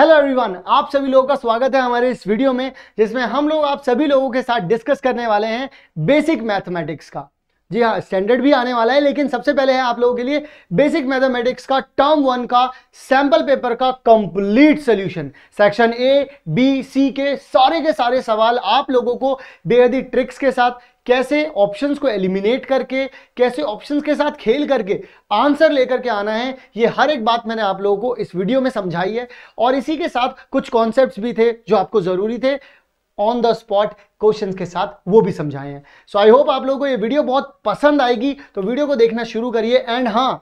Hello everyone आप सभी लोगों का स्वागत है हमारे इस वीडियो में जिसमें हम लोग आप सभी लोगों के साथ डिस्कस करने वाले हैं बेसिक मैथमेटिक्स का जी हाँ स्टैंडर्ड भी आने वाला है लेकिन सबसे पहले है आप लोगों के लिए बेसिक मैथमेटिक्स का टर्म वन का सैंपल पेपर का complete solution section A B C के सारे के सारे सवाल आप लोगों को बेहद ही ट्रिक्स के साथ कैसे ऑप्शंस को एलिमिनेट करके कैसे ऑप्शंस के साथ खेल करके आंसर लेकर के आना है ये हर एक बात मैंने आप लोगों को इस वीडियो में समझाई है और इसी के साथ कुछ कॉन्सेप्ट्स भी थे जो आपको ज़रूरी थे ऑन द स्पॉट क्वेश्चंस के साथ वो भी समझाए हैं सो आई होप आप लोगों को ये वीडियो बहुत पसंद आएगी तो वीडियो को देखना शुरू करिए एंड हाँ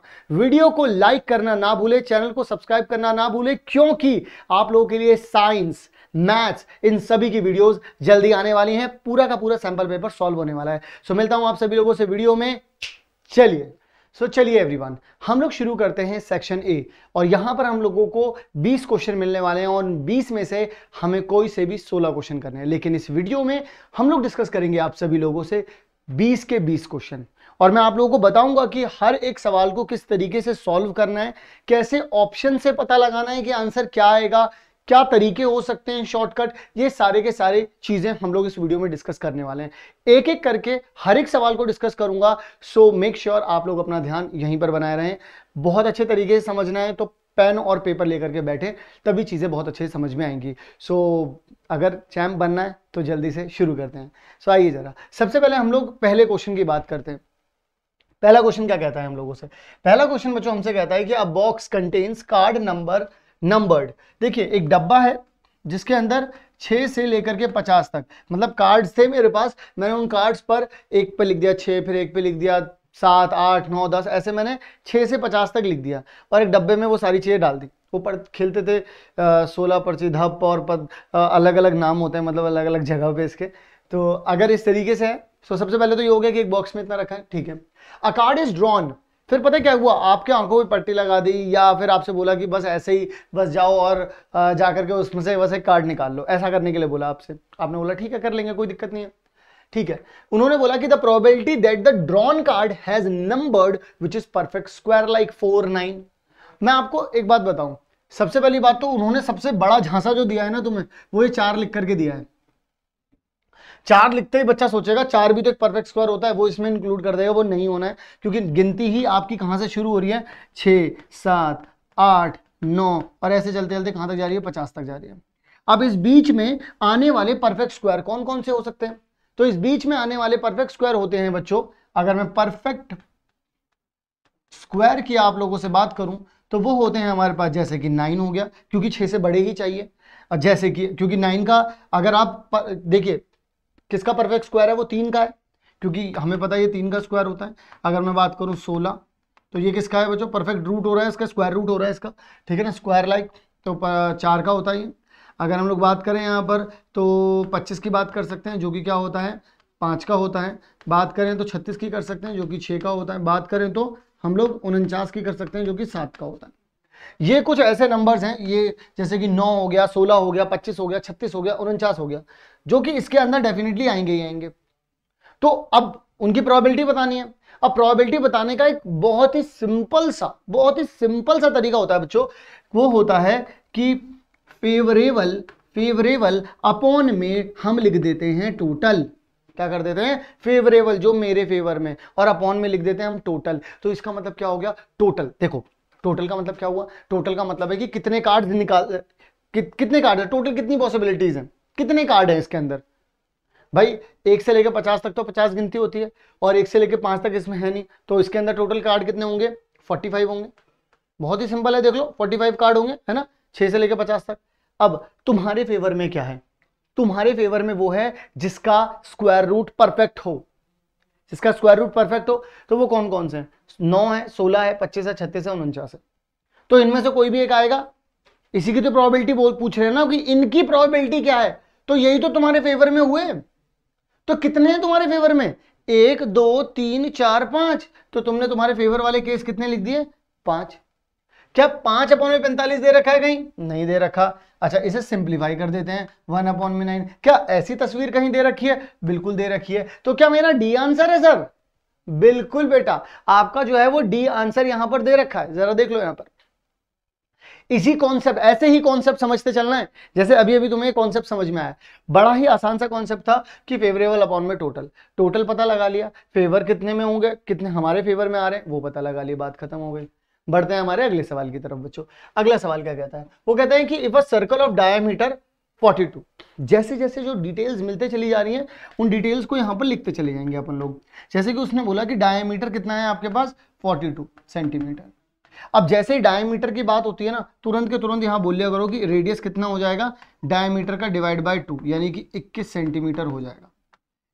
वीडियो को लाइक करना ना भूले चैनल को सब्सक्राइब करना ना भूले क्योंकि आप लोगों के लिए साइंस मैथ्स इन सभी की वीडियोस जल्दी आने वाली हैं पूरा का पूरा सैंपल पेपर सॉल्व होने वाला है सो मिलता हूं आप सभी लोगों से वीडियो में चलिए सो so, चलिए एवरीवन हम लोग शुरू करते हैं सेक्शन ए और यहाँ पर हम लोगों को 20 क्वेश्चन मिलने वाले हैं और 20 में से हमें कोई से भी 16 क्वेश्चन करने हैं लेकिन इस वीडियो में हम लोग डिस्कस करेंगे आप सभी लोगों से 20 के 20 क्वेश्चन और मैं आप लोगों को बताऊंगा कि हर एक सवाल को किस तरीके से सॉल्व करना है कैसे ऑप्शन से पता लगाना है कि आंसर क्या आएगा क्या तरीके हो सकते हैं शॉर्टकट ये सारे के सारे चीज़ें हम लोग इस वीडियो में डिस्कस करने वाले हैं एक एक करके हर एक सवाल को डिस्कस करूंगा सो मेक श्योर आप लोग अपना ध्यान यहीं पर बनाए रहें बहुत अच्छे तरीके से समझना है तो पेन और पेपर लेकर के बैठे तभी चीज़ें बहुत अच्छे समझ में आएंगी सो so, अगर चैम्प बनना है तो जल्दी से शुरू करते हैं सो so, आइए ज़रा सबसे पहले हम लोग पहले क्वेश्चन की बात करते हैं पहला क्वेश्चन क्या कहता है हम लोगों से पहला क्वेश्चन बच्चों हमसे कहता है कि a box contains card number numbered देखिए एक डब्बा है जिसके अंदर छः से लेकर के पचास तक मतलब कार्ड्स थे मेरे पास मैंने उन कार्ड्स पर एक पे लिख दिया छः फिर एक पे लिख दिया सात आठ नौ दस ऐसे मैंने छः से पचास तक लिख दिया और एक डब्बे में वो सारी चीज़ें डाल दी वो पर खेलते थे सोलह पर्ची धप और पद अलग अलग नाम होते हैं मतलब अलग अलग जगह पे इसके तो अगर इस तरीके से है तो सबसे पहले तो ये हो गया कि एक बॉक्स में इतना रखा है ठीक है अ कार्ड इज ड्रॉन फिर पता क्या हुआ आपके आंखों में पट्टी लगा दी या फिर आपसे बोला कि बस ऐसे ही बस जाओ और जा करके उसमें से बस एक कार्ड निकाल लो ऐसा करने के लिए बोला आपसे आपने बोला ठीक है कर लेंगे कोई दिक्कत नहीं है ठीक है उन्होंने बोला कि the probability that the drawn card has numbered which is perfect square like four nine मैं आपको एक बात बताऊं सबसे पहली बात तो उन्होंने सबसे बड़ा झांसा जो दिया है ना तुम्हें वो ये चार लिख करके दिया है चार लिखते ही बच्चा सोचेगा चार भी तो एक परफेक्ट स्क्वायर होता है वो इसमें इंक्लूड कर देगा वो नहीं होना है क्योंकि गिनती ही आपकी कहां से शुरू हो रही है छः सात आठ नौ और ऐसे चलते चलते कहां तक जा रही है पचास तक जा रही है अब इस बीच में आने वाले परफेक्ट स्क्वायर कौन कौन से हो सकते हैं तो इस बीच में आने वाले परफेक्ट स्क्वायर होते हैं बच्चों अगर मैं परफेक्ट स्क्वायर की आप लोगों से बात करूं तो वो होते हैं हमारे पास जैसे कि नाइन हो गया क्योंकि छह से बड़े ही चाहिए जैसे कि क्योंकि नाइन का अगर आप देखिए किसका परफेक्ट स्क्वायर है वो तीन का है क्योंकि हमें पता है ये तीन का स्क्वायर होता है अगर मैं बात करूँ सोलह तो ये किसका है बच्चों परफेक्ट रूट हो रहा है इसका स्क्वायर रूट हो रहा है इसका ठीक है ना स्क्वायर लाइक तो चार का होता है ये अगर हम लोग बात करें यहाँ पर तो पच्चीस की बात कर सकते हैं जो कि क्या होता है पाँच का होता है बात करें तो छत्तीस की कर सकते हैं जो कि छः का होता है बात करें तो हम लोग उनचास की कर सकते हैं जो कि सात का होता है ये कुछ ऐसे नंबर्स हैं ये जैसे कि 9 हो गया 16 हो गया 25 हो गया 36 हो गया उनचास हो गया जो कि इसके अंदर डेफिनेटली आएंगे ही आएंगे तो अब उनकी प्रोबेबिलिटी बतानी है अब प्रोबेबिलिटी बताने का एक बहुत ही सिंपल सा बहुत ही सिंपल सा तरीका होता है बच्चों वो होता है कि फेवरेबल फेवरेबल अपॉन में हम लिख देते हैं टोटल क्या कर देते हैं फेवरेबल जो मेरे फेवर में और अपॉन में लिख देते हैं हम टोटल तो इसका मतलब क्या हो गया टोटल देखो टोटल का मतलब क्या हुआ टोटल का मतलब है कि कितने कार्ड निकाल कि, कितने कार्ड है टोटल कितनी पॉसिबिलिटीज हैं कितने कार्ड हैं इसके अंदर भाई एक से लेकर पचास तक तो पचास गिनती होती है और एक से लेकर पाँच तक इसमें है नहीं तो इसके अंदर टोटल कार्ड कितने होंगे फोर्टी फाइव होंगे बहुत ही सिंपल है देख लो फोर्टी फाइव कार्ड होंगे है ना छः से लेकर पचास तक अब तुम्हारे फेवर में क्या है तुम्हारे फेवर में वो है जिसका स्क्वायर रूट परफेक्ट हो जिसका स्क्वायर रूट परफेक्ट हो तो वो कौन कौन से नौ है सोलह है पच्चीस है छत्तीस है उनचास है तो इनमें से कोई भी एक आएगा इसी की तो प्रोबेबिलिटी बोल पूछ रहे हैं ना कि इनकी प्रोबेबिलिटी क्या है तो यही तो तुम्हारे फेवर में हुए तो कितने हैं तुम्हारे फेवर में एक दो तीन चार पांच तो तुमने तुम्हारे फेवर वाले केस कितने लिख दिए पांच क्या पांच अपॉन में पैंतालीस दे रखा है कहीं नहीं दे रखा अच्छा इसे सिंप्लीफाई कर देते हैं वन अपॉन में नाइन क्या ऐसी तस्वीर कहीं दे रखी है बिल्कुल दे रखी है तो क्या मेरा डी आंसर है सर बिल्कुल बेटा आपका जो है वो डी आंसर यहां पर दे रखा है जरा देख लो यहां पर इसी कॉन्सेप्ट ऐसे ही कॉन्सेप्ट समझते चलना है जैसे अभी अभी तुम्हें कॉन्सेप्ट समझ में आया बड़ा ही आसान सा कॉन्सेप्ट था कि फेवरेबल अपॉन में टोटल टोटल पता लगा लिया फेवर कितने में होंगे कितने हमारे फेवर में आ रहे हैं वो पता लगा लिया बात खत्म हो गई बढ़ते हैं हमारे अगले सवाल की तरफ बच्चों अगला सवाल क्या कहता है वो कहते हैं कि if a circle of diameter 42 जैसे जैसे जो डिटेल्स मिलते चली जा रही हैं उन डिटेल्स को यहाँ पर लिखते चले जाएंगे अपन लोग जैसे कि उसने बोला कि डायामीटर कितना है आपके पास 42 सेंटीमीटर अब जैसे ही डायमीटर की बात होती है ना तुरंत के तुरंत यहाँ बोलिया करो कि रेडियस कितना हो जाएगा डायमीटर का डिवाइड बाई टू यानी कि इक्कीस सेंटीमीटर हो जाएगा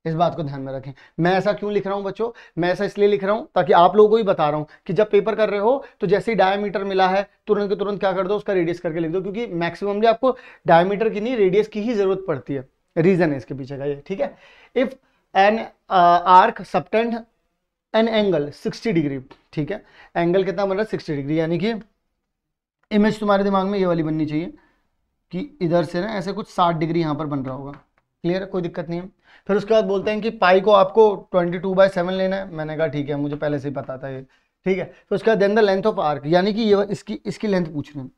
इस बात को ध्यान में रखें मैं ऐसा क्यों लिख रहा हूं बच्चों मैं ऐसा इसलिए लिख रहा हूं ताकि आप लोगों को ही बता रहा हूं कि जब पेपर कर रहे हो तो जैसे ही डायमीटर मिला है तुरंत के तुरंत क्या कर दो उसका रेडियस करके लिख दो क्योंकि मैक्सिममली आपको डायमीटर की नहीं रेडियस की ही जरूरत पड़ती है रीजन है इसके पीछे का ये ठीक है if an arc subtend an angle sixty degree ठीक है एंगल कितना बन रहा है डिग्री यानी कि इमेज तुम्हारे दिमाग में ये वाली बननी चाहिए कि इधर से ना ऐसे कुछ साठ डिग्री यहां पर बन रहा होगा क्लियर है कोई दिक्कत नहीं है फिर उसके बाद बोलते हैं कि पाई को आपको ट्वेंटी टू बाई सेवन लेना है मैंने कहा ठीक है मुझे पहले से ही पता था ये ठीक है फिर उसके बाद then the length of arc यानी कि ये इसकी इसकी लेंथ पूछ रहे हैं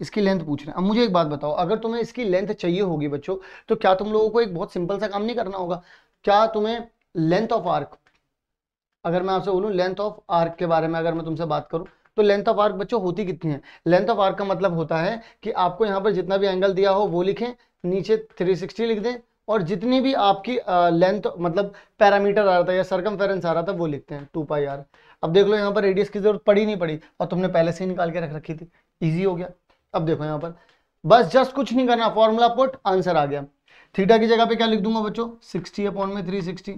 इसकी लेंथ पूछ रहे हैं अब मुझे एक बात बताओ अगर तुम्हें इसकी लेंथ चाहिए होगी बच्चों तो क्या तुम लोगों को एक बहुत सिंपल सा काम नहीं करना होगा क्या तुम्हें लेंथ ऑफ आर्क अगर मैं आपसे बोलूँ लेंथ ऑफ आर्क के बारे में अगर मैं तुमसे बात करूँ तो लेंथ ऑफ आर्क बच्चों होती कितनी है लेंथ ऑफ आर्क का मतलब होता है कि आपको यहाँ पर जितना भी एंगल दिया हो वो लिखें नीचे 360 लिख दें और जितनी भी आपकी लेंथ मतलब पैरामीटर आ रहा था या सरकम आ रहा था वो लिखते हैं टू पाई आर अब देख लो यहाँ पर रेडियस की जरूरत पड़ी नहीं पड़ी और तुमने पहले से ही निकाल के रख रखी थी ईजी हो गया अब देखो यहाँ पर बस जस्ट कुछ नहीं करना फॉर्मूला पुट आंसर आ गया थीटा की जगह पे क्या लिख दूंगा बच्चों सिक्सटी अपॉन में थ्री सिक्सटी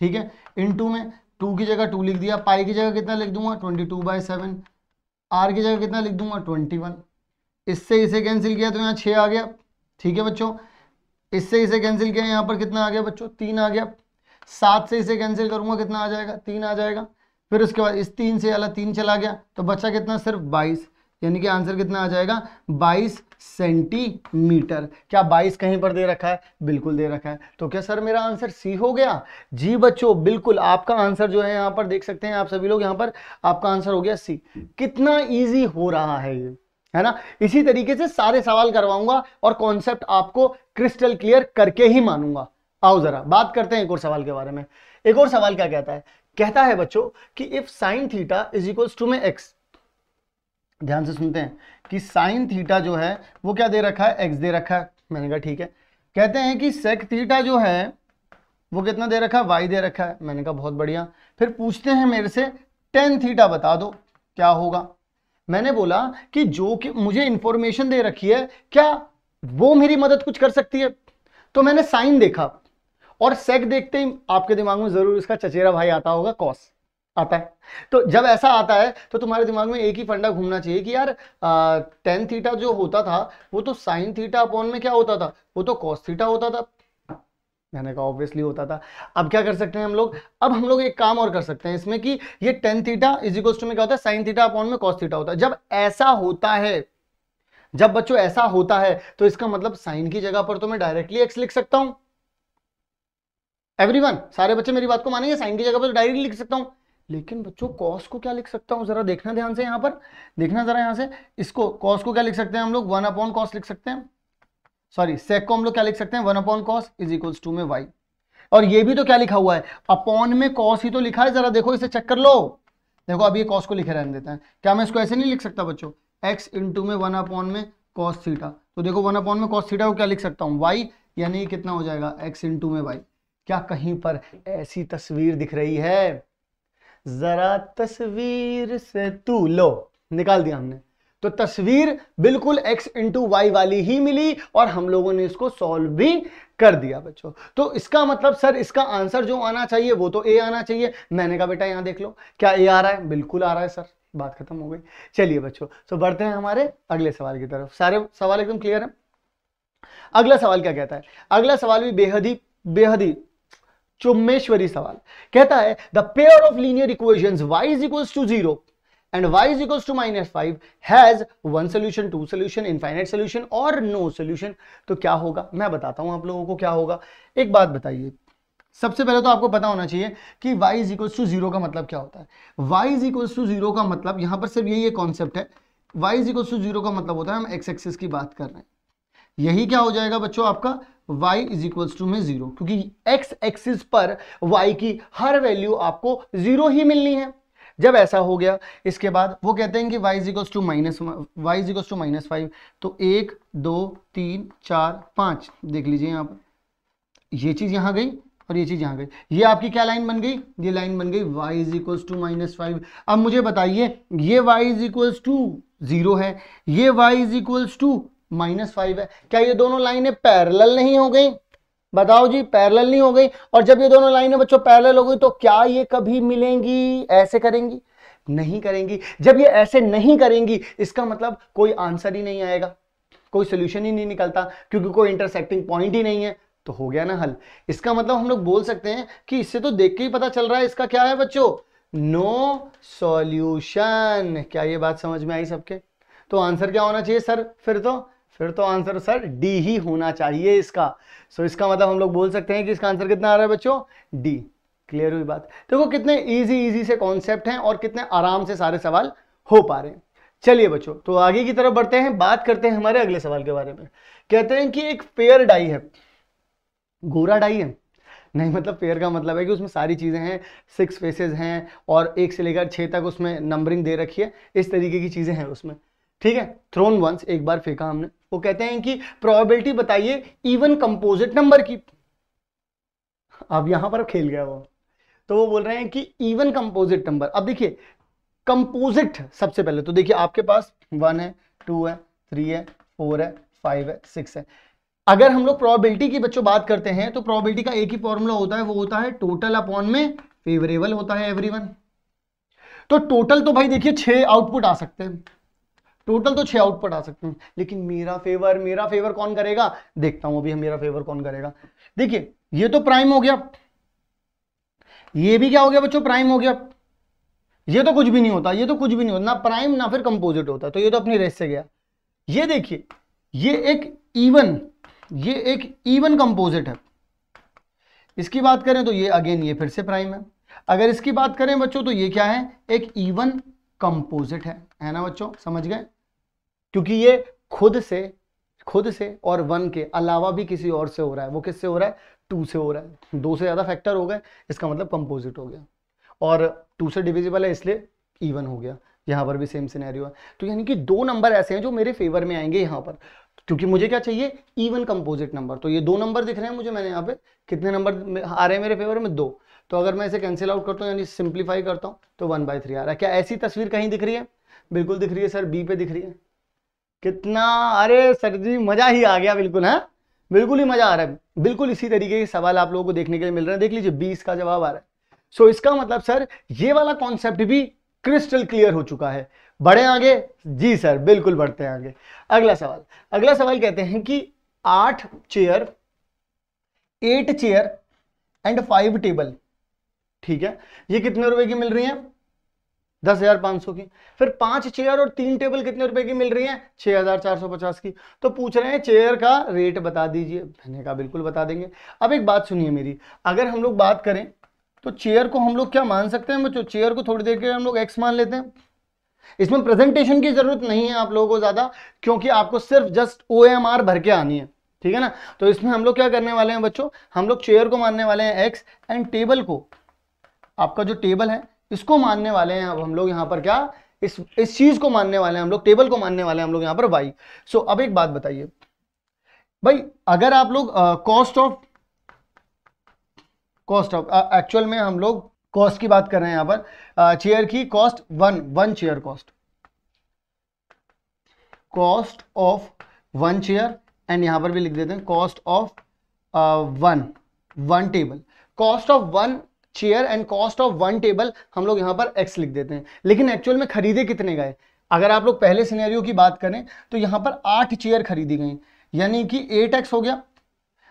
ठीक है इन टू में टू की जगह टू लिख दिया पाई की जगह कितना लिख दूंगा twenty two by seven r की जगह कितना लिख दूंगा ट्वेंटी वन इससे इसे कैंसिल किया तो यहाँ छः आ गया ठीक है बच्चों इससे इसे कैंसिल किया यहाँ पर कितना आ गया बच्चों तीन आ गया सात से इसे कैंसिल करूंगा कितना आ जाएगा तीन आ जाएगा फिर उसके बाद इस तीन से अला तीन चला गया तो बच्चा कितना सिर्फ बाईस यानी कि आंसर कितना आ जाएगा बाईस सेंटीमीटर क्या बाईस कहीं पर दे रखा है बिल्कुल दे रखा है तो क्या सर मेरा आंसर सी हो गया जी बच्चों बिल्कुल आपका आंसर जो है यहाँ पर देख सकते हैं आप सभी लोग यहाँ पर आपका आंसर हो गया सी कितना ईजी हो रहा है ये है ना इसी तरीके से सारे सवाल करवाऊंगा और कॉन्सेप्ट आपको क्रिस्टल क्लियर करके ही मानूंगा आओ जरा बात करते हैं एक और सवाल के बारे में एक और सवाल क्या कहता है कहता है बच्चों कि if sine theta is equal to में एक्स ध्यान से सुनते हैं कि साइन थीटा जो है वो क्या दे रखा है एक्स दे रखा है मैंने कहा ठीक है कहते हैं कि सेक थीटा जो है वो कितना दे रखा है वाई दे रखा है मैंने कहा बहुत बढ़िया फिर पूछते हैं मेरे से टेन थीटा बता दो क्या होगा मैंने बोला कि जो कि मुझे इंफॉर्मेशन दे रखी है क्या वो मेरी मदद कुछ कर सकती है तो मैंने साइन देखा और सेक देखते ही आपके दिमाग में जरूर इसका चचेरा भाई आता होगा कॉस आता है तो जब ऐसा आता है तो तुम्हारे दिमाग में एक ही फंडा घूमना चाहिए कि यार टेन थीटा जो होता था वो तो साइन थीटा अपॉन में क्या होता था वो तो कॉस थीटा होता था मैंने कहा ऑब्वियसली होता था अब क्या कर सकते हैं हम लोग अब हम लोग एक काम और कर सकते हैं इसमें कि ये टेन थीटा इज टू में क्या होता है साइन थीटा अपॉन में कॉस थीटा होता है जब ऐसा होता है जब बच्चों ऐसा होता है तो इसका मतलब साइन की जगह पर तो मैं डायरेक्टली एक्स लिख सकता हूं एवरीवन सारे बच्चे मेरी बात को मानेंगे साइन की जगह पर तो डायरेक्टली लिख सकता हूं लेकिन बच्चों कॉस को क्या लिख सकता हूं जरा देखना ध्यान से यहां पर देखना जरा यहां से इसको कॉस को क्या लिख सकते हैं हम लोग वन अपॉन कॉस लिख सकते हैं सॉरी सेक को हम लोग क्या लिख सकते हैं one upon cos is equals to में वाई और ये भी तो क्या लिखा हुआ है अपॉन में कॉस ही तो लिखा है जरा देखो इसे चेक कर लो देखो अब ये कॉस को लिखे रहने देते हैं क्या मैं इसको ऐसे नहीं लिख सकता बच्चों एक्स इंटू में वन अपॉन में कॉस थीटा तो देखो वन अपॉन में कॉस थीटा को क्या लिख सकता हूँ वाई यानी कितना हो जाएगा एक्स इंटू में वाई क्या कहीं पर ऐसी तस्वीर दिख रही है जरा तस्वीर से तू लो निकाल दिया हमने तो तस्वीर बिल्कुल x इंटू वाई वाली ही मिली और हम लोगों ने इसको सॉल्व भी कर दिया बच्चों तो इसका मतलब सर इसका आंसर जो आना चाहिए वो तो ए आना चाहिए मैंने कहा बेटा यहां देख लो क्या ए आ रहा है बिल्कुल आ रहा है सर बात खत्म हो गई चलिए बच्चों तो बढ़ते हैं हमारे अगले सवाल की तरफ सारे सवाल एकदम क्लियर है अगला सवाल क्या कहता है अगला सवाल भी बेहद ही बेहद ही चुम्बेश्वरी सवाल कहता है the pair of linear equation y is equals to zero and y is equals to minus 5 has one solution two solution, solution और नो no सोल्यूशन तो क्या होगा मैं बताता हूं आप लोगों को क्या होगा एक बात बताइए सबसे पहले तो आपको पता होना चाहिए कि y is equals to zero का मतलब क्या होता है y is equals to zero का मतलब यहाँ पर सिर्फ यही कॉन्सेप्ट है y is equals to zero का मतलब होता है हम एक्स एक्सिस की बात कर रहे हैं यही क्या हो जाएगा बच्चों आपका y इज इक्वल्स टू में जीरो क्योंकि x एक्सिस पर y की हर वैल्यू आपको जीरो ही मिलनी है जब ऐसा हो गया इसके बाद वो कहते हैं कि y is equals to minus y is equals to minus five तो एक दो तीन चार पाँच देख लीजिए यहाँ पर ये चीज़ यहाँ गई और ये चीज़ यहाँ गई ये आपकी क्या लाइन बन गई ये लाइन बन गई y is equals to minus five अब मुझे बताइए ये y is equals to zero है ये y is equals to minus five है क्या ये दोनों लाइनें पैरेलल नहीं हो गई बताओ जी पैरेलल नहीं हो गई और जब ये दोनों लाइनें बच्चों पैरेलल हो गई तो क्या ये कभी मिलेंगी ऐसे करेंगी नहीं करेंगी जब ये ऐसे नहीं करेंगी इसका मतलब कोई आंसर ही नहीं आएगा कोई सोल्यूशन ही नहीं निकलता क्योंकि कोई इंटरसेक्टिंग पॉइंट ही नहीं है तो हो गया ना हल इसका मतलब हम लोग बोल सकते हैं कि इससे तो देख के ही पता चल रहा है इसका क्या है बच्चों नो no सॉल्यूशन क्या ये बात समझ में आई सबके तो आंसर क्या होना चाहिए सर फिर तो फिर तो आंसर सर डी ही होना चाहिए इसका सो so, इसका मतलब हम लोग बोल सकते हैं कि इसका आंसर कितना आ रहा है बच्चों डी क्लियर हुई बात देखो कितने इजी इजी से कॉन्सेप्ट हैं और कितने आराम से सारे सवाल हो पा रहे हैं चलिए बच्चों तो आगे की तरफ बढ़ते हैं बात करते हैं हमारे अगले सवाल के बारे में कहते हैं कि एक पेयर डाई है गोरा डाई है नहीं मतलब पेयर का मतलब है कि उसमें सारी चीज़ें हैं सिक्स फेसेस हैं और एक से लेकर छः तक उसमें नंबरिंग दे रखी है इस तरीके की चीज़ें हैं उसमें ठीक है थ्रोन वंस एक बार फेंका हमने वो कहते हैं कि प्रोबेबिलिटी बताइए इवन कंपोजिट नंबर की अब यहां पर खेल गया वो तो वो बोल रहे हैं कि इवन कंपोजिट नंबर अब देखिए कंपोजिट सबसे पहले तो देखिए आपके पास वन है टू है थ्री है फोर है फाइव है सिक्स है अगर हम लोग प्रोबेबिलिटी की बच्चों बात करते हैं तो प्रोबेबिलिटी का एक ही फॉर्मूला होता है वो होता है टोटल अपॉन में फेवरेबल होता है एवरीवन तो टोटल तो भाई देखिए छह आउटपुट आ सकते हैं टोटल तो छह आउटपुट आ सकते हैं लेकिन मेरा फेवर मेरा फेवर कौन करेगा देखता हूं अभी मेरा फेवर कौन करेगा देखिए ये तो प्राइम हो गया ये भी क्या हो गया बच्चों प्राइम हो गया ये तो कुछ भी नहीं होता ये तो कुछ भी नहीं होता ना प्राइम ना फिर कंपोजिट होता तो ये तो अपनी रेस से गया ये देखिए ये एक इवन ये एक इवन कंपोजिट है इसकी बात करें तो ये अगेन ये फिर से प्राइम है अगर इसकी बात करें बच्चों तो ये क्या है एक इवन कंपोजिट है है ना बच्चों समझ गए क्योंकि ये खुद से खुद से और वन के अलावा भी किसी और से हो रहा है वो किससे हो रहा है टू से हो रहा है दो से ज़्यादा फैक्टर हो गए इसका मतलब कंपोजिट हो गया और टू से डिविजिबल है इसलिए इवन हो गया यहाँ पर भी सेम सिनेरियो है तो यानी कि दो नंबर ऐसे हैं जो मेरे फेवर में आएंगे यहाँ पर क्योंकि मुझे क्या चाहिए इवन कंपोजिट नंबर तो ये दो नंबर दिख रहे हैं मुझे मैंने यहाँ पे कितने नंबर आ रहे हैं मेरे फेवर में दो तो अगर मैं इसे कैंसिल आउट करता हूँ यानी सिंप्लीफाई करता हूँ तो वन बाई थ्री आ रहा है क्या ऐसी तस्वीर कहीं दिख रही है बिल्कुल दिख रही है सर बी पे दिख रही है कितना अरे सर जी मज़ा ही आ गया बिल्कुल है हाँ। बिल्कुल ही मज़ा आ रहा है बिल्कुल इसी तरीके के सवाल आप लोगों को देखने के लिए मिल रहे हैं देख लीजिए बीस का जवाब आ रहा है सो so, इसका मतलब सर ये वाला कॉन्सेप्ट भी क्रिस्टल क्लियर हो चुका है बढ़े आगे जी सर बिल्कुल बढ़ते हैं आगे अगला सवाल अगला सवाल कहते हैं कि आठ chair eight chair and five table ठीक है ये कितने रुपए की मिल रही है दस हजार पांच सौ की फिर पांच चेयर और तीन टेबल कितने रुपए की मिल रही है छह हजार चार सौ पचास की तो पूछ रहे हैं चेयर का रेट बता दीजिए मैंने कहा बिल्कुल बता देंगे अब एक बात सुनिए मेरी अगर हम लोग बात करें तो चेयर को हम लोग क्या मान सकते हैं बच्चों चेयर को थोड़ी देर के हम लोग एक्स मान लेते हैं इसमें प्रेजेंटेशन की जरूरत नहीं है आप लोगों को ज्यादा क्योंकि आपको सिर्फ जस्ट ओ एम आर भर के आनी है ठीक है ना तो इसमें हम लोग क्या करने वाले हैं बच्चों हम लोग चेयर को मानने वाले हैं एक्स एंड टेबल को आपका जो टेबल है इसको मानने वाले हैं अब हम लोग यहाँ पर क्या इस इस चीज को मानने वाले हैं हम लोग टेबल को मानने वाले हैं हम लोग यहाँ पर वाई सो so, अब एक बात बताइए भाई अगर आप लोग cost of cost of actual में हम लोग कॉस्ट की बात कर रहे हैं यहाँ पर चेयर की cost one one chair cost cost of one chair and यहां पर भी लिख देते हैं cost of one one table cost of one chair and cost of one table हम लोग यहाँ पर एक्स लिख देते हैं लेकिन एक्चुअल में खरीदे कितने गए अगर आप लोग पहले सिनेरियो की बात करें तो यहाँ पर आठ चेयर खरीदी गई यानी कि एट एक्स हो गया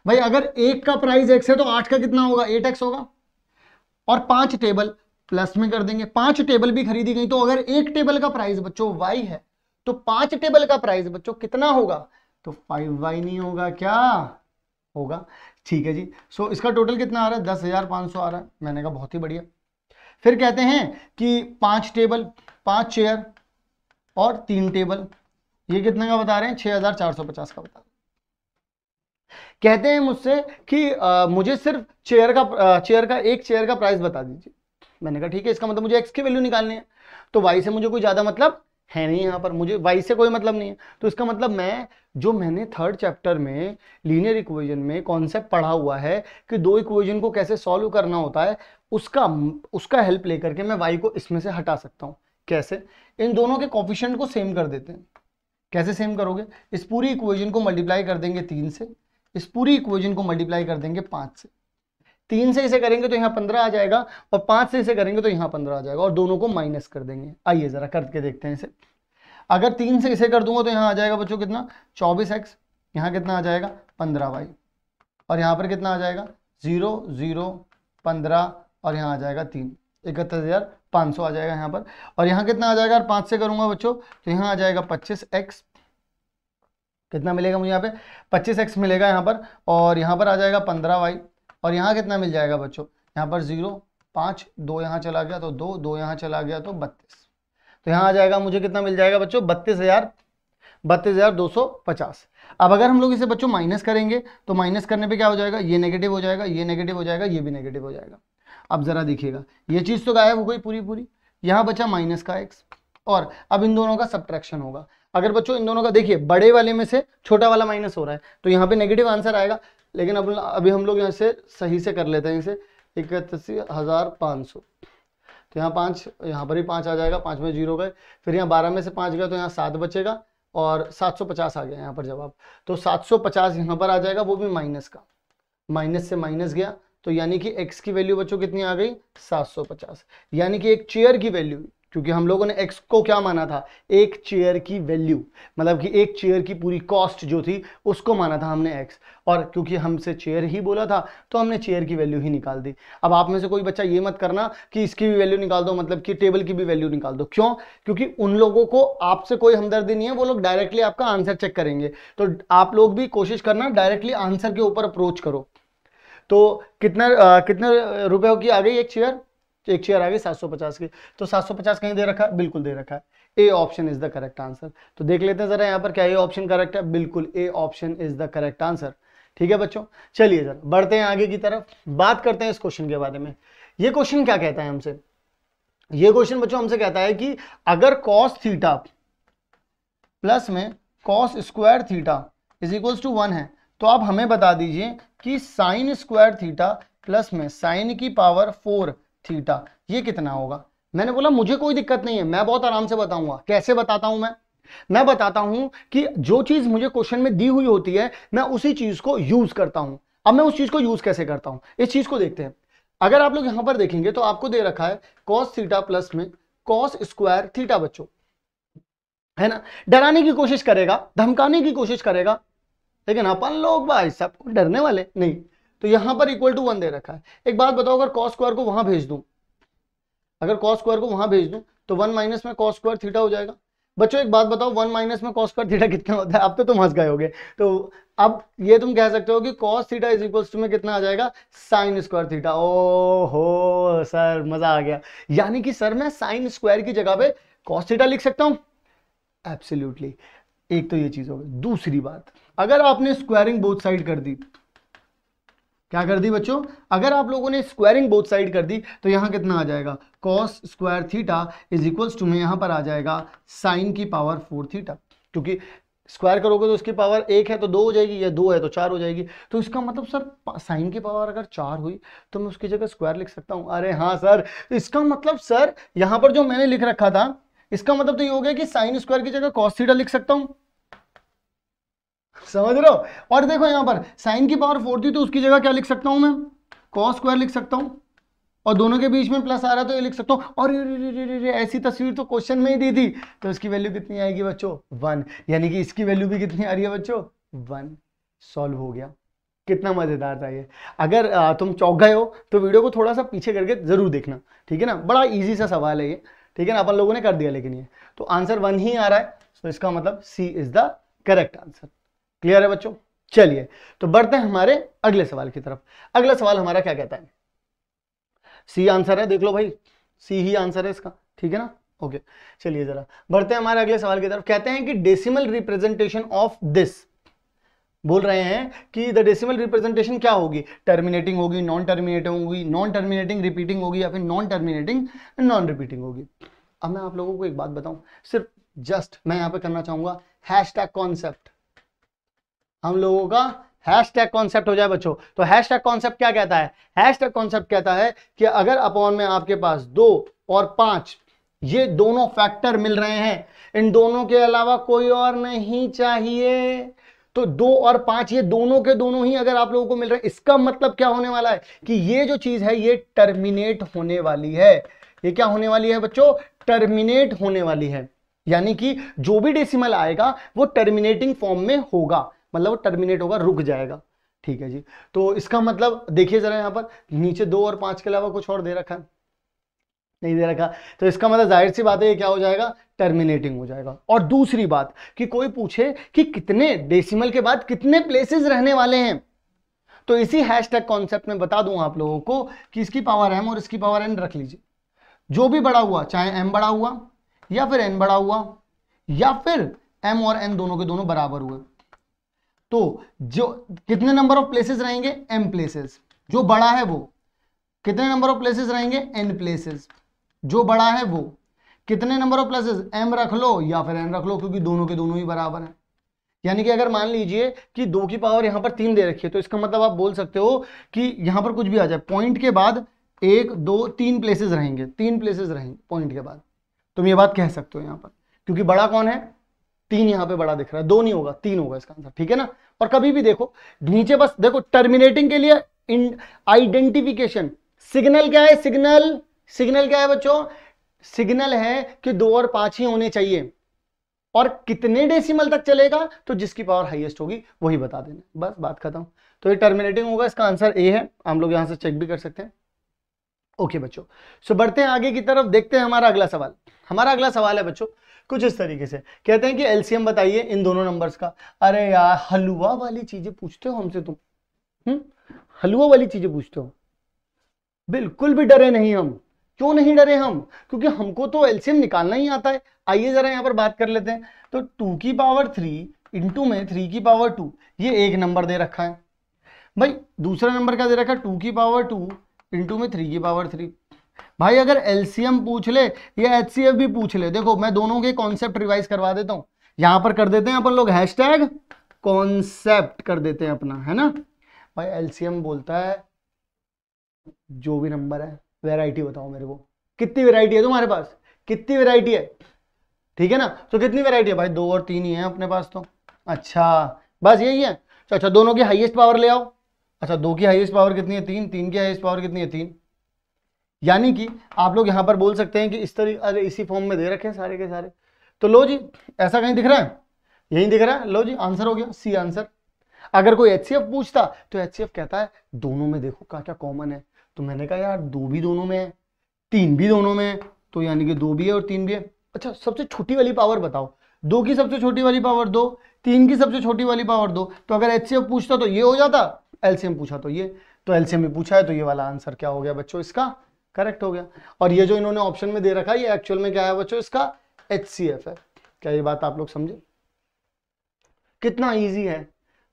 भाई अगर एक का प्राइस एक्स है तो आठ का कितना होगा एट एक्स होगा और पांच टेबल प्लस में कर देंगे पांच टेबल भी खरीदी गई तो अगर एक टेबल का प्राइस बच्चों वाई है तो पांच टेबल का प्राइस बच्चों कितना होगा तो फाइव वाई नहीं होगा क्या होगा ठीक है जी सो इसका टोटल कितना आ रहा है दस हज़ार पाँच सौ आ रहा है मैंने कहा बहुत ही बढ़िया फिर कहते हैं कि पांच टेबल पांच चेयर और तीन टेबल ये कितने का बता रहे हैं छह हज़ार चार सौ पचास का बता रहे हैं कहते हैं मुझसे कि आ, मुझे सिर्फ चेयर का चेयर का एक चेयर का प्राइस बता दीजिए मैंने कहा ठीक है इसका मतलब मुझे एक्स की वैल्यू निकालनी है तो वाई से मुझे कोई ज़्यादा मतलब है नहीं यहाँ पर मुझे वाई से कोई मतलब नहीं है तो इसका मतलब मैं जो मैंने थर्ड चैप्टर में लीनियर इक्वेशन में कॉन्सेप्ट पढ़ा हुआ है कि दो इक्वेशन को कैसे सॉल्व करना होता है उसका उसका हेल्प लेकर के मैं वाई को इसमें से हटा सकता हूँ कैसे इन दोनों के कॉफिशेंट को सेम कर देते हैं कैसे सेम करोगे इस पूरी इक्वेजन को मल्टीप्लाई कर देंगे तीन से इस पूरी इक्वेजन को मल्टीप्लाई कर देंगे पाँच से तीन से इसे करेंगे तो यहाँ पंद्रह आ जाएगा और पांच से इसे करेंगे तो यहाँ पंद्रह आ जाएगा और दोनों को माइनस कर देंगे आइए ज़रा करके देखते हैं इसे अगर तीन से इसे कर दूंगा तो यहाँ आ जाएगा बच्चों कितना चौबीस एक्स यहाँ कितना आ जाएगा पंद्रह वाई और यहाँ पर कितना आ जाएगा ज़ीरो ज़ीरो पंद्रह और यहाँ आ जाएगा तीन इकहत्तर हज़ार पाँच सौ आ जाएगा यहाँ पर और यहाँ कितना आ जाएगा और पाँच से करूँगा बच्चों तो यहाँ आ जाएगा पच्चीस एक्स कितना मिलेगा मुझे यहाँ पे पच्चीस एक्स मिलेगा यहाँ पर और यहाँ पर आ जाएगा पंद्रह वाई और यहाँ कितना मिल जाएगा बच्चों यहाँ पर जीरो पाँच दो यहाँ चला गया तो दो दो यहाँ चला गया तो बत्तीस तो यहाँ आ जाएगा मुझे कितना मिल जाएगा बच्चों बत्तीस हज़ार बत्तीस हज़ार दो सौ पचास अब अगर हम लोग इसे बच्चों माइनस करेंगे तो माइनस करने पे क्या हो जाएगा ये नेगेटिव हो जाएगा ये नेगेटिव हो जाएगा ये भी नेगेटिव हो जाएगा अब ज़रा देखिएगा ये चीज़ तो गायब हो गई पूरी पूरी यहाँ बचा माइनस का एक्स और अब इन दोनों का सब्ट्रैक्शन होगा अगर बच्चों इन दोनों का देखिए बड़े वाले में से छोटा वाला माइनस हो रहा है तो यहाँ पे नेगेटिव आंसर आएगा लेकिन अब अभी हम लोग यहाँ से सही से कर लेते हैं इसे इकतीस हज़ार पाँच सौ तो यहाँ पाँच यहाँ पर ही पाँच आ जाएगा पाँच में जीरो गए फिर यहाँ बारह में से पाँच गए तो यहाँ सात बचेगा और सात सौ पचास आ गया यहाँ पर जवाब तो सात सौ पचास यहाँ पर आ जाएगा वो भी माइनस का माइनस से माइनस गया तो यानी कि एक्स की वैल्यू बच्चों कितनी आ गई सात सौ पचास यानी कि एक चेयर की वैल्यू क्योंकि हम लोगों ने एक्स को क्या माना था एक चेयर की वैल्यू मतलब कि एक चेयर की पूरी कॉस्ट जो थी उसको माना था हमने एक्स और क्योंकि हमसे चेयर ही बोला था तो हमने चेयर की वैल्यू ही निकाल दी अब आप में से कोई बच्चा ये मत करना कि इसकी भी वैल्यू निकाल दो मतलब कि टेबल की भी वैल्यू निकाल दो क्यों क्योंकि उन लोगों को आपसे कोई हमदर्दी नहीं है वो लोग डायरेक्टली आपका आंसर चेक करेंगे तो आप लोग भी कोशिश करना डायरेक्टली आंसर के ऊपर अप्रोच करो तो कितना आ, कितने रुपयों की आ गई एक चेयर तो एक चेयर आ गई 750 की तो 750 कहीं दे रखा है बिल्कुल दे रखा है A option is the correct answer तो देख लेते हैं जरा यहाँ पर क्या ये ऑप्शन करेक्ट है बिल्कुल A option is the correct answer ठीक है बच्चों चलिए जरा बढ़ते हैं आगे की तरफ बात करते हैं इस क्वेश्चन के बारे में ये क्वेश्चन क्या कहता है हमसे ये क्वेश्चन बच्चों हमसे कहता है कि अगर कॉस थीटा प्लस में cos square theta is equals to one है तो आप हमें बता दीजिए कि साइन स्क्वायर थीटा प्लस में साइन की पावर फोर थीटा ये कितना होगा मैंने बोला मुझे कोई दिक्कत नहीं है मैं बहुत आराम से बताऊंगा कैसे बताता हूं मैं मैं बताता हूं कि जो चीज मुझे क्वेश्चन में दी हुई होती है मैं उसी चीज को यूज करता हूं अब मैं उस चीज को यूज कैसे करता हूं इस चीज को देखते हैं अगर आप लोग यहां पर देखेंगे तो आपको दे रखा है कॉस थीटा प्लस में कॉस स्क्वायर थीटा बच्चों है ना डराने की कोशिश करेगा धमकाने की कोशिश करेगा लेकिन अपन लोग भाई सब डरने वाले नहीं तो यहां पर इक्वल टू वन दे रखा है एक बात बताओ अगर कॉस स्क्वायर को वहां भेज दूं अगर कॉस स्क्वायर को वहां भेज दूं तो वन माइनस में कॉस स्क्वायर थीटा हो जाएगा बच्चों एक बात बताओ वन माइनस में कॉस स्क्वायर थीटा कितना होता है अब तो तुम हंस गए होगे तो अब ये तुम कह सकते हो कि cos theta is equals to में कितना आ जाएगा साइन स्क्वायर थीटा ओ हो सर मजा आ गया यानी कि सर मैं साइन स्क्वायर की जगह पे कॉस थीटा लिख सकता हूं एब्सोल्युटली एक तो ये चीज होगी दूसरी बात अगर आपने स्क्वायरिंग बोथ साइड कर दी क्या कर दी बच्चों अगर आप लोगों ने स्क्वायरिंग बोथ साइड कर दी तो यहाँ कितना आ जाएगा cos square theta is equals to में यहाँ पर आ जाएगा साइन की पावर फोर थीटा क्योंकि स्क्वायर करोगे तो उसकी पावर एक है तो दो हो जाएगी या दो है तो चार हो जाएगी तो इसका मतलब सर साइन की पावर अगर चार हुई तो मैं उसकी जगह स्क्वायर लिख सकता हूँ अरे हाँ सर इसका मतलब सर यहाँ पर जो मैंने लिख रखा था इसका मतलब तो ये हो गया कि साइन स्क्वायर की जगह कॉस थीटा लिख सकता हूँ समझ रहे हो और देखो यहां पर साइन की पावर फोर थी तो उसकी जगह क्या लिख सकता हूं मैं कॉस स्क्वायर लिख सकता हूं और दोनों के बीच में प्लस आ रहा तो ये लिख सकता हूँ और रे रे रे रे रे ऐसी तस्वीर तो क्वेश्चन में ही दी थी तो इसकी वैल्यू कितनी आएगी बच्चों वन यानी कि इसकी वैल्यू भी कितनी आ रही है बच्चों वन सॉल्व हो गया कितना मज़ेदार था ये अगर तुम चौक गए हो तो वीडियो को थोड़ा सा पीछे करके ज़रूर देखना ठीक है ना बड़ा ईजी सा सवाल है ये ठीक है ना अपन लोगों ने कर दिया लेकिन ये तो आंसर वन ही आ रहा है तो इसका मतलब C is the correct answer clear है बच्चों चलिए तो बढ़ते हैं हमारे अगले सवाल की तरफ अगला सवाल हमारा क्या कहता है सी आंसर है देख लो भाई सी ही आंसर है इसका ठीक है ना ओके चलिए जरा बढ़ते हैं हमारे अगले सवाल की तरफ कहते हैं कि डेसिमल रिप्रेजेंटेशन ऑफ दिस बोल रहे हैं कि द डेसिमल रिप्रेजेंटेशन क्या होगी टर्मिनेटिंग होगी नॉन टर्मिनेटिंग होगी नॉन टर्मिनेटिंग रिपीटिंग होगी या फिर नॉन टर्मिनेटिंग नॉन रिपीटिंग होगी अब मैं आप लोगों को एक बात बताऊं सिर्फ जस्ट मैं यहां पे करना चाहूंगा हैश टैग कॉन्सेप्ट हम लोगों का हैश टैग कॉन्सेप्ट हो जाए बच्चों तो हैश टैग कॉन्सेप्ट क्या कहता है हैश टैग कॉन्सेप्ट कहता है कि अगर अपॉन में आपके पास दो और पांच ये दोनों फैक्टर मिल रहे हैं इन दोनों के अलावा कोई और नहीं चाहिए तो दो और पांच ये दोनों के दोनों ही अगर आप लोगों को मिल रहे हैं इसका मतलब क्या होने वाला है कि ये जो चीज है ये टर्मिनेट होने वाली है ये क्या होने वाली है बच्चों टर्मिनेट होने वाली है यानी कि जो भी डेसिमल आएगा वो टर्मिनेटिंग फॉर्म में होगा मतलब वो टर्मिनेट होगा रुक जाएगा ठीक है जी तो इसका मतलब देखिए जरा यहाँ पर नीचे दो और पांच के अलावा कुछ और दे रखा है नहीं दे रखा तो इसका मतलब जाहिर सी बात है ये क्या हो जाएगा टर्मिनेटिंग हो जाएगा और दूसरी बात कि कोई पूछे कि कितने डेसिमल के बाद कितने प्लेसेस रहने वाले हैं तो इसी हैशटैग कॉन्सेप्ट में बता दूं आप लोगों को कि इसकी पावर एम और इसकी पावर एन रख लीजिए जो भी बड़ा हुआ चाहे एम बड़ा हुआ या फिर एन बड़ा हुआ या फिर एम और एन दोनों के दोनों बराबर हुए तो जो कितने नंबर ऑफ प्लेसेस रहेंगे एम प्लेसेस जो बड़ा है वो कितने नंबर ऑफ प्लेसेस रहेंगे एन प्लेसेस जो बड़ा है वो कितने नंबर ऑफ प्लेसेस एम रख लो या फिर एन रख लो क्योंकि दोनों के दोनों ही बराबर हैं यानी कि अगर मान लीजिए कि दो की पावर यहां पर तीन दे रखी है तो इसका मतलब आप बोल सकते हो कि यहां पर कुछ भी आ जाए पॉइंट के बाद एक दो तीन प्लेसेस रहेंगे तीन प्लेसेस रहेंगे पॉइंट के बाद तुम ये बात कह सकते हो यहां पर क्योंकि बड़ा कौन है तीन यहां पे बड़ा दिख रहा है दो नहीं होगा तीन होगा इसका आंसर ठीक है ना और कभी भी देखो नीचे बस देखो टर्मिनेटिंग के लिए आइडेंटिफिकेशन सिग्नल क्या है सिग्नल सिग्नल क्या है बच्चों सिग्नल है कि दो और पांच ही होने चाहिए और कितने डेसिमल तक चलेगा तो जिसकी पावर हाईएस्ट होगी वही बता देना बस बात खत्म तो ये टर्मिनेटिंग होगा इसका आंसर ए है हम लोग यहां से चेक भी कर सकते हैं ओके बच्चों सो बढ़ते हैं आगे की तरफ देखते हैं हमारा अगला सवाल हमारा अगला सवाल है बच्चों कुछ इस तरीके से कहते हैं कि एलसीएम बताइए इन दोनों नंबर्स का अरे यार हलवा वाली चीजें पूछते हो हमसे तुम हम्म हलवा वाली चीजें पूछते हो बिल्कुल भी डरे नहीं हम क्यों नहीं डरे हम क्योंकि हमको तो एलसीएम निकालना ही आता है आइए जरा यहां पर बात कर लेते हैं तो टू की पावर थ्री इंटू में थ्री की पावर टू ये एक नंबर दे रखा है भाई दूसरा नंबर क्या दे रखा है टू की पावर टू इंटू में थ्री की पावर थ्री भाई अगर एलसीएम पूछ ले या एच भी पूछ ले देखो मैं दोनों के कॉन्सेप्ट रिवाइज करवा देता हूं यहां पर कर देते हैं अपन लोग हैश टैग कॉन्सेप्ट कर देते हैं अपना है ना भाई एलसीएम बोलता है जो भी नंबर है वेराइटी बताओ मेरे को कितनी वेराइटी है तुम्हारे पास कितनी वेराइटी है ठीक है ना तो कितनी वेराइटी है भाई दो और तीन ही है अपने पास तो अच्छा बस यही है अच्छा, अच्छा दोनों की हाइएस्ट पावर ले आओ अच्छा दो की हाइएस्ट पावर कितनी है तीन तीन की हाइएस्ट पावर कितनी है तीन यानी कि आप लोग यहां पर बोल सकते हैं कि इस तरीके अरे इसी फॉर्म में दे रखे हैं सारे के सारे तो लो जी ऐसा कहीं दिख रहा है यही दिख रहा है लो जी आंसर हो गया सी आंसर अगर कोई एच पूछता तो एच कहता है दोनों में देखो क्या क्या कॉमन है तो मैंने कहा यार दो भी दोनों में है तीन भी दोनों में है तो यानी कि दो भी है और तीन भी है अच्छा सबसे छोटी वाली पावर बताओ दो की सबसे छोटी वाली पावर दो तीन की सबसे छोटी वाली पावर दो तो अगर एच पूछता तो ये हो जाता एलसीएम पूछा तो ये तो एलसीएम भी पूछा है तो ये वाला आंसर क्या हो गया बच्चों इसका करेक्ट हो गया और ये जो इन्होंने ऑप्शन में दे रखा है ये एक्चुअल में क्या है बच्चों इसका एच है क्या ये बात आप लोग समझे कितना ईजी है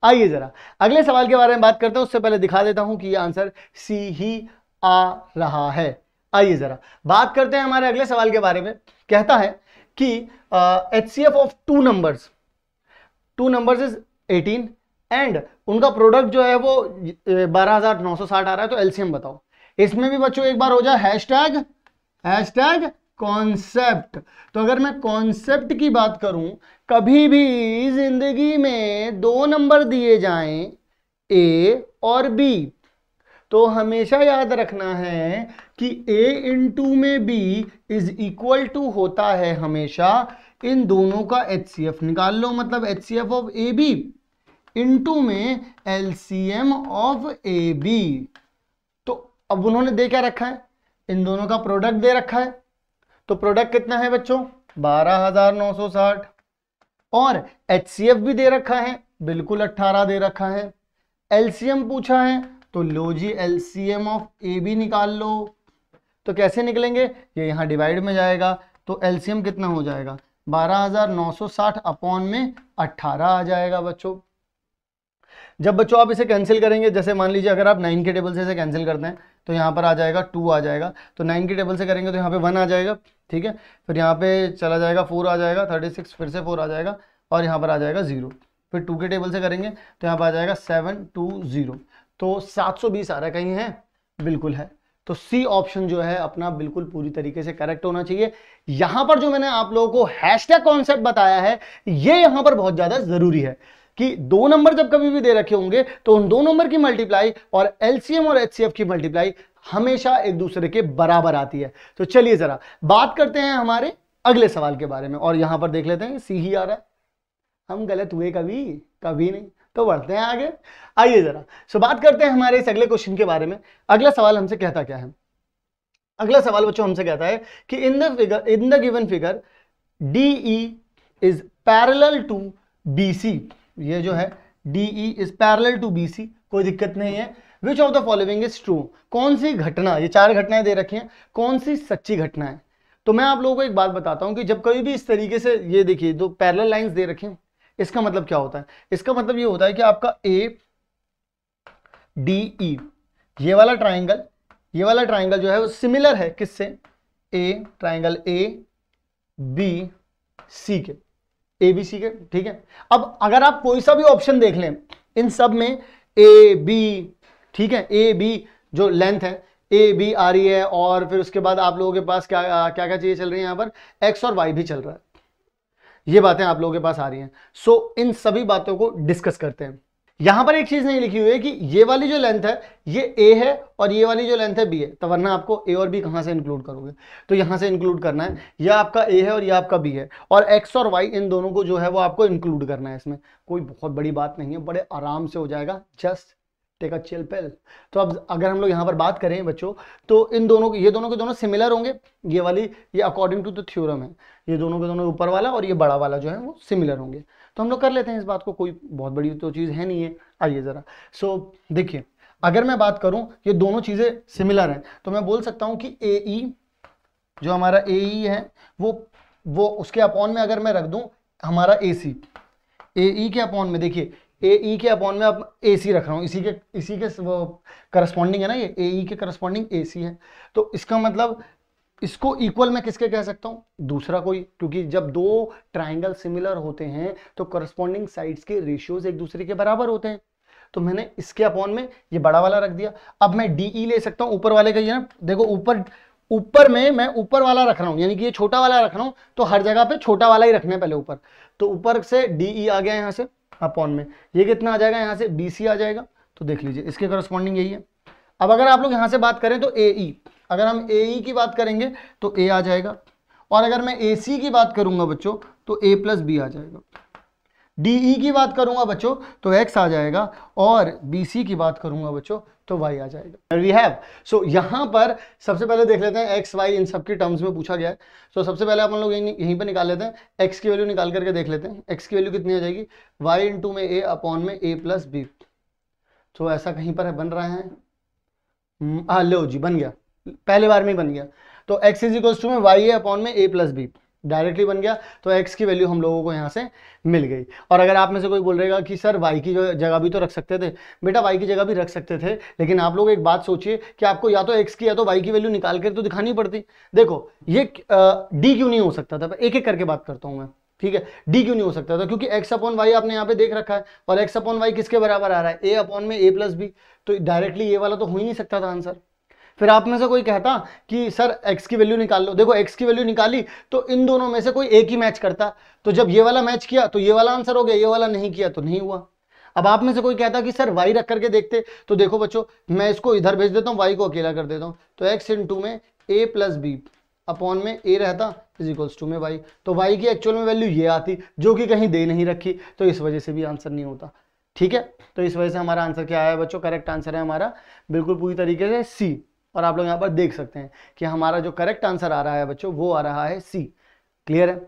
आइए जरा अगले सवाल के बारे में बात करते हैं उससे पहले दिखा देता हूं कि ये आंसर सी ही आ रहा है आइए जरा बात करते हैं हमारे अगले सवाल के बारे में कहता है कि H C F of two numbers two numbers is 18 and उनका प्रोडक्ट जो है वो 12,960 आ रहा है तो एलसीएम बताओ इसमें भी बच्चों एक बार हो जाए hashtag hashtag concept तो अगर मैं कॉन्सेप्ट की बात करूं कभी भी जिंदगी में दो नंबर दिए जाएं ए और बी तो हमेशा याद रखना है कि ए इन टू में बी इज इक्वल टू होता है हमेशा इन दोनों का एच सी एफ निकाल लो मतलब H C F of A B in to में L C M of A B अब उन्होंने दे क्या रखा है इन दोनों का प्रोडक्ट दे रखा है तो प्रोडक्ट कितना है बच्चों बारह हजार नौ सौ साठ और एच भी दे रखा है बिल्कुल अट्ठारह दे रखा है एलसीएम पूछा है तो लो जी एलसीएम ऑफ ए बी निकाल लो तो कैसे निकलेंगे ये यहाँ डिवाइड में जाएगा तो एलसीएम कितना हो जाएगा 12,960 अपॉन में 18 आ जाएगा बच्चों जब बच्चों आप इसे कैंसिल करेंगे जैसे मान लीजिए अगर आप नाइन के टेबल से इसे कैंसिल करते हैं तो यहाँ पर आ जाएगा टू आ जाएगा तो नाइन की टेबल से करेंगे तो यहाँ पे वन आ जाएगा ठीक है फिर यहाँ पे चला जाएगा फोर आ जाएगा थर्टी सिक्स फिर से फोर आ जाएगा और यहाँ पर आ जाएगा जीरो फिर टू के टेबल से करेंगे तो यहाँ पर आ जाएगा सेवन टू जीरो तो सात सौ बीस आ रहा है कहीं है बिल्कुल है तो सी ऑप्शन जो है अपना बिल्कुल पूरी तरीके से करेक्ट होना चाहिए यहां पर जो मैंने आप लोगों को हैशटैग कॉन्सेप्ट बताया है ये यहां पर बहुत ज्यादा जरूरी है कि दो नंबर जब कभी भी दे रखे होंगे तो उन दो नंबर की मल्टीप्लाई और एलसीएम और एचसीएफ की मल्टीप्लाई हमेशा एक दूसरे के बराबर आती है तो चलिए जरा बात करते हैं हमारे अगले सवाल के बारे में और यहां पर देख लेते हैं सी ही आ रहा है हम गलत हुए कभी कभी नहीं तो बढ़ते हैं आगे आइए जरा सो बात करते हैं हमारे इस अगले क्वेश्चन के बारे में अगला सवाल हमसे कहता क्या है अगला सवाल बच्चों हमसे कहता है कि in the figure in the given figure D E is parallel to B C ये जो है D E is parallel to B C कोई दिक्कत नहीं है which of the following is true कौन सी घटना ये चार घटनाएं दे रखी हैं कौन सी सच्ची घटना है तो मैं आप लोगों को एक बात बताता हूं कि जब कभी भी इस तरीके से ये देखिए दो पैरल लाइन दे रखी हैं इसका मतलब क्या होता है इसका मतलब ये होता है कि आपका ए डी ई ये वाला ट्राइंगल ये वाला ट्राइंगल जो है वो सिमिलर है किससे ए ट्राइंगल ए बी सी के ए बी सी के ठीक है अब अगर आप कोई सा भी ऑप्शन देख लें इन सब में ए बी ठीक है ए बी जो लेंथ है ए बी आ रही है और फिर उसके बाद आप लोगों के पास क्या क्या क्या चीज़ें चल रही है यहाँ पर एक्स और वाई भी चल रहा है ये बातें आप लोगों के पास आ रही हैं सो so, इन सभी बातों को डिस्कस करते हैं यहां पर एक चीज नहीं लिखी हुई है कि ये वाली जो लेंथ है ये ए है और ये वाली जो लेंथ है बी है तो वरना आपको ए और बी कहां से इंक्लूड करोगे तो यहां से इंक्लूड करना है यह आपका ए है और यह आपका बी है और एक्स और वाई इन दोनों को जो है वो आपको इंक्लूड करना है इसमें कोई बहुत बड़ी बात नहीं है बड़े आराम से हो जाएगा just take a chill pill तो अब अगर हम लोग यहाँ पर बात करें बच्चों तो इन दोनों ये दोनों के दोनों सिमिलर होंगे ये वाली ये अकॉर्डिंग टू द थ्योरम है ये दोनों के दोनों ऊपर वाला और ये बड़ा वाला जो है वो सिमिलर होंगे तो हम लोग कर लेते हैं इस बात को कोई बहुत बड़ी तो चीज़ है नहीं है आइए ज़रा सो so, देखिए अगर मैं बात करूं ये दोनों चीज़ें सिमिलर हैं तो मैं बोल सकता हूं कि ए ई e, जो हमारा ए ई e है वो वो उसके अपॉन में अगर मैं रख दूं हमारा ए सी ए ई के अपॉन में देखिए ए ई e के अपॉन में अब ए सी रख रहा हूँ इसी के इसी के वो करस्पॉन्डिंग है ना ये ए ई के करस्पॉन्डिंग ए सी है तो इसका मतलब इसको इक्वल मैं किसके कह सकता हूं दूसरा कोई क्योंकि जब दो ट्राइंगल सिमिलर होते हैं तो करस्पॉन्डिंग साइड्स के रेशियोज एक दूसरे के बराबर होते हैं तो मैंने इसके अपॉन में ये बड़ा वाला रख दिया अब मैं डी ई ले सकता हूँ ऊपर वाले का ये ना देखो ऊपर ऊपर में मैं ऊपर वाला रख रहा हूं यानी कि ये छोटा वाला रख रहा हूं तो हर जगह पे छोटा वाला ही रखना है पहले ऊपर तो ऊपर से डी ई आ गया यहाँ से अपॉन में ये कितना आ जाएगा यहाँ से बी सी आ जाएगा तो देख लीजिए इसके करस्पॉन्डिंग यही है अब अगर आप लोग यहाँ से बात करें तो ए ई अगर हम ए ई e की बात करेंगे तो ए आ जाएगा और अगर मैं ए सी की बात करूंगा बच्चों तो ए प्लस बी आ जाएगा डी ई e की बात करूंगा बच्चों तो एक्स आ जाएगा और बी सी की बात करूंगा बच्चों तो वाई आ जाएगा वी हैव सो यहाँ पर सबसे पहले देख लेते हैं एक्स वाई इन सब टर्म्स में पूछा गया है सो so, सबसे पहले अपन लोग यहीं यहीं पर निकाल लेते हैं एक्स की वैल्यू निकाल करके देख लेते हैं एक्स की वैल्यू कितनी आ जाएगी वाई टू में ए अपॉन में ए प्लस बी तो ऐसा कहीं पर है बन रहा है hmm, हाँ लो जी बन गया पहले बार में ही बन गया तो एक्स इज इक्वल टू में वाई ए अपॉन में ए प्लस बी डायरेक्टली बन गया तो एक्स की वैल्यू हम लोगों को यहाँ से मिल गई और अगर आप में से कोई बोल रहेगा कि सर वाई की जगह भी तो रख सकते थे बेटा वाई की जगह भी रख सकते थे लेकिन आप लोग एक बात सोचिए कि आपको या तो एक्स की या तो वाई की वैल्यू निकाल कर तो दिखानी पड़ती देखो ये डी क्यों नहीं हो सकता था एक एक करके बात करता हूँ मैं ठीक है डी क्यों नहीं हो सकता था क्योंकि एक्स अपॉन वाई आपने यहाँ पे देख रखा है और एक्स अपॉन वाई किसके बराबर आ रहा है ए अपॉन में ए प्लस बी तो डायरेक्टली ये वाला तो हो ही नहीं सकता था आंसर फिर आप में से कोई कहता कि सर एक्स की वैल्यू निकाल लो देखो एक्स की वैल्यू निकाली तो इन दोनों में से कोई एक ही मैच करता तो जब ये वाला मैच किया तो ये वाला आंसर हो गया ये वाला नहीं किया तो नहीं हुआ अब आप में से कोई कहता कि सर वाई रख करके देखते तो देखो बच्चों मैं इसको इधर भेज देता हूँ वाई को अकेला कर देता हूँ तो एक्स इन टू में ए प्लस बी अपॉन में ए रहता इज इक्वल्स टू में वाई तो वाई की एक्चुअल में वैल्यू ये आती जो कि कहीं दे नहीं रखी तो इस वजह से भी आंसर नहीं होता ठीक है तो इस वजह से हमारा आंसर क्या आया बच्चों करेक्ट आंसर है हमारा बिल्कुल पूरी तरीके से सी और आप लोग यहाँ पर देख सकते हैं कि हमारा जो करेक्ट आंसर आ रहा है बच्चों वो आ रहा है सी क्लियर है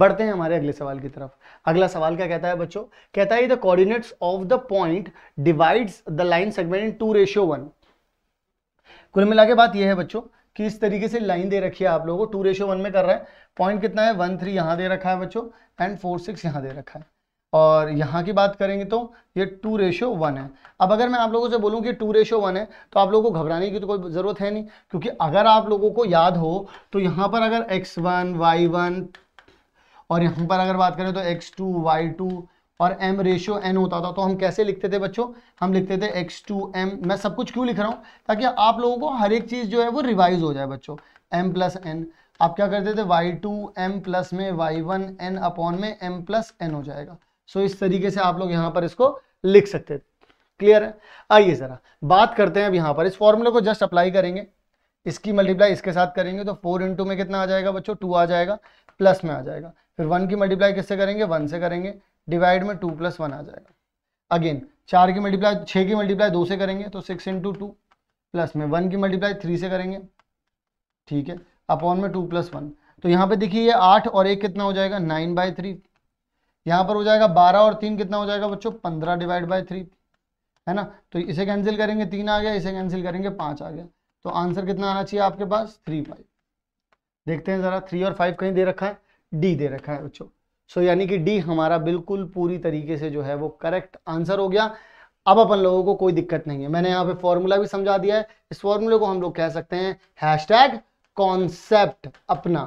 बढ़ते हैं हमारे अगले सवाल की तरफ अगला सवाल क्या कहता है बच्चों कहता है the coordinates of the point divides the line segment into ratio one कुल मिला के बात यह है बच्चों कि इस तरीके से लाइन दे रखी है आप लोगों को टू रेशियो वन में कर रहा है पॉइंट कितना है वन थ्री यहां दे रखा है बच्चों एंड फोर सिक्स यहां दे रखा है और यहाँ की बात करेंगे तो ये टू रेशो वन है अब अगर मैं आप लोगों से बोलूँ कि टू रेशो वन है तो आप लोगों को घबराने की तो कोई ज़रूरत है नहीं क्योंकि अगर आप लोगों को याद हो तो यहाँ पर अगर एक्स वन वाई वन और यहाँ पर अगर बात करें तो एक्स टू वाई टू और एम रेशियो एन होता था तो हम कैसे लिखते थे बच्चों हम लिखते थे एक्स टू एम मैं सब कुछ क्यों लिख रहा हूँ ताकि आप लोगों को हर एक चीज़ जो है वो रिवाइज हो जाए बच्चों एम प्लस एन आप क्या करते थे वाई टू एम प्लस में वाई वन एन अपॉन में एम प्लस एन हो जाएगा सो इस तरीके से आप लोग यहां पर इसको लिख सकते थे क्लियर है आइए ज़रा बात करते हैं अब यहां पर इस फॉर्मूले को जस्ट अप्लाई करेंगे इसकी मल्टीप्लाई इसके साथ करेंगे तो फोर इंटू में कितना आ जाएगा बच्चों टू आ जाएगा प्लस में आ जाएगा फिर वन की मल्टीप्लाई किससे करेंगे वन से करेंगे डिवाइड में टू प्लस वन आ जाएगा अगेन चार की मल्टीप्लाई छः की मल्टीप्लाई दो से करेंगे तो सिक्स इंटू टू प्लस में वन की मल्टीप्लाई थ्री से करेंगे ठीक है अपॉन में टू प्लस वन तो यहाँ पे देखिए ये आठ और एक कितना हो जाएगा नाइन बाई थ्री यहाँ पर हो जाएगा बारह और तीन कितना हो जाएगा बच्चों पंद्रह डिवाइड बाई थ्री है ना तो इसे कैंसिल करेंगे तीन आ गया इसे कैंसिल करेंगे पाँच आ गया तो आंसर कितना आना चाहिए आपके पास थ्री फाइव देखते हैं ज़रा थ्री और फाइव कहीं दे रखा है डी दे रखा है बच्चों सो यानी कि डी हमारा बिल्कुल पूरी तरीके से जो है वो करेक्ट आंसर हो गया अब अपन लोगों को कोई दिक्कत नहीं है मैंने यहाँ पे फॉर्मूला भी समझा दिया है इस फॉर्मूले को हम लोग कह सकते हैं हैश टैग कॉन्सेप्ट अपना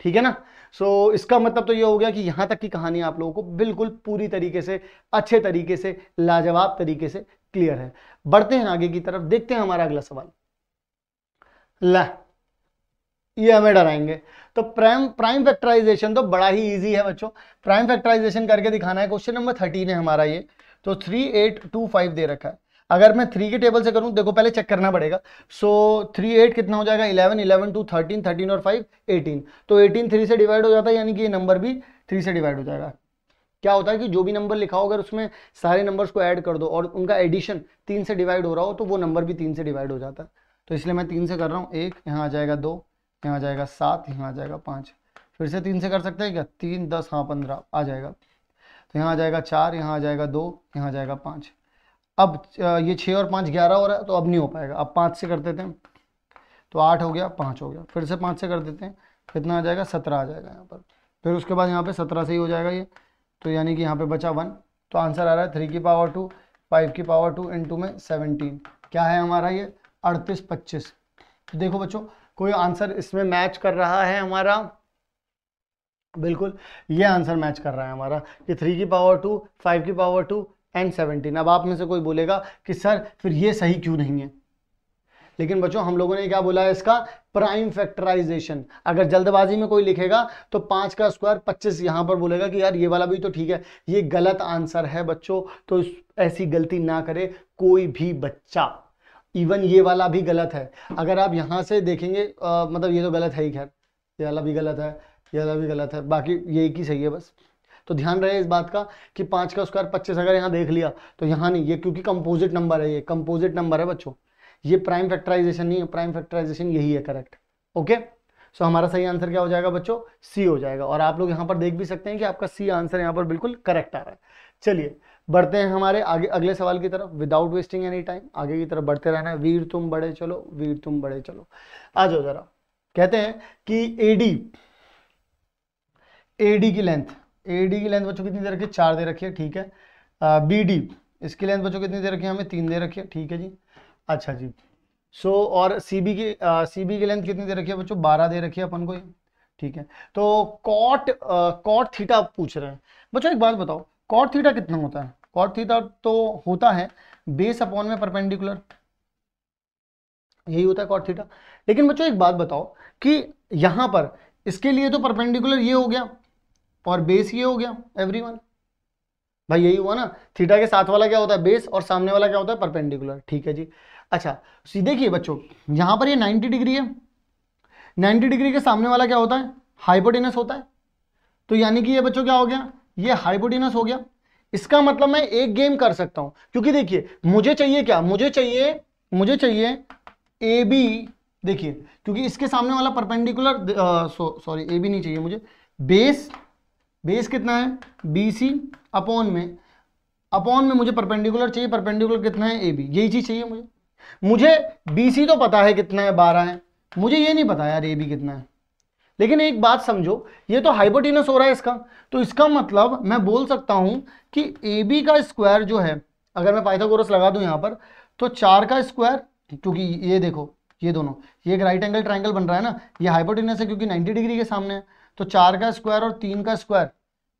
ठीक है ना सो so, इसका मतलब तो ये हो गया कि यहाँ तक की कहानी आप लोगों को बिल्कुल पूरी तरीके से अच्छे तरीके से लाजवाब तरीके से क्लियर है बढ़ते हैं आगे की तरफ देखते हैं हमारा अगला सवाल ला ये हमें डराएंगे तो प्राइम प्राइम फैक्टराइजेशन तो बड़ा ही इजी है बच्चों प्राइम फैक्टराइजेशन करके दिखाना है क्वेश्चन नंबर थर्टीन है हमारा ये तो थ्री एट टू फाइव दे रखा है अगर मैं थ्री के टेबल से करूँ देखो पहले चेक करना पड़ेगा सो थ्री एट कितना हो जाएगा eleven eleven to thirteen thirteen और फाइव एटीन तो एटीन थ्री से डिवाइड हो जाता है यानी कि ये नंबर भी थ्री से डिवाइड हो जाएगा क्या होता है कि जो भी नंबर लिखा हो अगर उसमें सारे नंबर्स को ऐड कर दो और उनका एडिशन तीन से डिवाइड हो रहा हो तो वो नंबर भी तीन से डिवाइड हो जाता है तो इसलिए मैं तीन से कर रहा हूँ एक यहाँ आ जाएगा दो यहाँ आ जाएगा सात यहाँ आ जाएगा पाँच फिर से तीन से कर सकते हैं क्या तीन दस हाँ पंद्रह आ जाएगा तो यहाँ आ जाएगा चार यहाँ आ जाएगा दो यहाँ आ जाएगा पाँच अब ये छः और पाँच ग्यारह हो रहा है तो अब नहीं हो पाएगा अब पाँच से कर देते हैं तो आठ हो गया पाँच हो गया फिर से पाँच से कर देते हैं कितना आ जाएगा सत्रह आ जाएगा यहाँ पर फिर उसके बाद यहाँ पे सत्रह से ही हो जाएगा ये तो यानी कि यहाँ पे बचा वन तो आंसर आ रहा है थ्री की पावर टू फाइव की पावर टू इन टू में सेवनटीन क्या है हमारा ये अड़तीस पच्चीस तो देखो बच्चों कोई आंसर इसमें मैच कर रहा है हमारा बिल्कुल ये आंसर मैच कर रहा है हमारा कि थ्री की पावर टू फाइव की पावर टू एंड सेवनटीन अब आप में से कोई बोलेगा कि सर फिर ये सही क्यों नहीं है लेकिन बच्चों हम लोगों ने क्या बोला है इसका प्राइम फैक्टराइजेशन अगर जल्दबाजी में कोई लिखेगा तो पाँच का स्क्वायर पच्चीस यहाँ पर बोलेगा कि यार ये वाला भी तो ठीक है ये गलत आंसर है बच्चों तो ऐसी गलती ना करे कोई भी बच्चा इवन ये वाला भी गलत है अगर आप यहाँ से देखेंगे आ, मतलब ये तो गलत है ही खैर ये वाला भी गलत है ये वाला भी गलत है बाकी ये एक ही सही है बस तो ध्यान रहे इस बात का कि पाँच का स्क्वायर पच्चीस अगर यहाँ देख लिया तो यहाँ नहीं ये क्योंकि कंपोजिट नंबर है ये कंपोजिट नंबर है बच्चों ये प्राइम फैक्टराइजेशन नहीं है प्राइम फैक्टराइजेशन यही है करेक्ट ओके सो हमारा सही आंसर क्या हो जाएगा बच्चों सी हो जाएगा और आप लोग यहाँ पर देख भी सकते हैं कि आपका सी आंसर यहाँ पर बिल्कुल करेक्ट आ रहा है चलिए बढ़ते हैं हमारे आगे अगले सवाल की तरफ विदाउट वेस्टिंग एनी टाइम आगे की तरफ बढ़ते रहना है वीर तुम बड़े चलो वीर तुम बड़े चलो आ जाओ जरा कहते हैं कि एडी एडी की लेंथ ए डी की लेंथ बच्चों कितनी दे रखी है चार दे रखी है ठीक है बी डी इसकी लेंथ बच्चों कितनी दे रखी है हमें तीन दे रखी है ठीक है जी अच्छा जी सो so, और सी बी की सी बी की लेंथ कितनी दे रखी है बच्चों बारह दे रखी है अपन को ये ठीक है तो कॉट कॉट थीटा पूछ रहे हैं बच्चों एक बात बताओ कॉट थीटा कितना होता है कॉट थीटा तो होता है बेस अपॉन में परपेंडिकुलर यही होता है कॉट थीटा लेकिन बच्चों एक बात बताओ कि यहां पर इसके लिए तो परपेंडिकुलर ये हो गया और बेस ये हो गया एवरी वन भाई यही हुआ ना थीटा के साथ वाला क्या होता है बेस और सामने वाला क्या होता है परपेंडिकुलर ठीक है जी अच्छा देखिए बच्चों यहां पर ये 90 डिग्री है 90 डिग्री के सामने वाला क्या होता है हाइपोटिनस होता है तो यानी कि ये बच्चों क्या हो गया ये हाइपोटिनस हो गया इसका मतलब मैं एक गेम कर सकता हूं क्योंकि देखिए मुझे चाहिए क्या मुझे चाहिए मुझे चाहिए ए बी देखिए क्योंकि इसके सामने वाला परपेंडिकुलर सॉरी ए बी नहीं चाहिए मुझे बेस बेस कितना है बी सी अपॉन में अपॉन में मुझे परपेंडिकुलर चाहिए परपेंडिकुलर कितना है ए बी यही चीज़ चाहिए मुझे मुझे बी सी तो पता है कितना है बारह है मुझे ये नहीं पता यार ए बी कितना है लेकिन एक बात समझो ये तो हाइपोटिनस हो रहा है इसका तो इसका मतलब मैं बोल सकता हूँ कि ए बी का स्क्वायर जो है अगर मैं पाइथागोरस लगा दूं यहाँ पर तो चार का स्क्वायर क्योंकि ये देखो ये दोनों ये एक राइट एंगल ट्राइंगल बन रहा है ना ये हाइपोटिनस है क्योंकि 90 डिग्री के सामने है तो चार का स्क्वायर और तीन का स्क्वायर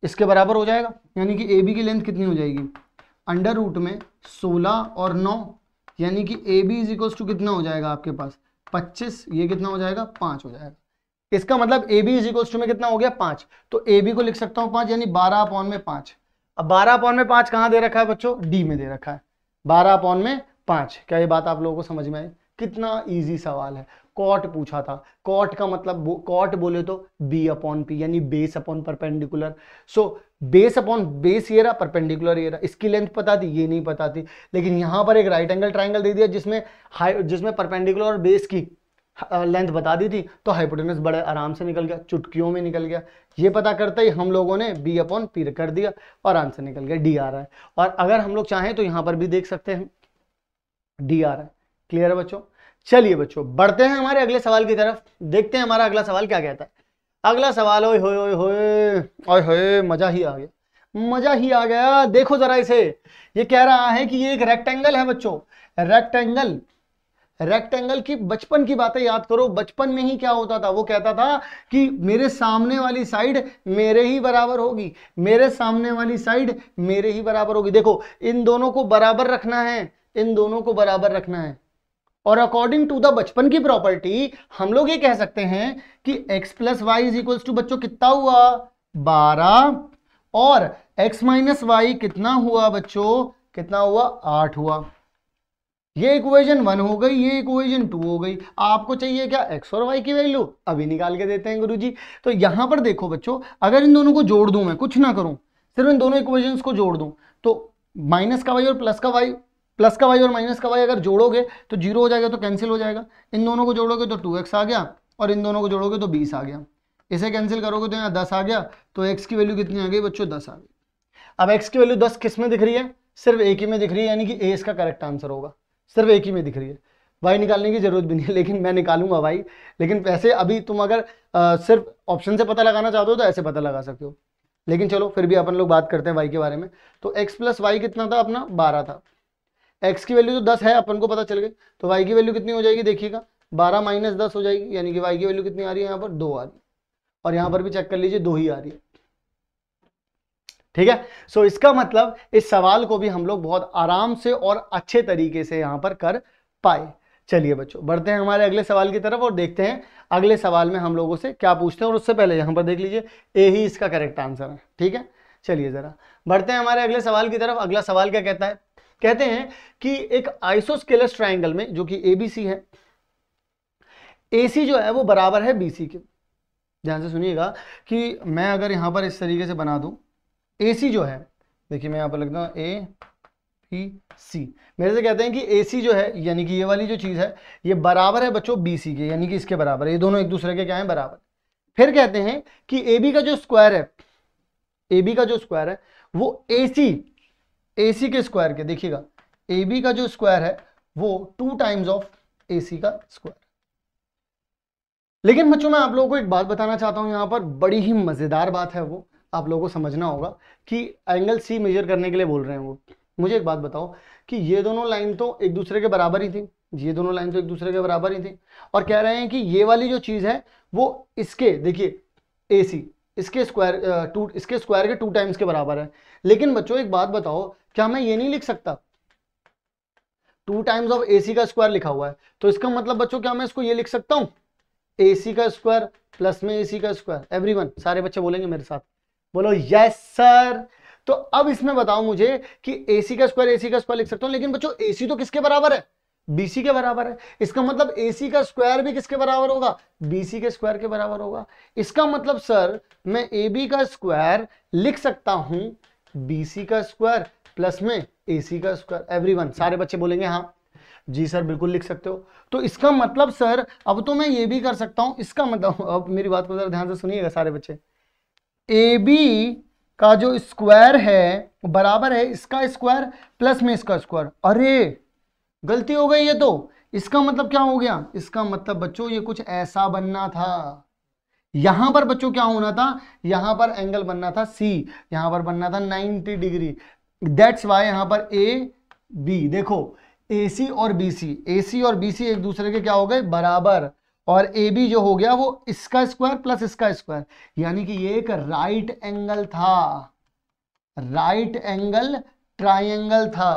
इसके बराबर हो जाएगा यानी कि ए बी की लेंथ कितनी हो जाएगी अंडर रूट में सोलह और नौ यानी कि A B is equals to कितना हो जाएगा आपके पास पच्चीस ये कितना हो जाएगा पाँच हो जाएगा इसका मतलब A B is equals to में कितना हो गया पाँच तो ए बी को लिख सकता हूँ पाँच यानी बारह अपॉन में पाँच अब बारह अपॉन में पाँच कहाँ दे रखा है बच्चों डी में दे रखा है बारह अपॉन में पाँच क्या ये बात आप लोगों को समझ में आई कितना ईजी सवाल है कॉट पूछा था कॉट का मतलब कॉट बोले तो बी अपॉन पी यानी base upon perpendicular so base upon base ये रहा परपेंडिकुलर ये रहा इसकी लेंथ पता थी ये नहीं पता थी लेकिन यहाँ पर एक राइट एंगल ट्राइंगल दे दिया जिसमें हाई जिसमें परपेंडिकुलर और बेस की लेंथ बता दी थी तो हाइपोटेनस बड़े आराम से निकल गया चुटकियों में निकल गया ये पता करते ही हम लोगों ने बी अपॉन पी कर दिया और आंसर निकल गया डी आ रहा है और अगर हम लोग चाहें तो यहाँ पर भी देख सकते हैं डी आ रहा है क्लियर है बच्चों चलिए बच्चों बढ़ते हैं हमारे अगले सवाल की तरफ देखते हैं हमारा अगला सवाल क्या कहता है अगला सवाल ओए होए ओए होए ओए होए मजा ही आ गया मजा ही आ गया देखो जरा इसे ये कह रहा है कि ये एक रेक्टेंगल है बच्चों रेक्टेंगल रेक्टेंगल की बचपन की बातें याद करो बचपन में ही क्या होता था वो कहता था कि मेरे सामने वाली साइड मेरे ही बराबर होगी मेरे सामने वाली साइड मेरे ही बराबर होगी देखो इन दोनों को बराबर रखना है इन दोनों को बराबर रखना है और अकॉर्डिंग टू द बचपन की प्रॉपर्टी हम लोग ये कह सकते हैं कि x plus Y is equals to बच्चों कितना हुआ बारह और x माइनस वाई कितना हुआ बच्चों कितना हुआ आठ हुआ ये इक्वेशन वन हो गई ये इक्वेशन टू हो गई आपको चाहिए क्या एक्स और वाई की वैल्यू अभी निकाल के देते हैं गुरुजी तो यहां पर देखो बच्चों अगर इन दोनों को जोड़ दूं मैं कुछ ना करूं सिर्फ इन दोनों इक्वेशंस को जोड़ दूं तो माइनस का वाई और प्लस का वाई प्लस का वाई और माइनस का वाई अगर जोड़ोगे तो जीरो हो जाएगा तो कैंसिल हो जाएगा इन दोनों को जोड़ोगे तो टू एक्स आ गया और इन दोनों को जोड़ोगे तो बीस आ गया इसे कैंसिल करोगे तो यहाँ दस आ गया तो एक्स की वैल्यू कितनी आ गई बच्चों दस आ गई अब एक्स की वैल्यू दस किस में दिख रही है सिर्फ एक ही में दिख रही है यानी कि ए इसका करेक्ट आंसर होगा सिर्फ एक ही में दिख रही है वाई निकालने की जरूरत भी नहीं है लेकिन मैं निकालूंगा वाई लेकिन वैसे अभी तुम अगर सिर्फ ऑप्शन से पता लगाना चाहते हो तो ऐसे पता लगा सकते हो लेकिन चलो फिर भी अपन लोग बात करते हैं वाई के बारे में तो एक्स प्लस वाई कितना था अपना बारह था एक्स की वैल्यू तो दस है अपन को पता चल गए तो वाई की वैल्यू कितनी हो जाएगी देखिएगा बारह माइनस दस हो जाएगी यानी कि वाई की वैल्यू कितनी आ रही है यहाँ पर दो आ रही है और यहाँ पर भी चेक कर लीजिए दो ही आ रही है ठीक है सो so, इसका मतलब इस सवाल को भी हम लोग बहुत आराम से और अच्छे तरीके से यहाँ पर कर पाए चलिए बच्चों बढ़ते हैं हमारे अगले सवाल की तरफ और देखते हैं अगले सवाल में हम लोगों से क्या पूछते हैं और उससे पहले यहाँ पर देख लीजिए ए ही इसका करेक्ट आंसर है ठीक है चलिए ज़रा बढ़ते हैं हमारे अगले सवाल की तरफ अगला सवाल क्या कहता है कहते हैं कि एक आइसोस्केलस ट्राइंगल में जो कि एबीसी है एसी जो है वो बराबर है बीसी के ध्यान से सुनिएगा कि मैं अगर यहां पर इस तरीके से बना दू ए जो है देखिए मैं यहां पर लिखता हूं ए पी सी मेरे से कहते हैं कि ए जो है यानी कि ये वाली जो चीज़ है ये बराबर है बच्चों बीसी के यानी कि इसके बराबर ये दोनों एक दूसरे के क्या है बराबर फिर कहते हैं कि ए बी का जो स्क्वायर है ए बी का जो स्क्वायर है वो ए सी ए सी के स्क्वायर के देखिएगा ए बी का जो स्क्वायर है वो two times of A C का स्क्वायर लेकिन बच्चों मैं आप लोगों को एक बात बताना चाहता हूं यहां पर बड़ी ही मज़ेदार बात है वो आप लोगों को समझना होगा कि एंगल सी मेजर करने के लिए बोल रहे हैं वो मुझे एक बात बताओ कि ये दोनों लाइन तो एक दूसरे के बराबर ही थी ये दोनों लाइन तो एक दूसरे के बराबर ही थी और कह रहे हैं कि ये वाली जो चीज़ है वो इसके देखिए ए इसके स्क्वायर टू इसके स्क्वायर के टू टाइम्स के बराबर है लेकिन बच्चों एक बात बताओ क्या मैं ये नहीं लिख सकता टू टाइम्स ऑफ ए का स्क्वायर लिखा हुआ है तो इसका मतलब बच्चों क्या मैं इसको ये लिख सकता हूँ ए का स्क्वायर प्लस में ए का स्क्वायर वन सारे बच्चे बोलेंगे मेरे साथ बोलो यस सर तो अब इसमें बताओ मुझे कि ए का स्क्वायर ए का स्क्वायर लिख सकता हूँ लेकिन बच्चों ए तो किसके बराबर है बीसी के बराबर है इसका मतलब सी का स्क्वायर भी किसके बराबर होगा बीसी के स्क्वायर के बराबर होगा इसका मतलब सर मैं ए बी का स्क्वायर लिख सकता हूं बीसी का स्क्वायर प्लस में सी का स्क्वायर एवरीवन सारे बच्चे बोलेंगे हाँ जी सर बिल्कुल लिख सकते हो तो इसका मतलब सर अब तो मैं ये भी कर सकता हूं इसका मतलब अब मेरी बात को जरा ध्यान से सुनिएगा सारे बच्चे ए बी का जो स्क्वायर है बराबर है इसका स्क्वायर प्लस में इसका स्क्वायर अरे गलती हो गई ये तो इसका मतलब क्या हो गया इसका मतलब बच्चों ये कुछ ऐसा बनना था यहां पर बच्चों क्या होना था यहां पर एंगल बनना था सी यहां पर बनना था 90 डिग्री दैट्स वाई यहां पर ए बी देखो ए सी और बी सी ए सी और बी सी एक दूसरे के क्या हो गए बराबर और ए बी जो हो गया वो इसका स्क्वायर प्लस इसका स्क्वायर यानी कि ये एक राइट एंगल था राइट एंगल ट्राइंगल था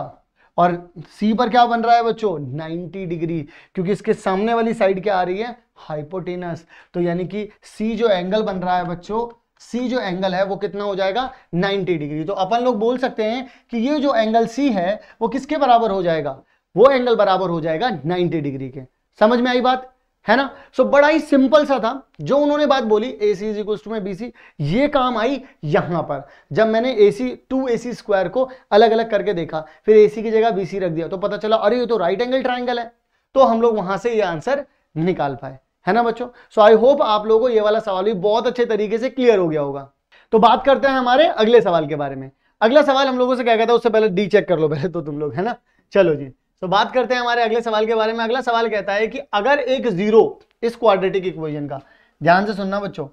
और सी पर क्या बन रहा है बच्चों 90 डिग्री क्योंकि इसके सामने वाली साइड क्या आ रही है हाइपोटेनस तो यानी कि सी जो एंगल बन रहा है बच्चों सी जो एंगल है वो कितना हो जाएगा 90 डिग्री तो अपन लोग बोल सकते हैं कि ये जो एंगल सी है वो किसके बराबर हो जाएगा वो एंगल बराबर हो जाएगा 90 डिग्री के समझ में आई बात है ना सो so, बड़ा ही सिंपल सा था जो उन्होंने बात बोली A C is equal to में बी सी ये काम आई यहां पर जब मैंने ए सी टू ए सी स्क्वायर को अलग अलग करके देखा फिर ए सी की जगह बी सी रख दिया तो पता चला अरे ये तो राइट एंगल ट्राइंगल है तो हम लोग वहां से ये आंसर निकाल पाए है ना बच्चों सो आई होप आप लोगों को ये वाला सवाल भी बहुत अच्छे तरीके से क्लियर हो गया होगा तो बात करते हैं हमारे अगले सवाल के बारे में अगला सवाल हम लोगों से क्या कहता है उससे पहले डी चेक कर लो पहले तो तुम लोग है ना चलो जी तो बात करते हैं हमारे अगले सवाल के बारे में अगला सवाल कहता है कि अगर एक जीरो इस क्वाड्रेटिक इक्वेशन का ध्यान से सुनना बच्चों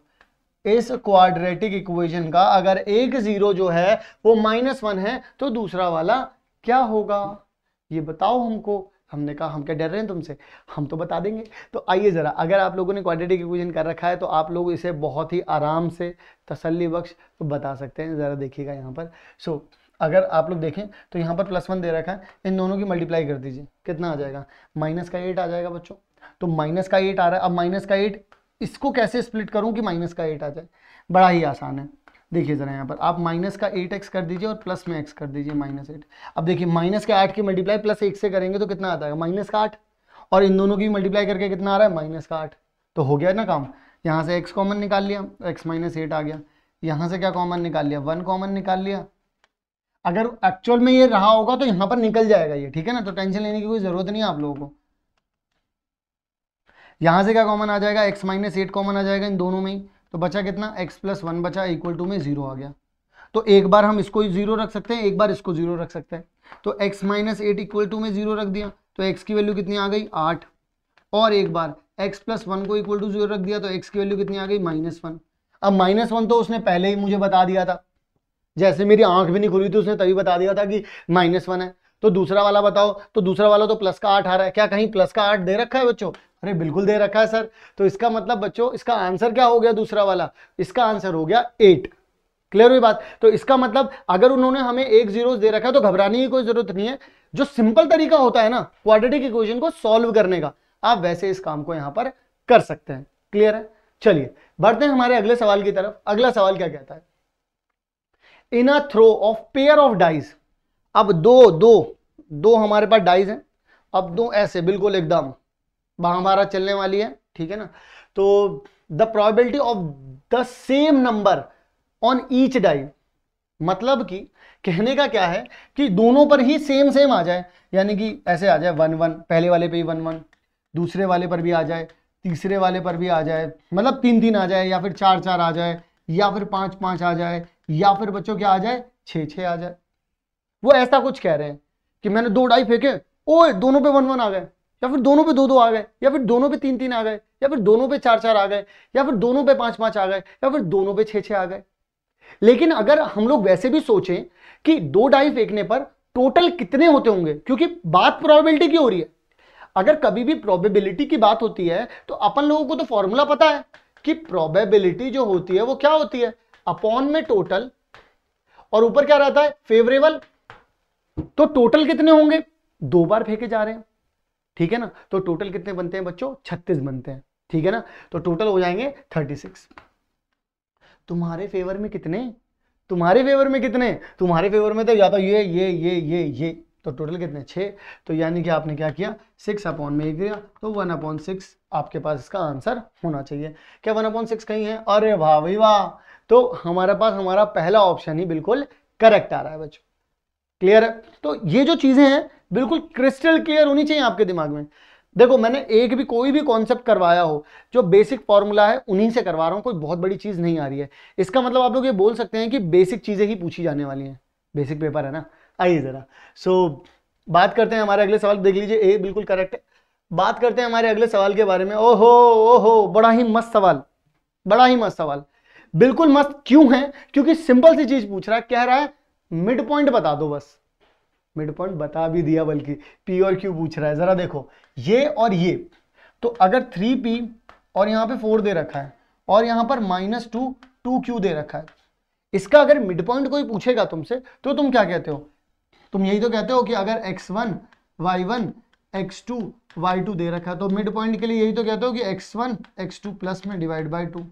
इस क्वाड्रेटिक इक्वेशन का अगर एक जीरो जो है वो माइनस वन है तो दूसरा वाला क्या होगा ये बताओ हमको हमने कहा हम क्या डर रहे हैं तुमसे हम तो बता देंगे तो आइए ज़रा अगर आप लोगों ने क्वाड्रेटिक इक्वेशन कर रखा है तो आप लोग इसे बहुत ही आराम से तसल्ली बख्श तो बता सकते हैं ज़रा देखिएगा यहाँ पर सो so, अगर आप लोग देखें तो यहाँ पर प्लस वन दे रखा है इन दोनों की मल्टीप्लाई कर दीजिए कितना आ जाएगा माइनस का एट आ जाएगा बच्चों तो माइनस का एट आ रहा है अब माइनस का एट इसको कैसे स्प्लिट करूँ कि माइनस का एट आ जाए बड़ा ही आसान है देखिए ज़रा यहाँ पर आप माइनस का एट एक्स कर दीजिए और प्लस में एक्स कर दीजिए माइनस एट अब देखिए माइनस के आठ की मल्टीप्लाई प्लस एक से करेंगे तो कितना आ जाएगा माइनस का आठ और इन दोनों की मल्टीप्लाई करके कितना आ रहा है माइनस का आठ तो हो गया ना काम यहाँ से एक्स कॉमन निकाल लिया एक्स माइनस एट आ गया यहाँ से क्या कॉमन निकाल लिया वन कॉमन निकाल लिया अगर एक्चुअल में ये रहा होगा तो यहां पर निकल जाएगा ये ठीक है ना तो टेंशन लेने की कोई ज़रूरत नहीं आप लोगों को यहां से क्या कॉमन आ जाएगा एक्स माइनस एट कॉमन आ जाएगा इन दोनों में ही तो बचा कितना एक्स प्लस वन बचा इक्वल टू में ज़ीरो आ गया तो एक बार हम इसको ज़ीरो रख सकते हैं एक बार इसको ज़ीरो रख सकते हैं तो X minus eight equal to में ज़ीरो रख दिया तो एक्स की वैल्यू कितनी आ गई आठ और एक बार एक्स प्लस वन को इक्वल टू जीरो रख दिया तो एक्स की वैल्यू कितनी आ गई माइनस वन अब माइनस वन तो उसने पहले ही मुझे बता दिया था जैसे मेरी आंख भी नहीं खुली थी उसने तभी बता दिया था कि माइनस वन है तो दूसरा वाला बताओ तो दूसरा वाला तो प्लस का आठ आ रहा है क्या कहीं प्लस का आठ दे रखा है बच्चों अरे बिल्कुल दे रखा है सर तो इसका मतलब बच्चों इसका आंसर क्या हो गया दूसरा वाला इसका आंसर हो गया एट क्लियर हुई बात तो इसका मतलब अगर उन्होंने हमें एक जीरो दे रखा है तो घबराने की कोई जरूरत नहीं है जो सिंपल तरीका होता है ना क्वाड्रेटिक इक्वेशन को सॉल्व करने का आप वैसे इस काम को यहाँ पर कर सकते हैं क्लियर है चलिए बढ़ते हैं हमारे अगले सवाल की तरफ अगला सवाल क्या कहता है in a throw of pair of dice अब दो दो दो हमारे पास डाइज हैं अब दो ऐसे बिल्कुल एकदम हमारा चलने वाली है ठीक है ना तो the probability of the same number on each die मतलब कि कहने का क्या है कि दोनों पर ही सेम सेम आ जाए यानी कि ऐसे आ जाए वन वन पहले वाले पे ही वन वन दूसरे वाले पर भी आ जाए तीसरे वाले पर भी आ जाए मतलब तीन तीन आ जाए या फिर चार चार आ जाए या फिर पांच पांच आ जाए या फिर बच्चों क्या आ जाए छे छे आ जाए वो ऐसा कुछ कह रहे हैं कि मैंने दो ढाई फेंके ओ दोनों पे वन वन आ गए या फिर दोनों पे दो दो आ गए या फिर दोनों पे तीन तीन आ गए या फिर दोनों पे चार चार आ गए या फिर दोनों पे पांच पांच आ गए या फिर दोनों पे छे छे आ गए लेकिन अगर हम लोग वैसे भी सोचें कि दो ढाई फेंकने पर टोटल कितने होते होंगे क्योंकि बात प्रोबेबिलिटी की हो रही है अगर कभी भी प्रोबेबिलिटी की बात होती है तो अपन लोगों को तो फॉर्मूला पता है कि प्रोबेबिलिटी जो होती है वो क्या होती है अपॉन में टोटल और ऊपर क्या रहता है फेवरेबल तो टोटल कितने होंगे दो बार फेंके जा रहे हैं ठीक है ना तो टोटल कितने बनते हैं बच्चों छत्तीस बनते हैं ठीक है ना तो टोटल हो जाएंगे थर्टी सिक्स तुम्हारे फेवर में कितने तुम्हारे फेवर में कितने तुम्हारे फेवर में तो या तो ये ये ये ये ये तो टोटल कितने छः तो यानी कि आपने क्या किया सिक्स अपॉन में एक दिया तो वन अपॉन सिक्स आपके पास इसका आंसर होना चाहिए क्या वन अपॉन सिक्स कहीं है अरे वाह भाई वाह तो हमारे पास हमारा पहला ऑप्शन ही बिल्कुल करेक्ट आ रहा है बच्चों क्लियर है तो ये जो चीज़ें हैं बिल्कुल क्रिस्टल क्लियर होनी चाहिए आपके दिमाग में देखो मैंने एक भी कोई भी कॉन्सेप्ट करवाया हो जो बेसिक फॉर्मूला है उन्हीं से करवा रहा हूँ कोई बहुत बड़ी चीज़ नहीं आ रही है इसका मतलब आप लोग ये बोल सकते हैं कि बेसिक चीज़ें ही पूछी जाने वाली हैं बेसिक पेपर है ना आइए ज़रा सो so, बात करते हैं हमारे अगले सवाल देख लीजिए ए बिल्कुल करेक्ट है बात करते हैं हमारे अगले सवाल के बारे में ओहो ओहो बड़ा ही मस्त सवाल बड़ा ही मस्त सवाल बिल्कुल मस्त क्यों है क्योंकि सिंपल सी चीज पूछ रहा है कह रहा है मिड पॉइंट बता दो बस मिड पॉइंट बता भी दिया बल्कि पी और क्यू पूछ रहा है जरा देखो ये और ये तो अगर थ्री पी और यहां पे फोर दे रखा है और यहां पर माइनस टू टू क्यू दे रखा है इसका अगर मिड पॉइंट कोई पूछेगा तुमसे तो तुम क्या कहते हो तुम यही तो कहते हो कि अगर X one Y one x two Y two दे रखा है तो मिड पॉइंट के लिए यही तो कहते हो कि X one x two plus में divide by two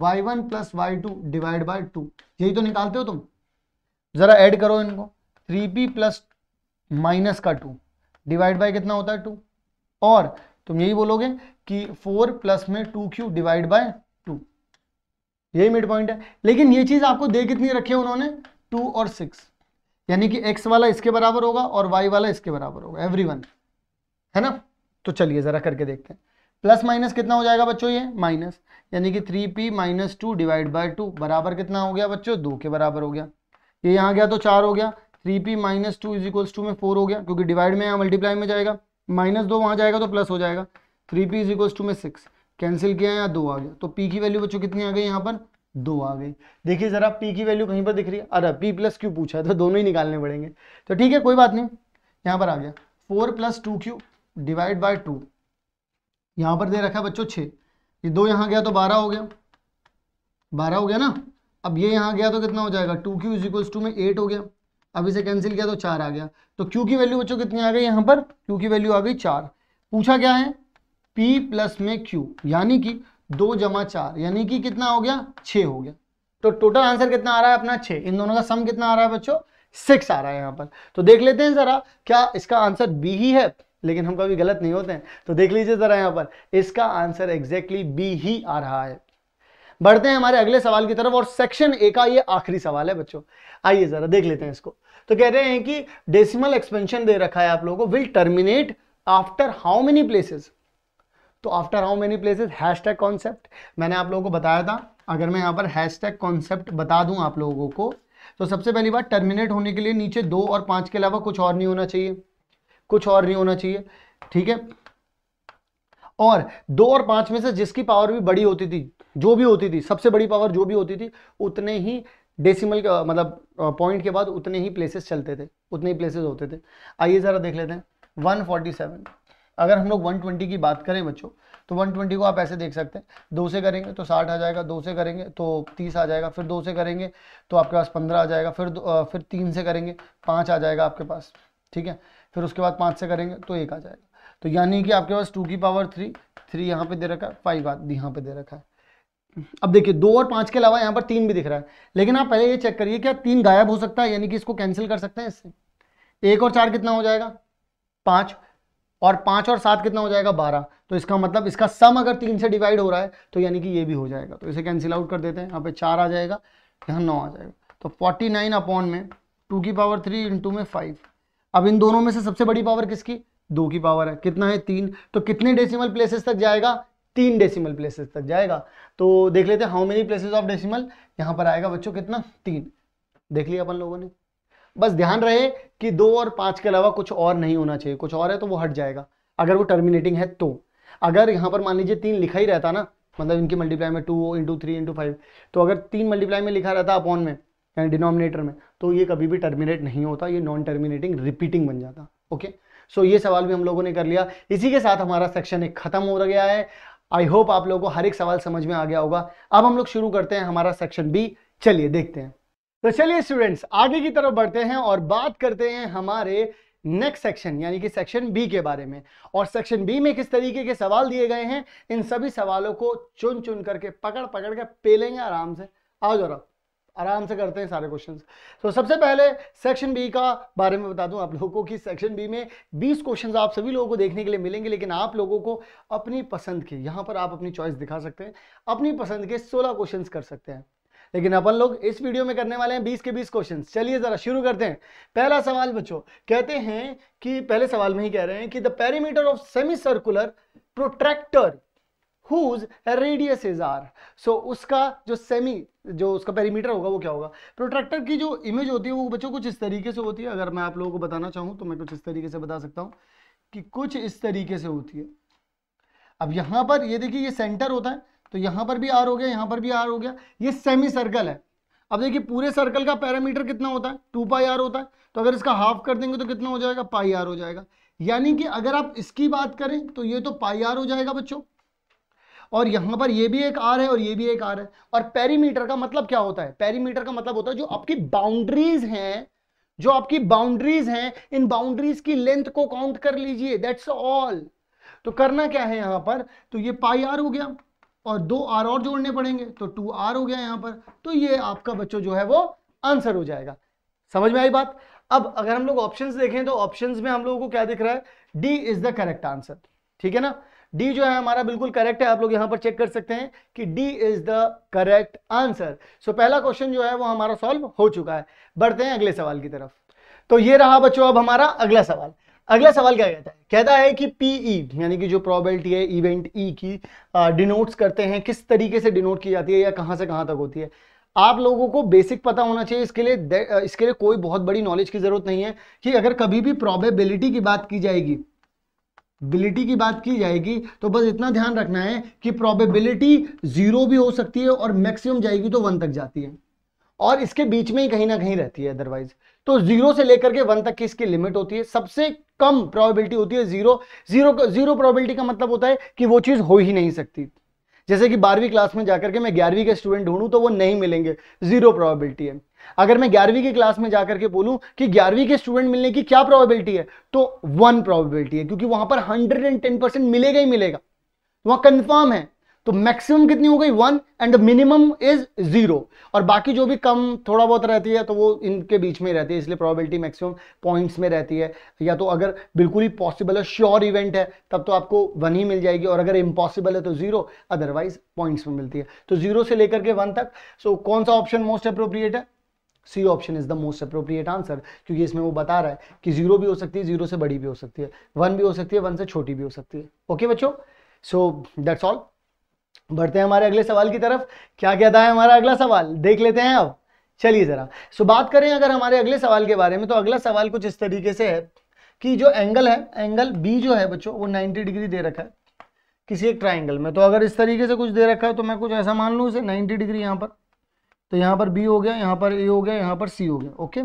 Y one plus Y two divide by two यही तो निकालते हो तुम ज़रा ऐड करो इनको थ्री पी प्लस माइनस का टू डिवाइड बाई कितना होता है टू और तुम यही बोलोगे कि फोर प्लस में two Q divide by two यही मिड पॉइंट है लेकिन ये चीज़ आपको दे कितनी रखी है उन्होंने टू और सिक्स यानी कि एक्स वाला इसके बराबर होगा और वाई वाला इसके बराबर होगा एवरी वन है ना तो चलिए ज़रा करके देखते हैं प्लस माइनस कितना हो जाएगा बच्चों ये माइनस यानी कि three P minus two divide by two बराबर कितना हो गया बच्चों दो के बराबर हो गया ये यहाँ गया तो चार हो गया three P minus two is equals to में फोर हो गया क्योंकि डिवाइड में यहाँ मल्टीप्लाई में जाएगा माइनस दो वहाँ जाएगा तो प्लस हो जाएगा three P is equals to में सिक्स कैंसिल किया यहाँ दो आ गया तो पी की वैल्यू बच्चों कितनी आ गई यहाँ पर दो आ गई देखिए ज़रा पी की वैल्यू कहीं पर दिख रही है अरे पी प्लस क्यू पूछा है तो दोनों ही निकालने पड़ेंगे तो ठीक है कोई बात नहीं यहाँ पर आ गया four plus two Q divide by two यहाँ पर दे रखा है बच्चों छः ये दो यहाँ गया तो बारह हो गया बारह हो गया ना अब ये यहाँ गया तो कितना हो जाएगा two Q is equals to में एट हो गया अब इसे कैंसिल किया तो चार आ गया तो क्यू की वैल्यू बच्चों कितनी आ गई यहाँ पर क्यू की वैल्यू आ गई चार पूछा क्या है पी प्लस में क्यू यानी कि दो जमा चार यानी कि कितना हो गया छ हो गया तो टोटल आंसर कितना आ रहा है अपना छ इन दोनों का सम कितना आ रहा है बच्चों सिक्स आ रहा है यहाँ पर तो देख लेते हैं ज़रा क्या इसका आंसर बी ही है लेकिन हम कभी गलत नहीं होते हैं तो देख लीजिए ज़रा यहाँ पर इसका आंसर एग्जैक्टली बी ही आ रहा है बढ़ते हैं हमारे अगले सवाल की तरफ और सेक्शन ए का ये आखिरी सवाल है बच्चों आइए ज़रा देख लेते हैं इसको तो कह रहे हैं कि डेसिमल एक्सपेंशन दे रखा है आप लोगों को will terminate after how many places तो after how many places hashtag concept मैंने आप लोगों को बताया था अगर मैं यहाँ पर हैश टैग कॉन्सेप्ट बता दूँ आप लोगों को तो सबसे पहली बात टर्मिनेट होने के लिए नीचे दो और पाँच के अलावा कुछ और नहीं होना चाहिए कुछ और नहीं होना चाहिए ठीक है और दो और पाँच में से जिसकी पावर भी बड़ी होती थी जो भी होती थी सबसे बड़ी पावर जो भी होती थी उतने ही डेसिमल के मतलब पॉइंट के बाद उतने ही प्लेसेस चलते थे उतने ही प्लेसेस होते थे आइए ज़रा देख लेते हैं 147 अगर हम लोग 120 की बात करें बच्चों तो 120 को आप ऐसे देख सकते हैं दो से करेंगे तो 60 आ जाएगा दो से करेंगे तो 30 आ जाएगा फिर दो से करेंगे तो आपके पास 15 आ जाएगा फिर फिर तीन से करेंगे पाँच आ जाएगा आपके पास ठीक है फिर उसके बाद पाँच से करेंगे तो एक आ जाएगा तो यानी कि आपके पास टू की पावर थ्री थ्री यहाँ पे दे रखा है फाइव आदि यहाँ पे दे रखा है अब देखिए दो और पाँच के अलावा यहाँ पर तीन भी दिख रहा है लेकिन आप पहले ये चेक करिए क्या तीन गायब हो सकता है यानी कि इसको कैंसिल कर सकते हैं इससे एक और चार कितना हो जाएगा पाँच और पांच और सात कितना हो जाएगा बारह तो इसका मतलब इसका सम अगर तीन से डिवाइड हो रहा है तो यानी कि ये भी हो जाएगा तो इसे कैंसिल आउट कर देते हैं यहाँ पे चार आ जाएगा यहाँ नौ आ जाएगा तो फोर्टी नाइन अपॉन में टू की पावर थ्री इंटू में फाइव अब इन दोनों में से सबसे बड़ी पावर किसकी दो की पावर है कितना है तीन तो कितने डेसीमल प्लेसेस तक जाएगा तीन डेसिमल प्लेसेस तक जाएगा तो देख लेते हैं how many places of decimal यहाँ पर आएगा बच्चों कितना तीन देख लिया अपन लोगों ने बस ध्यान रहे कि दो और पाँच के अलावा कुछ और नहीं होना चाहिए कुछ और है तो वो हट जाएगा अगर वो टर्मिनेटिंग है तो अगर यहाँ पर मान लीजिए तीन लिखा ही रहता ना मतलब इनकी मल्टीप्लाई में two into three into five तो अगर तीन मल्टीप्लाई में लिखा रहता अपॉन में यानी डिनोमिनेटर में तो ये कभी भी टर्मिनेट नहीं होता ये नॉन टर्मिनेटिंग रिपीटिंग बन जाता ओके सो ये सवाल भी हम लोगों ने कर लिया इसी के साथ हमारा सेक्शन एक खत्म हो गया है आई होप आप लोगों को हर एक सवाल समझ में आ गया होगा अब हम लोग शुरू करते हैं हमारा सेक्शन बी चलिए देखते हैं तो चलिए स्टूडेंट्स आगे की तरफ बढ़ते हैं और बात करते हैं हमारे नेक्स्ट सेक्शन यानी कि सेक्शन बी के बारे में और सेक्शन बी में किस तरीके के सवाल दिए गए हैं इन सभी सवालों को चुन चुन करके पकड़ पकड़ के पेलेंगे आराम से आ जाओ आराम से करते हैं सारे क्वेश्चन तो सबसे पहले सेक्शन बी का बारे में बता दूं आप लोगों को कि सेक्शन बी में 20 क्वेश्चंस आप सभी लोगों को देखने के लिए मिलेंगे लेकिन आप लोगों को अपनी पसंद के यहाँ पर आप अपनी चॉइस दिखा सकते हैं अपनी पसंद के 16 क्वेश्चंस कर सकते हैं लेकिन अपन लोग इस वीडियो में करने वाले हैं बीस के बीस क्वेश्चन चलिए जरा शुरू करते हैं पहला सवाल बच्चों कहते हैं कि पहले सवाल में ही कह रहे हैं कि the perimeter of semicircular protractor whose is R so उसका जो सेमी जो उसका पेरीमीटर होगा वो क्या होगा प्रोट्रैक्टर की जो इमेज होती है वो बच्चों कुछ इस तरीके से होती है अगर मैं आप लोगों को बताना चाहूँ तो मैं कुछ इस तरीके से बता सकता हूँ कि कुछ इस तरीके से होती है अब यहाँ पर ये देखिए ये सेंटर होता है तो यहां पर भी आर हो गया यहां पर भी आर हो गया ये सेमी सर्कल है अब देखिए पूरे सर्कल का पैरामीटर कितना होता है टू पाई आर होता है तो अगर इसका हाफ कर देंगे तो कितना हो जाएगा पाई आर हो जाएगा यानी कि अगर आप इसकी बात करें तो ये तो पाई आर हो जाएगा बच्चों और यहां पर ये भी एक आर है और ये भी एक आर है और पेरीमीटर का मतलब क्या होता है पेरीमीटर का मतलब होता है जो आपकी बाउंड्रीज हैं जो आपकी बाउंड्रीज हैं इन बाउंड्रीज की लेंथ को काउंट कर लीजिए दैट्स ऑल तो करना क्या है यहां पर तो ये पाई आर हो गया और दो आर और जोड़ने पड़ेंगे तो टू आर हो गया यहां पर तो ये आपका बच्चों जो है वो आंसर हो जाएगा समझ में आई बात अब अगर हम लोग ऑप्शंस देखें तो ऑप्शंस में हम लोगों को क्या दिख रहा है D is the correct answer ठीक है ना डी जो है हमारा बिल्कुल करेक्ट है आप लोग यहां पर चेक कर सकते हैं कि D is the correct answer so पहला क्वेश्चन जो है वो हमारा सॉल्व हो चुका है बढ़ते हैं अगले सवाल की तरफ तो ये रहा बच्चों अब हमारा अगला सवाल अगला सवाल क्या कहता है कहता है कि पीई e, यानी कि जो प्रोबेबिलिटी है इवेंट ई e की डिनोट्स करते हैं किस तरीके से डिनोट की जाती है या कहां से कहां तक होती है आप लोगों को बेसिक पता होना चाहिए इसके लिए इसके लिए कोई बहुत बड़ी नॉलेज की जरूरत नहीं है कि अगर कभी भी प्रोबेबिलिटी की बात की जाएगी बिलिटी की बात की जाएगी तो बस इतना ध्यान रखना है कि प्रोबेबिलिटी जीरो भी हो सकती है और मैक्सिमम जाएगी तो वन तक जाती है और इसके बीच में ही कहीं ना कहीं रहती है अदरवाइज तो जीरो से लेकर के वन तक की इसकी लिमिट होती है सबसे कम प्रोबेबिलिटी होती है जीरो जीरो जीरो प्रोबेबिलिटी का मतलब होता है कि वो चीज़ हो ही नहीं सकती जैसे कि बारहवीं क्लास में जाकर के मैं ग्यारहवीं के स्टूडेंट ढूंढूं तो वो नहीं मिलेंगे जीरो प्रोबेबिलिटी है अगर मैं ग्यारहवीं की क्लास में जाकर के बोलूं कि ग्यारहवीं के स्टूडेंट मिलने की क्या प्रोबेबिलिटी है तो वन प्रोबेबिलिटी है क्योंकि वहां पर हंड्रेड एंड टेन परसेंट मिलेगा ही मिलेगा वहां कंफर्म है तो मैक्सिमम कितनी हो गई one and minimum is zero और बाकी जो भी कम थोड़ा बहुत रहती है तो वो इनके बीच में रहती है इसलिए प्रोबेबिलिटी मैक्सिमम पॉइंट्स में रहती है या तो अगर बिल्कुल ही पॉसिबल है श्योर इवेंट है तब तो आपको वन ही मिल जाएगी और अगर इम्पॉसिबल है तो जीरो अदरवाइज पॉइंट्स में मिलती है तो जीरो से लेकर के वन तक सो so, कौन सा ऑप्शन मोस्ट अप्रोप्रिएट है C option is the most appropriate answer क्योंकि इसमें वो बता रहा है कि जीरो भी हो सकती है जीरो से बड़ी भी हो सकती है वन भी हो सकती है वन से छोटी भी हो सकती है ओके okay, बच्चों सो दैट्स ऑल बढ़ते हैं हमारे अगले सवाल की तरफ क्या कहता है हमारा अगला सवाल देख लेते हैं अब चलिए ज़रा सो बात करें अगर हमारे अगले सवाल के बारे में तो अगला सवाल कुछ इस तरीके से है कि जो एंगल है एंगल बी जो है बच्चों वो 90 डिग्री दे रखा है किसी एक ट्राइंगल में तो अगर इस तरीके से कुछ दे रखा है तो मैं कुछ ऐसा मान लूँ इसे नाइन्टी डिग्री यहाँ पर तो यहाँ पर बी हो गया यहाँ पर ए हो गया यहाँ पर सी हो गया ओके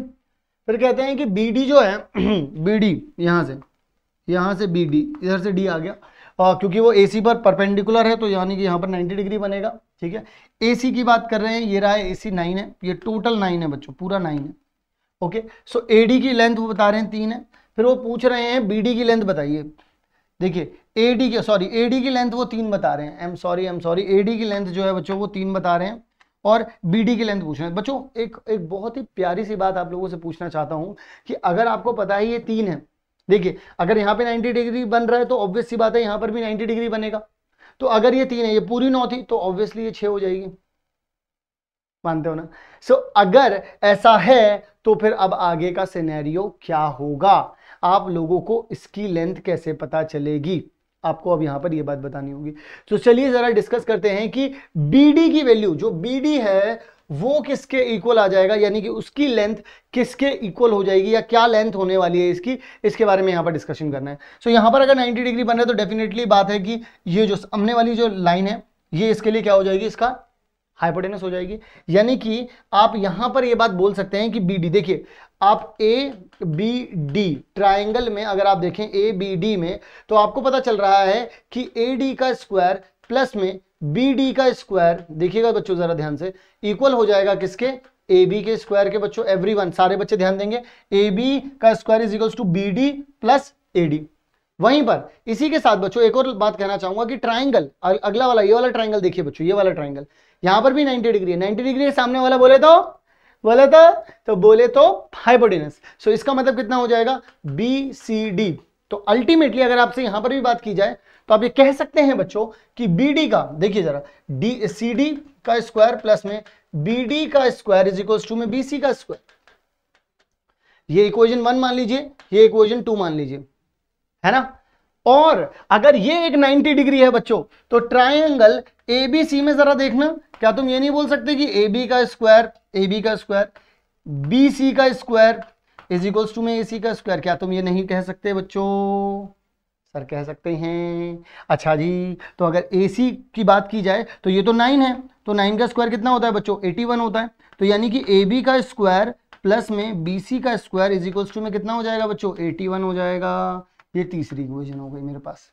फिर कहते हैं कि बी डी जो है बी डी यहाँ से यहाँ से बी डी इधर से डी आ गया हाँ, क्योंकि वो ए पर परपेंडिकुलर है तो यानी कि यहाँ पर 90 डिग्री बनेगा ठीक है ए की बात कर रहे हैं ये रहा है ए सी नाइन है ये टोटल नाइन है बच्चों पूरा नाइन है ओके सो ए डी की लेंथ वो बता रहे हैं तीन है फिर वो पूछ रहे हैं बी डी की लेंथ बताइए देखिए ए डी की सॉरी ए डी की लेंथ वो तीन बता रहे हैं um sorry um sorry A D की लेंथ जो है बच्चों वो तीन बता रहे हैं और बीडी की लेंथ पूछ रहे हैं बच्चों एक एक बहुत ही प्यारी सी बात आप लोगों से पूछना चाहता हूँ कि अगर आपको पता है ये तीन है देखिए अगर यहाँ पे 90 डिग्री बन रहा है तो ऑब्वियस सी बात है यहाँ पर भी 90 डिग्री बनेगा तो अगर ये तीन है ये पूरी नौ थी तो ऑब्वियसली ये छः हो जाएगी मानते हो ना सो so, अगर ऐसा है तो फिर अब आगे का सिनेरियो क्या होगा आप लोगों को इसकी लेंथ कैसे पता चलेगी आपको अब यहाँ पर ये बात बतानी होगी तो so, चलिए ज़रा डिस्कस करते हैं कि बी डी की वैल्यू जो बी डी है वो किसके इक्वल आ जाएगा यानी कि उसकी लेंथ किसके इक्वल हो जाएगी या क्या लेंथ होने वाली है इसकी इसके बारे में यहाँ पर डिस्कशन करना है सो so, यहाँ पर अगर 90 डिग्री बन रहा है तो डेफिनेटली बात है कि ये जो सामने वाली जो लाइन है ये इसके लिए क्या हो जाएगी इसका हाइपोटेनस हो जाएगी यानी कि आप यहाँ पर ये बात बोल सकते हैं कि बी डी देखिए आप ए बी डी ट्राइंगल में अगर आप देखें ए बी डी में तो आपको पता चल रहा है कि ए डी का स्क्वायर प्लस में बी डी का स्क्वायर देखिएगा बच्चों जरा ध्यान से इक्वल हो जाएगा किसके ए बी के स्क्वायर के बच्चों एवरी वन सारे बच्चे ध्यान देंगे ए बी का square is equal to B D plus A D वहीं पर इसी के साथ बच्चों एक और बात कहना चाहूंगा कि ट्राइंगल अगला वाला ये वाला ट्राइंगल देखिए बच्चों ये वाला ट्राइंगल यहां पर भी 90 डिग्री है 90 डिग्री सामने वाला बोले तो बोले तो तो बोले तो हाइपोटेनस सो इसका मतलब कितना हो जाएगा बी सी डी तो अल्टीमेटली अगर आपसे यहां पर भी बात की जाए तो आप ये कह सकते हैं बच्चों कि बी का देखिए जरा डी सी डी का स्क्वायर प्लस में बी डी का स्क्वायर इज इक्वल टू में बी सी का स्क्वायर ये इक्वेशन वन मान लीजिए ये इक्वेशन टू मान लीजिए है ना और अगर ये एक 90 डिग्री है बच्चों तो ट्राइंगल एबीसी में जरा देखना क्या तुम ये नहीं बोल सकते कि ए बी का स्क्वायर ए बी का स्क्वायर बी सी का स्क्वायर इज इक्वल्स टू में ए सी का स्क्वायर क्या तुम ये नहीं कह सकते बच्चों सर कह सकते हैं अच्छा जी तो अगर ए सी की बात की जाए तो ये तो नाइन है तो नाइन का स्क्वायर कितना होता है बच्चों एटी वन होता है तो यानी कि ए बी का स्क्वायर प्लस में बी सी का स्क्वायर इज इक्वल्स टू में कितना हो जाएगा बच्चों एटी वन हो जाएगा ये तीसरी इक्वेशन हो गई मेरे पास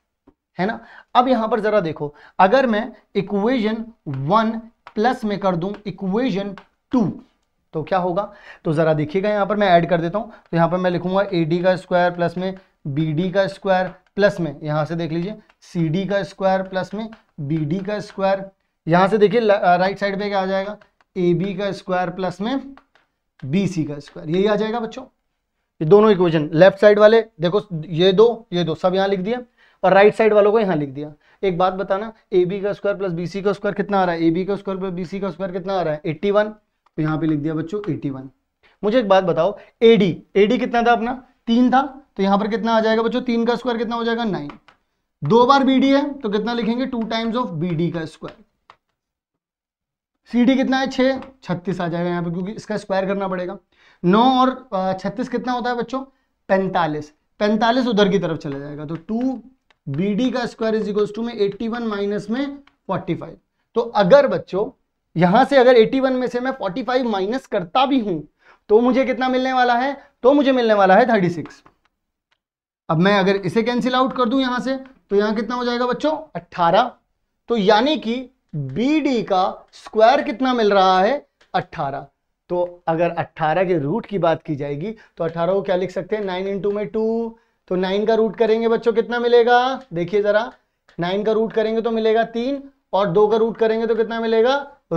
है ना अब यहां पर ज़रा देखो अगर मैं इक्वेशन वन प्लस में कर दू इक्वेशन टू तो क्या होगा तो ज़रा देखिएगा यहां पर मैं ऐड कर देता हूं तो यहां पर मैं लिखूंगा ए डी का स्क्वायर प्लस में बी डी का स्क्वायर प्लस में यहाँ से देख लीजिए सी डी का स्क्वायर प्लस में बी डी का स्क्वायर यहाँ से देखिए राइट साइड पे क्या आ जाएगा ए बी का स्क्वायर प्लस में बी सी का स्क्वायर यही आ जाएगा बच्चों ये दोनों इक्वेशन लेफ्ट साइड वाले देखो ये दो ये दो सब यहाँ लिख दिया और राइट साइड वालों को यहाँ लिख दिया एक बात बताना ए बी का स्क्वायर प्लस बी सी का स्क्वायर कितना आ रहा है ए बी का स्क्वायर प्लस बी सी का स्क्वायर कितना आ रहा है एट्टी वन यहाँ पे लिख दिया बच्चों एट्टी वन मुझे एक बात बताओ एडी एडी कितना था अपना तीन था तो यहां पर कितना आ जाएगा बच्चों तीन का स्क्वायर कितना हो जाएगा नाइन दो बार बी है तो कितना लिखेंगे two times of B D का स्क्वायर सी कितना है छह छत्तीस आ जाएगा यहां पर क्योंकि इसका स्क्वायर करना पड़ेगा नौ और छत्तीस कितना होता है बच्चों पैंतालीस पैंतालीस उधर की तरफ चला जाएगा तो टू बी डी का स्क्वायर इज इक्वल टू में एट्टी वन माइनस में फोर्टी फाइव तो अगर बच्चों यहां से अगर एट्टी वन में से मैं फोर्टी फाइव माइनस करता भी हूं तो मुझे कितना मिलने वाला है तो मुझे मिलने वाला है थर्टी सिक्स अब मैं अगर इसे कैंसिल आउट कर दूं यहां से तो यहां कितना हो जाएगा बच्चों अट्ठारह तो यानी कि बी डी का स्क्वायर कितना मिल रहा है अट्ठारह तो अगर अट्ठारह के रूट की बात की जाएगी तो अट्ठारह को क्या लिख सकते हैं नाइन इंटू में टू तो नाइन का रूट करेंगे बच्चों कितना मिलेगा देखिए जरा नाइन का रूट करेंगे तो मिलेगा तीन और दो का रूट करेंगे तो कितना मिलेगा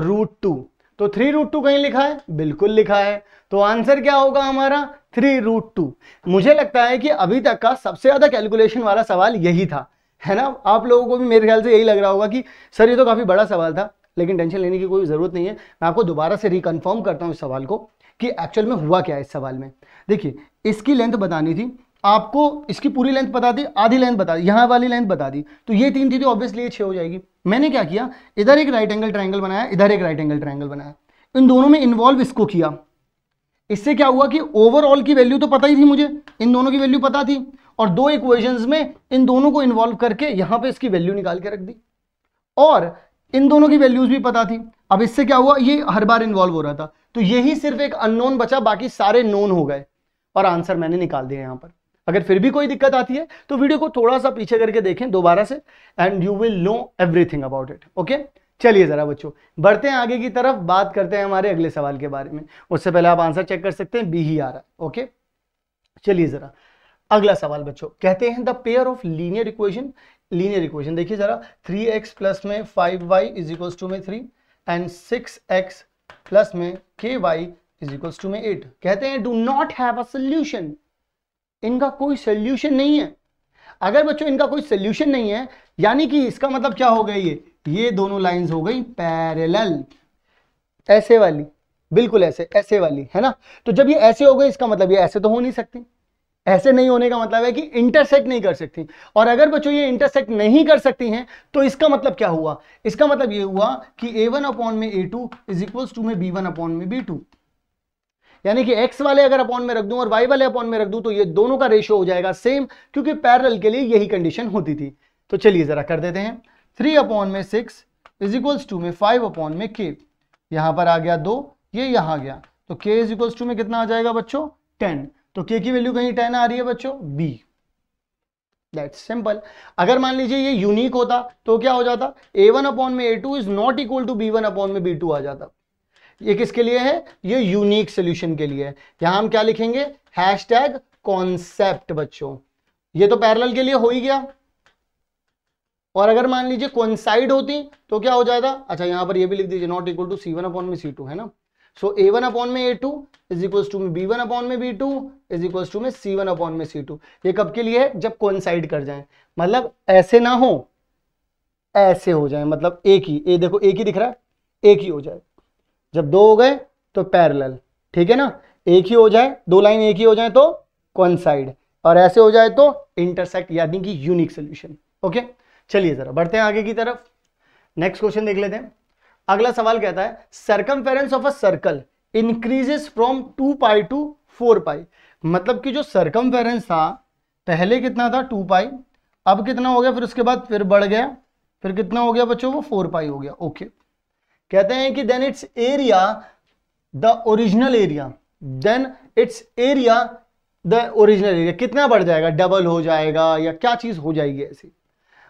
रूट टू तो थ्री रूट टू कहीं लिखा है बिल्कुल लिखा है तो आंसर क्या होगा हमारा थ्री रूट टू मुझे लगता है कि अभी तक का सबसे ज़्यादा कैलकुलेशन वाला सवाल यही था है ना आप लोगों को भी मेरे ख्याल से यही लग रहा होगा कि सर ये तो काफ़ी बड़ा सवाल था लेकिन टेंशन लेने की कोई ज़रूरत नहीं है मैं आपको दोबारा से रिकन्फर्म करता हूँ इस सवाल को कि एक्चुअल में हुआ क्या है इस सवाल में देखिए इसकी लेंथ बतानी थी आपको इसकी पूरी लेंथ बता दी आधी लेंथ बता दी यहाँ वाली लेंथ बता दी तो ये तीन चीजें ऑब्वियसली छः हो जाएगी मैंने क्या किया इधर एक राइट एंगल ट्राइंगल बनाया इधर एक राइट एंगल ट्राइंगल बनाया इन दोनों में इन्वॉल्व इसको किया इससे क्या हुआ कि ओवरऑल की वैल्यू तो पता ही थी मुझे इन दोनों की वैल्यू पता थी और दो इक्वेशंस में इन दोनों को इन्वॉल्व करके यहाँ पे इसकी वैल्यू निकाल के रख दी और इन दोनों की वैल्यूज भी पता थी अब इससे क्या हुआ ये हर बार इन्वॉल्व हो रहा था तो यही सिर्फ एक अननोन बचा बाकी सारे नोन हो गए और आंसर मैंने निकाल दिया यहाँ पर अगर फिर भी कोई दिक्कत आती है तो वीडियो को थोड़ा सा पीछे करके देखें दोबारा से and you will know everything about it okay चलिए ज़रा बच्चों बढ़ते हैं आगे की तरफ बात करते हैं हमारे अगले सवाल के बारे में उससे पहले आप आंसर चेक कर सकते हैं बी ही आ रहा है ओके चलिए ज़रा अगला सवाल बच्चों कहते हैं the pair of linear equation linear equation देखिए ज़रा थ्री एक्स प्लस में five Y is equals to में three and six X plus में K Y is equals to में एट कहते हैं do not have a solution इनका कोई सोल्यूशन नहीं है अगर बच्चों इनका कोई सोल्यूशन नहीं है यानी कि इसका मतलब क्या हो गया ये ये दोनों लाइंस हो गई पैरेलल ऐसे वाली बिल्कुल ऐसे ऐसे वाली है ना तो जब ये ऐसे हो गए इसका मतलब ये ऐसे तो हो नहीं सकती ऐसे नहीं होने का मतलब है कि इंटरसेक्ट नहीं कर सकती और अगर बच्चों ये इंटरसेक्ट नहीं कर सकती हैं तो इसका मतलब क्या हुआ इसका मतलब ये हुआ कि ए वन अपॉन में A two is equals to में बी वन अपॉन में बी टू यानी कि एक्स वाले अगर अपॉन में रख दूं और वाई वाले अपॉन में रख दूं तो ये दोनों का रेशियो हो जाएगा सेम क्योंकि पैरल के लिए यही कंडीशन होती थी तो चलिए जरा कर देते हैं थ्री अपॉन में सिक्स इज इक्वल्स टू में फाइव अपॉन में के यहाँ पर आ गया दो ये यहां गया तो के इज इक्वल्स टू में कितना आ जाएगा बच्चों टेन तो के की वैल्यू कहीं टेन आ रही है बच्चों बी दैट सिंपल अगर मान लीजिए ये यूनिक होता तो क्या हो जाता ए वन अपॉन में A two is not equal to B one upon में बी टू आ जाता ये किसके लिए है ये यूनिक सोल्यूशन के लिए है यहां हम क्या लिखेंगे हैश टैग कॉन्सेप्ट बच्चों ये तो पैरल के लिए हो ही गया और अगर मान लीजिए कॉन्साइड होती तो क्या हो जाएगा अच्छा यहां पर ये भी लिख दीजिए not equal to C one upon में सी टू है ना सो ए वन अपॉन में A two is equal to में बी वन अपॉन में B two is equal to में सी वन अपॉन में सी टू ये कब के लिए है जब कॉन्साइड कर जाए मतलब ऐसे ना हो ऐसे हो जाए मतलब एक ही ए देखो एक ही दिख रहा है एक ही हो जाए जब दो हो गए तो पैरेलल ठीक है ना एक ही हो जाए दो लाइन एक ही हो जाए तो कौन साइड और ऐसे हो जाए तो इंटरसेक्ट यानी कि यूनिक सोल्यूशन ओके चलिए जरा बढ़ते हैं आगे की तरफ नेक्स्ट क्वेश्चन देख लेते हैं अगला सवाल कहता है circumference of a circle increases from two pi to four pi मतलब कि जो सरकमफेरेंस था पहले कितना था टू पाई अब कितना हो गया फिर उसके बाद फिर बढ़ गया फिर कितना हो गया बच्चों वो फोर पाई हो गया ओके okay. कहते हैं कि then it's area the original area then it's area the original area कितना बढ़ जाएगा डबल हो जाएगा या क्या चीज़ हो जाएगी ऐसी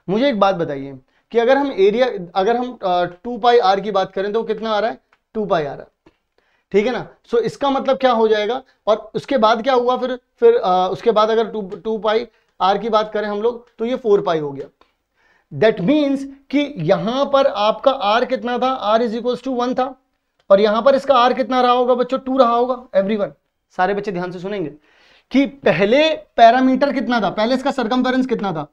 मुझे एक बात बताइए कि अगर हम एरिया अगर हम टू पाई आर की बात करें तो कितना आ रहा है टू पाई आ रहा है ठीक है ना सो so, इसका मतलब क्या हो जाएगा और उसके बाद क्या हुआ फिर फिर आ, उसके बाद अगर टू टू पाई आर की बात करें हम लोग तो ये फोर पाई हो गया दैट मीन्स कि यहां पर आपका आर कितना था R is equal to one था और यहां पर इसका आर कितना रहा होगा बच्चों टू रहा होगा एवरी वन सारे बच्चे ध्यान से सुनेंगे कि पहले पैरामीटर कितना था पहले इसका सरकम कितना था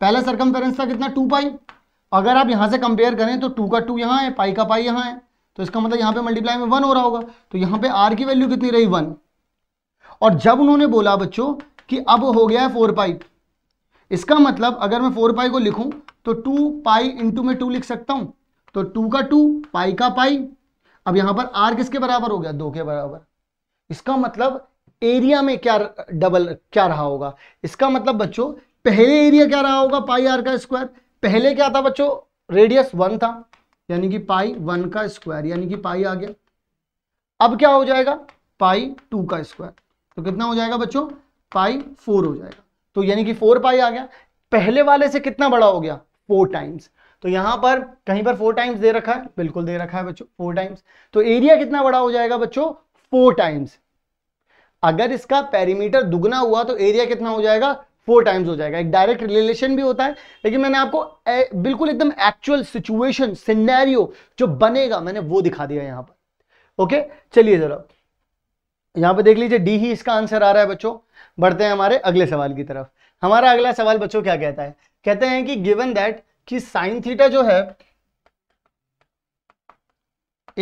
पहला सरकम था कितना टू पाई अगर आप यहां से कंपेयर करें तो टू का टू यहां है पाई का पाई यहां है तो इसका मतलब यहां पे मल्टीप्लाई में वन हो रहा होगा तो यहां पे आर की वैल्यू कितनी रही वन और जब उन्होंने बोला बच्चों कि अब हो गया है फोर पाई इसका मतलब अगर मैं फोर पाई को लिखूं तो टू पाई इंटू में टू लिख सकता हूं तो टू का टू पाई का पाई अब यहां पर आर किसके बराबर हो गया दो के बराबर इसका मतलब एरिया में क्या डबल क्या रहा होगा इसका मतलब बच्चों पहले एरिया क्या रहा होगा पाई आर का स्क्वायर पहले क्या था बच्चों रेडियस वन था यानी कि पाई वन का स्क्वायर यानी कि पाई आ गया अब क्या हो जाएगा पाई टू का स्क्वायर तो कितना हो जाएगा बच्चों पाई फोर हो जाएगा तो यानी कि फोर पाई आ गया पहले वाले से कितना बड़ा हो गया फोर टाइम्स तो यहां पर कहीं पर फोर टाइम्स दे रखा है बिल्कुल दे रखा है बच्चों फोर टाइम्स तो एरिया कितना बड़ा हो जाएगा बच्चों फोर टाइम्स अगर इसका पेरीमीटर दुगना हुआ तो एरिया कितना हो जाएगा फोर टाइम्स हो जाएगा एक डायरेक्ट रिलेशन भी होता है लेकिन मैंने आपको ए, बिल्कुल एकदम एक्चुअल सिचुएशन सिनेरियो जो बनेगा मैंने वो दिखा दिया यहां पर ओके चलिए जरा यहां पर देख लीजिए डी ही इसका आंसर आ रहा है बच्चों बढ़ते हैं हमारे अगले सवाल की तरफ हमारा अगला सवाल बच्चों क्या कहता है कहते हैं कि गिवन दैट कि साइन थीटा जो है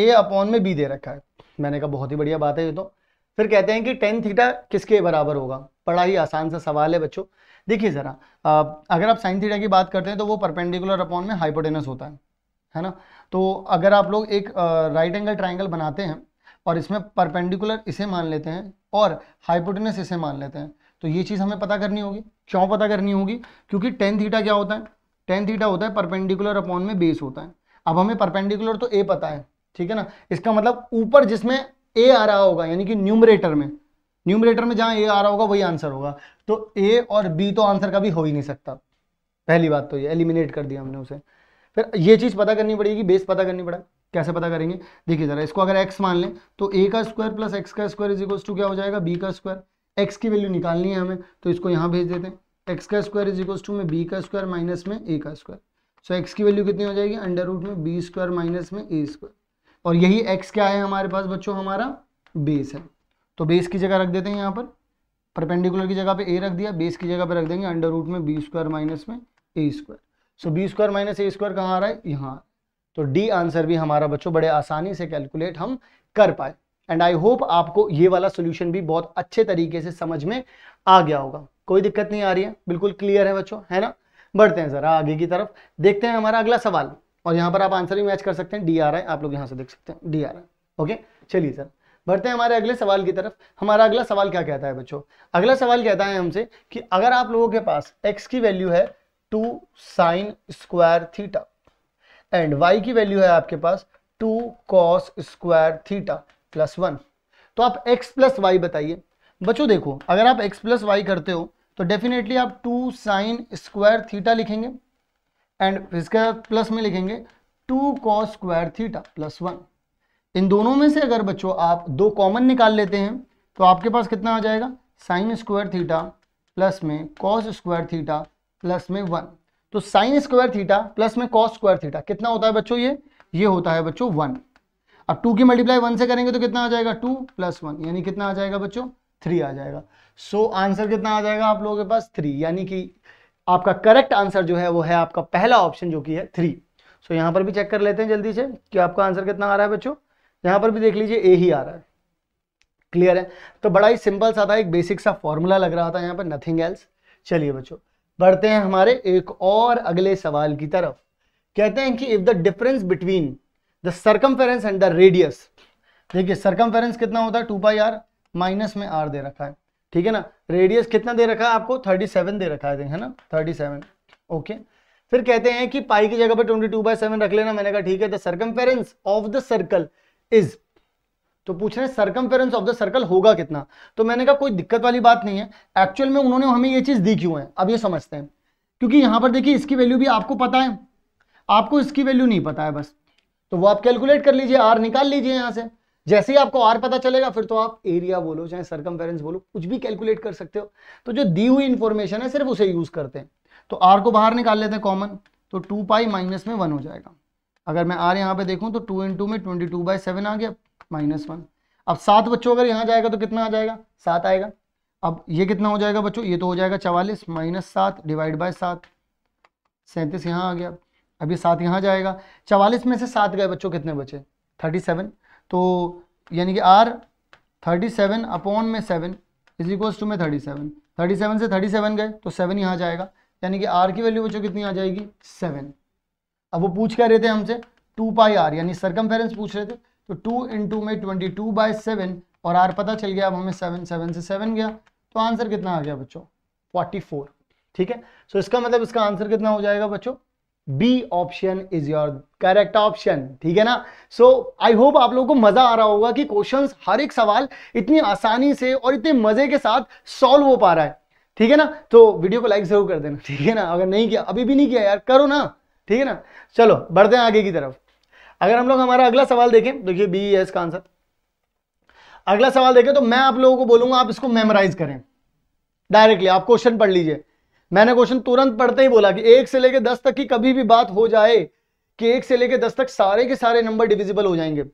ए अपॉन में बी दे रखा है मैंने कहा बहुत ही बढ़िया बात है ये तो फिर कहते हैं कि टेन थीटा किसके बराबर होगा बड़ा ही आसान सा सवाल है बच्चों देखिए ज़रा अगर आप साइन थीटा की बात करते हैं तो वो परपेंडिकुलर अपॉन में हाइपोटेनस होता है है ना तो अगर आप लोग एक राइट एंगल ट्राइंगल बनाते हैं और इसमें परपेंडिकुलर इसे मान लेते हैं और हाइपोटेनस इसे मान लेते हैं तो ये चीज़ हमें पता करनी होगी क्यों पता करनी होगी क्योंकि टेन थीटा क्या होता है टेन थीटा होता है परपेंडिकुलर अपॉन में बेस होता है अब हमें परपेंडिकुलर तो ए पता है ठीक है ना इसका मतलब ऊपर जिसमें ए आ रहा होगा यानी कि न्यूमरेटर में न्यूमरेटर में जहाँ ए आ रहा होगा वही आंसर होगा तो ए और बी तो आंसर कभी हो ही नहीं सकता पहली बात तो ये एलिमिनेट कर दिया हमने उसे फिर ये चीज़ पता करनी पड़ेगी बेस पता करनी पड़ा कैसे पता करेंगे देखिए ज़रा इसको अगर एक्स मान लें तो ए का स्क्वायर प्लस एक्स का स्क्वायर इज इक्वल्स टू क्या हो जाएगा बी का स्क्वायर एक्स की वैल्यू निकालनी है हमें तो इसको यहाँ भेज देते हैं एक्स का स्क्वायर इज इक्वल्स टू में बी का स्क्वायर माइनस में ए का स्क्वायर सो एक्स की वैल्यू कितनी हो जाएगी अंडर रूट में बी स्क्वायर माइनस में ए स्क्वायर और यही एक्स क्या है हमारे पास बच्चों हमारा बेस है तो बेस की जगह रख देते हैं यहाँ पर परपेंडिकुलर की जगह पे ए रख दिया बेस की जगह पे रख देंगे अंडर रूट में बी स्क्वायर माइनस में A square so B square minus A square कहाँ आ रहा है यहाँ तो डी आंसर भी हमारा बच्चों बड़े आसानी से कैलकुलेट हम कर पाए एंड आई होप आपको ये वाला सोल्यूशन भी बहुत अच्छे तरीके से समझ में आ गया होगा कोई दिक्कत नहीं आ रही है बिल्कुल क्लियर है बच्चों है ना बढ़ते हैं ज़रा आगे की तरफ देखते हैं हमारा अगला सवाल और यहाँ पर आप आंसर भी मैच कर सकते हैं डी आर आई आप लोग यहाँ से देख सकते हैं डी आर आई ओके चलिए सर बढ़ते हैं हमारे अगले सवाल की तरफ हमारा अगला सवाल क्या कहता है बच्चों अगला सवाल कहता है हमसे कि अगर आप लोगों के पास एक्स की वैल्यू है two sine square theta and Y की वैल्यू है आपके पास two cos square theta plus one तो आप x प्लस वाई बताइए बच्चों देखो अगर आप x प्लस वाई करते हो तो डेफिनेटली आप टू साइन स्क्वायर थीटा लिखेंगे एंड इसके प्लस में लिखेंगे two cos square theta plus one इन दोनों में से अगर बच्चों आप दो कॉमन निकाल लेते हैं तो आपके पास कितना आ जाएगा साइन स्क्वायर थीटा प्लस में कॉस स्क्वायर थीटा प्लस में वन तो साइन स्क्वायर थीटा प्लस में कॉस स्क्वायर थीटा कितना होता है बच्चों ये ये होता है बच्चों वन अब टू की मल्टीप्लाई वन से करेंगे तो कितना आ जाएगा टू प्लस वन यानी कितना आ जाएगा बच्चों थ्री आ जाएगा सो so, आंसर कितना आ जाएगा आप लोगों के पास थ्री यानी कि आपका करेक्ट आंसर जो है वो है आपका पहला ऑप्शन जो कि है थ्री सो so, यहाँ पर भी चेक कर लेते हैं जल्दी से कि आपका आंसर कितना आ रहा है बच्चों यहाँ पर भी देख लीजिए ए ही आ रहा है क्लियर है तो बड़ा ही सिंपल सा था एक बेसिक सा फॉर्मूला लग रहा था यहाँ पर नथिंग एल्स चलिए बच्चों बढ़ते हैं हमारे एक और अगले सवाल की तरफ कहते हैं कि if the difference between the circumference and the radius देखिए सर्कमफेरेंस कितना होता है टू पाई आर माइनस में आर दे रखा है ठीक है ना रेडियस कितना दे रखा है आपको थर्टी सेवन दे रखा है है ना थर्टी सेवन ओके फिर कहते हैं कि पाई की जगह पर ट्वेंटी टू बाई सेवन रख लेना मैंने कहा ठीक है the circumference of the circle is तो पूछ रहे हैं सर्कमफेरेंस ऑफ द सर्कल होगा कितना तो मैंने कहा कोई दिक्कत वाली बात नहीं है एक्चुअल में उन्होंने हमें ये चीज दी क्यों है अब ये समझते हैं क्योंकि यहां पर देखिए इसकी वैल्यू भी आपको पता है आपको इसकी वैल्यू नहीं पता है बस तो वो आप कैलकुलेट कर लीजिए आर निकाल लीजिए यहां से जैसे ही आपको आर पता चलेगा फिर तो आप एरिया बोलो चाहे सरकम बोलो कुछ भी कैलकुलेट कर सकते हो तो जो दी हुई इन्फॉर्मेशन है सिर्फ उसे यूज करते हैं तो आर को बाहर निकाल लेते हैं कॉमन तो टू पाई माइनस में वन हो जाएगा अगर मैं आर यहाँ पे देखूँ तो टू इन टू में ट्वेंटी टू बाई सेवन आ गया माइनस वन अब सात बच्चों अगर यहाँ जाएगा तो कितना आ जाएगा सात आएगा अब ये कितना हो जाएगा बच्चों ये तो हो जाएगा चवालीस माइनस सात डिवाइड बाय सात सैंतीस यहाँ आ गया अब ये सात यहाँ जाएगा चवालीस में से सात गए बच्चों कितने बचे थर्टी सेवन तो यानी कि आर थर्टी सेवन अपॉन में सेवन इज इक्वल्स टू में थर्टी सेवन थर्टी सेवन से थर्टी सेवन गए तो सेवन यहाँ जाएगा यानी कि आर की वैल्यू बच्चों कितनी आ जाएगी सेवन अब वो पूछ कह रहे थे हमसे टू पाई आर यानी सरकम पूछ रहे थे तो टू इंटू में ट्वेंटी टू बाई सेवन और आर पता चल गया अब हमें सेवन सेवन से सेवन गया तो आंसर कितना आ गया बच्चों फोर्टी फोर ठीक है सो so, इसका मतलब इसका आंसर कितना हो जाएगा बच्चों B option is your correct option ठीक है ना सो आई होप आप लोगों को मजा आ रहा होगा कि क्वेश्चंस हर एक सवाल इतनी आसानी से और इतने मजे के साथ सॉल्व हो पा रहा है ठीक है ना तो वीडियो को लाइक जरूर कर देना ठीक है ना अगर नहीं किया अभी भी नहीं किया यार करो ना ठीक है ना चलो बढ़ते हैं आगे की तरफ अगर हम लोग हमारा अगला सवाल देखें देखिए बी एस का आंसर अगला सवाल देखें तो मैं आप लोगों को बोलूंगा आप इसको मेमोराइज करें डायरेक्टली आप क्वेश्चन पढ़ लीजिए मैंने क्वेश्चन तुरंत पढ़ते ही बोला कि एक से लेके दस तक की कभी भी बात हो जाए कि एक से लेके दस तक सारे के सारे नंबर डिविजिबल हो जाएंगे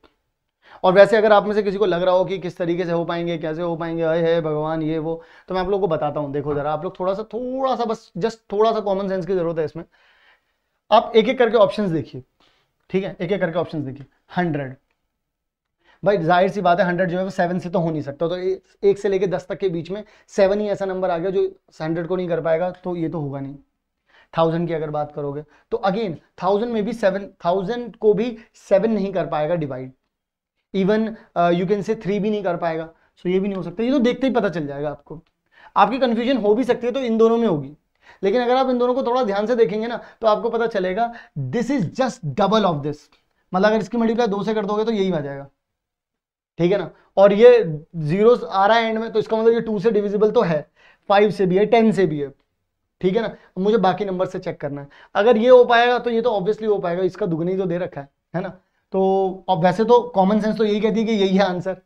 और वैसे अगर आप में से किसी को लग रहा हो कि किस तरीके से हो पाएंगे कैसे हो पाएंगे अरे है भगवान ये वो तो मैं आप लोगों को बताता हूँ देखो जरा आप लोग थोड़ा सा थोड़ा सा बस जस्ट थोड़ा सा कॉमन सेंस की जरूरत है इसमें आप एक एक करके ऑप्शन देखिए ठीक है एक एक करके ऑप्शन देखिए हंड्रेड भाई जाहिर सी बात है हंड्रेड जो है वो सेवन से तो हो नहीं सकता तो एक से लेके दस तक के बीच में सेवन ही ऐसा नंबर आ गया जो हंड्रेड को नहीं कर पाएगा तो ये तो होगा नहीं थाउजेंड की अगर बात करोगे तो अगेन थाउजेंड में भी सेवन थाउजेंड को भी सेवन नहीं कर पाएगा डिवाइड इवन यू कैन से थ्री भी नहीं कर पाएगा सो so ये भी नहीं हो सकता ये तो देखते ही पता चल जाएगा आपको आपकी कन्फ्यूजन हो भी सकती है तो इन दोनों में होगी लेकिन अगर आप इन दोनों को थोड़ा ध्यान से देखेंगे ना तो आपको पता चलेगा this is just double of this मतलब अगर इसकी मल्टीप्लाई दो से कर दोगे तो यही आ जाएगा ठीक है ना और ये जीरो आ रहा है एंड में तो इसका मतलब ये टू से डिविजिबल तो है फाइव से भी है टेन से भी है ठीक है ना मुझे बाकी नंबर से चेक करना है अगर ये हो पाएगा तो ये तो ऑब्वियसली हो पाएगा इसका दुगनी तो दे रखा है है ना तो अब वैसे तो कॉमन सेंस तो यही कहती है कि यही है आंसर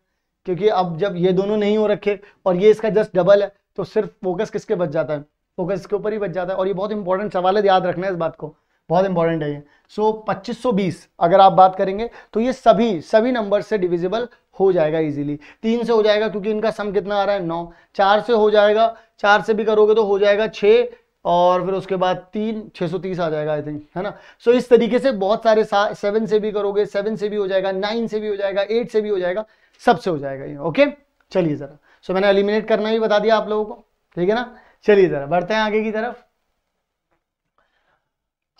क्योंकि अब जब ये दोनों नहीं हो रखे और ये इसका जस्ट डबल है तो सिर्फ फोकस किसके बच जाता है फोकस इसके ऊपर ही बच जाता है और ये बहुत इंपॉर्टेंट सवाल है याद रखना है इस बात को बहुत इंपॉर्टेंट है ये सो पच्चीस अगर आप बात करेंगे तो ये सभी सभी नंबर से डिविजिबल हो जाएगा इजीली तीन से हो जाएगा क्योंकि इनका सम कितना आ रहा है नौ चार से हो जाएगा चार से भी करोगे तो हो जाएगा छः और फिर उसके बाद तीन छः सौ तीस आ जाएगा आई थिंक है ना सो so, इस तरीके से बहुत सारे सेवन से भी करोगे सेवन से भी हो जाएगा नाइन से भी हो जाएगा एट से भी हो जाएगा सबसे हो जाएगा ये ओके चलिए ज़रा सो so, मैंने एलिमिनेट करना भी बता दिया आप लोगों को ठीक है ना चलिए ज़रा बढ़ते हैं आगे की तरफ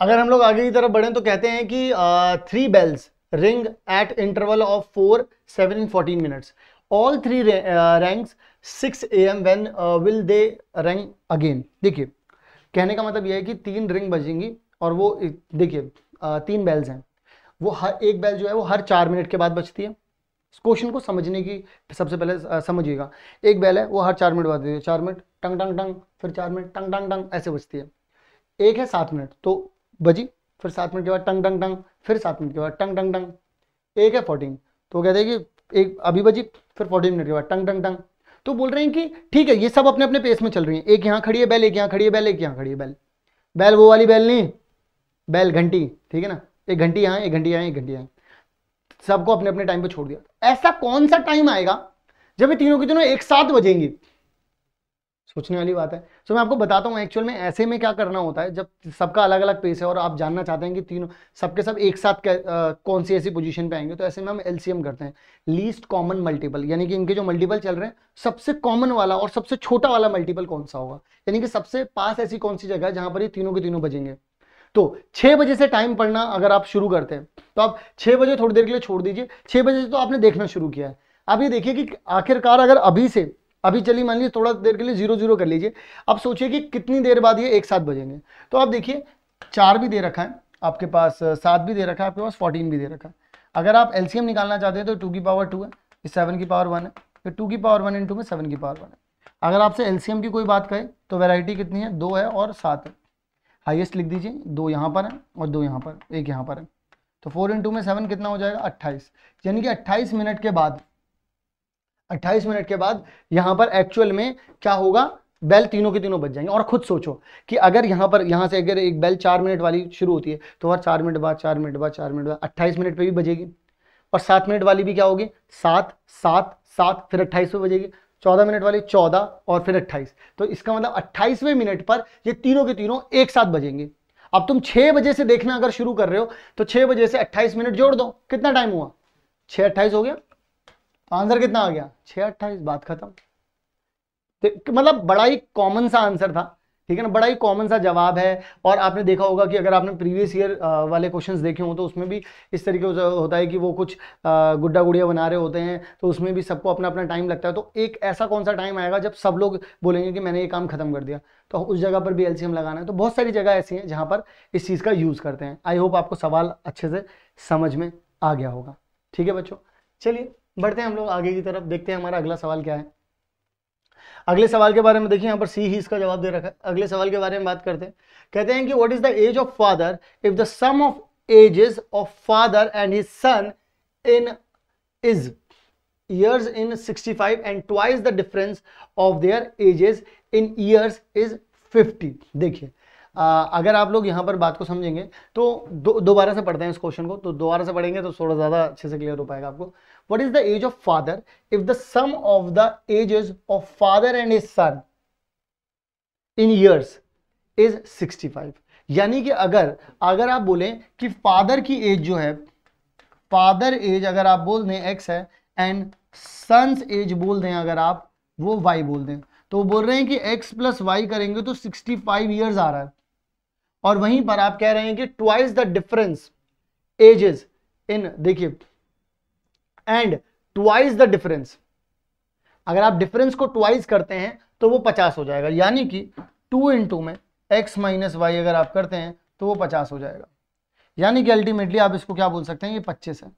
अगर हम लोग आगे की तरफ बढ़ें तो कहते हैं कि three bells ring at interval of 4, 7 and 14 minutes. All three uh, six 6 a.m. when uh, will they again again? देखिए कहने का मतलब यह है कि तीन रिंग बजेंगी और वो देखिए uh, तीन बेल्स हैं वो हर एक बेल जो है वो हर चार मिनट के बाद बजती है क्वेश्चन को समझने की सबसे पहले uh, समझिएगा एक बेल है वो हर चार मिनट बाद चार मिनट टंग टंग टंग फिर चार मिनट टंग टंग टंग ऐसे बजती है एक है सात मिनट तो बजी फिर सात मिनट के बाद टंग टंग टंग फिर सात मिनट के बाद टंग टंग टंग एक है फोर्टीन तो कहते हैं कि एक अभी बजी फिर फोर्टीन मिनट के बाद टंग टंग टंग तो बोल रहे हैं कि ठीक है ये सब अपने अपने पेस में चल रही है एक यहाँ खड़ी है बैल एक यहाँ खड़ी है बैल एक यहाँ खड़ी है बैल बैल वो वाली बैल नहीं बैल घंटी ठीक है ना एक घंटी यहाँ एक घंटी यहाँ एक घंटी यहाँ सबको अपने अपने टाइम पर छोड़ दिया ऐसा कौन सा टाइम आएगा जब ये तीनों के तीनों एक साथ बजेंगी सोचने वाली बात है सो मैं आपको बताता हूँ एक्चुअल में ऐसे में क्या करना होता है जब सबका अलग अलग पेस है और आप जानना चाहते हैं कि तीनों सबके सब एक साथ आ, कौन सी ऐसी पोजीशन पे आएंगे तो ऐसे में हम एलसीएम करते हैं लीस्ट कॉमन मल्टीपल यानी कि इनके जो मल्टीपल चल रहे हैं सबसे कॉमन वाला और सबसे छोटा वाला मल्टीपल कौन सा होगा यानी कि सबसे पास ऐसी कौन सी जगह है जहाँ पर ये तीनों के तीनों बजेंगे तो छः बजे से टाइम पढ़ना अगर आप शुरू करते हैं तो आप छः बजे थोड़ी देर के लिए छोड़ दीजिए छः बजे से तो आपने देखना शुरू किया है आप ये देखिए कि आखिरकार अगर अभी से अभी चलिए मान लीजिए थोड़ा देर के लिए जीरो जीरो कर लीजिए अब सोचिए कि कितनी देर बाद ये एक साथ बजेंगे तो आप देखिए चार भी दे रखा है आपके पास सात भी दे रखा है आपके पास फोर्टीन भी दे रखा है अगर आप एलसीएम निकालना चाहते हैं तो टू की पावर टू है ये सेवन की पावर वन है फिर टू की पावर वन टू में सेवन की पावर वन है अगर आपसे एलसीएम की कोई बात करें तो वेराइटी कितनी है दो है और सात है हाईएस्ट लिख दीजिए दो यहाँ पर है और दो यहाँ पर एक यहाँ पर है तो फोर इंटू में सेवन कितना हो जाएगा अट्ठाईस यानी कि अट्ठाईस मिनट के बाद 28 मिनट के बाद यहां पर एक्चुअल में क्या होगा बेल तीनों के तीनों बज जाएंगे और खुद सोचो कि अगर यहां पर यहां से अगर एक बेल चार मिनट वाली शुरू होती है तो हर चार मिनट बाद चार मिनट बाद चार मिनट बाद अट्ठाईस मिनट पर भी बजेगी और सात मिनट वाली भी क्या होगी सात सात सात फिर अट्ठाईस पे बजेगी चौदह मिनट वाली चौदह और फिर अट्ठाईस तो इसका मतलब अट्ठाईसवें मिनट पर ये तीनों के तीनों एक साथ बजेंगे अब तुम छह बजे से देखना अगर शुरू कर रहे हो तो छह बजे से अट्ठाईस मिनट जोड़ दो कितना टाइम हुआ छह अट्ठाईस हो गया तो आंसर कितना आ गया छः अट्ठाईस बात खत्म मतलब बड़ा ही कॉमन सा आंसर था ठीक है ना बड़ा ही कॉमन सा जवाब है और आपने देखा होगा कि अगर आपने प्रीवियस ईयर वाले क्वेश्चंस देखे हों तो उसमें भी इस तरीके से होता है कि वो कुछ गुड्डा गुड़िया बना रहे होते हैं तो उसमें भी सबको अपना अपना टाइम लगता है तो एक ऐसा कौन सा टाइम आएगा जब सब लोग बोलेंगे कि मैंने ये काम खत्म कर दिया तो उस जगह पर भी एलसीएम लगाना है तो बहुत सारी जगह ऐसी हैं जहाँ पर इस चीज़ का यूज़ करते हैं आई होप आपको सवाल अच्छे से समझ में आ गया होगा ठीक है बच्चों चलिए बढ़ते हैं हम लोग आगे की तरफ देखते हैं हमारा अगला सवाल क्या है अगले सवाल के बारे में देखिए यहाँ पर सी ही इसका जवाब दे रखा है अगले सवाल के बारे में बात करते हैं कहते हैं कि what is the age of father if the sum of ages of father and his son in is years in 65 and twice the difference of their ages in years is 50 देखिए अगर आप लोग यहाँ पर बात को समझेंगे तो दो दोबारा से पढ़ते हैं इस क्वेश्चन को तो दोबारा से पढ़ेंगे तो थोड़ा ज़्यादा अच्छे से क्लियर हो पाएगा आपको what is the age of father if the sum of the ages of father and is son in years is 65 यानी कि अगर अगर आप बोलें कि फादर की एज जो है फादर एज अगर आप बोल दें एक्स है एंड सन्स एज बोल दें अगर आप वो वाई बोल दें तो बोल रहे हैं कि एक्स प्लस वाई करेंगे तो 65 फाइव ईयर्स आ रहा है और वहीं पर आप कह रहे हैं कि twice the difference ages in देखिए एंड ट्वाइस द डिफरेंस अगर आप डिफरेंस को ट्वाइस करते हैं तो वो पचास हो जाएगा यानी कि टू इंटू में एक्स माइनस वाई अगर आप करते हैं तो वो पचास हो जाएगा यानी कि अल्टीमेटली आप इसको क्या बोल सकते हैं ये पच्चीस है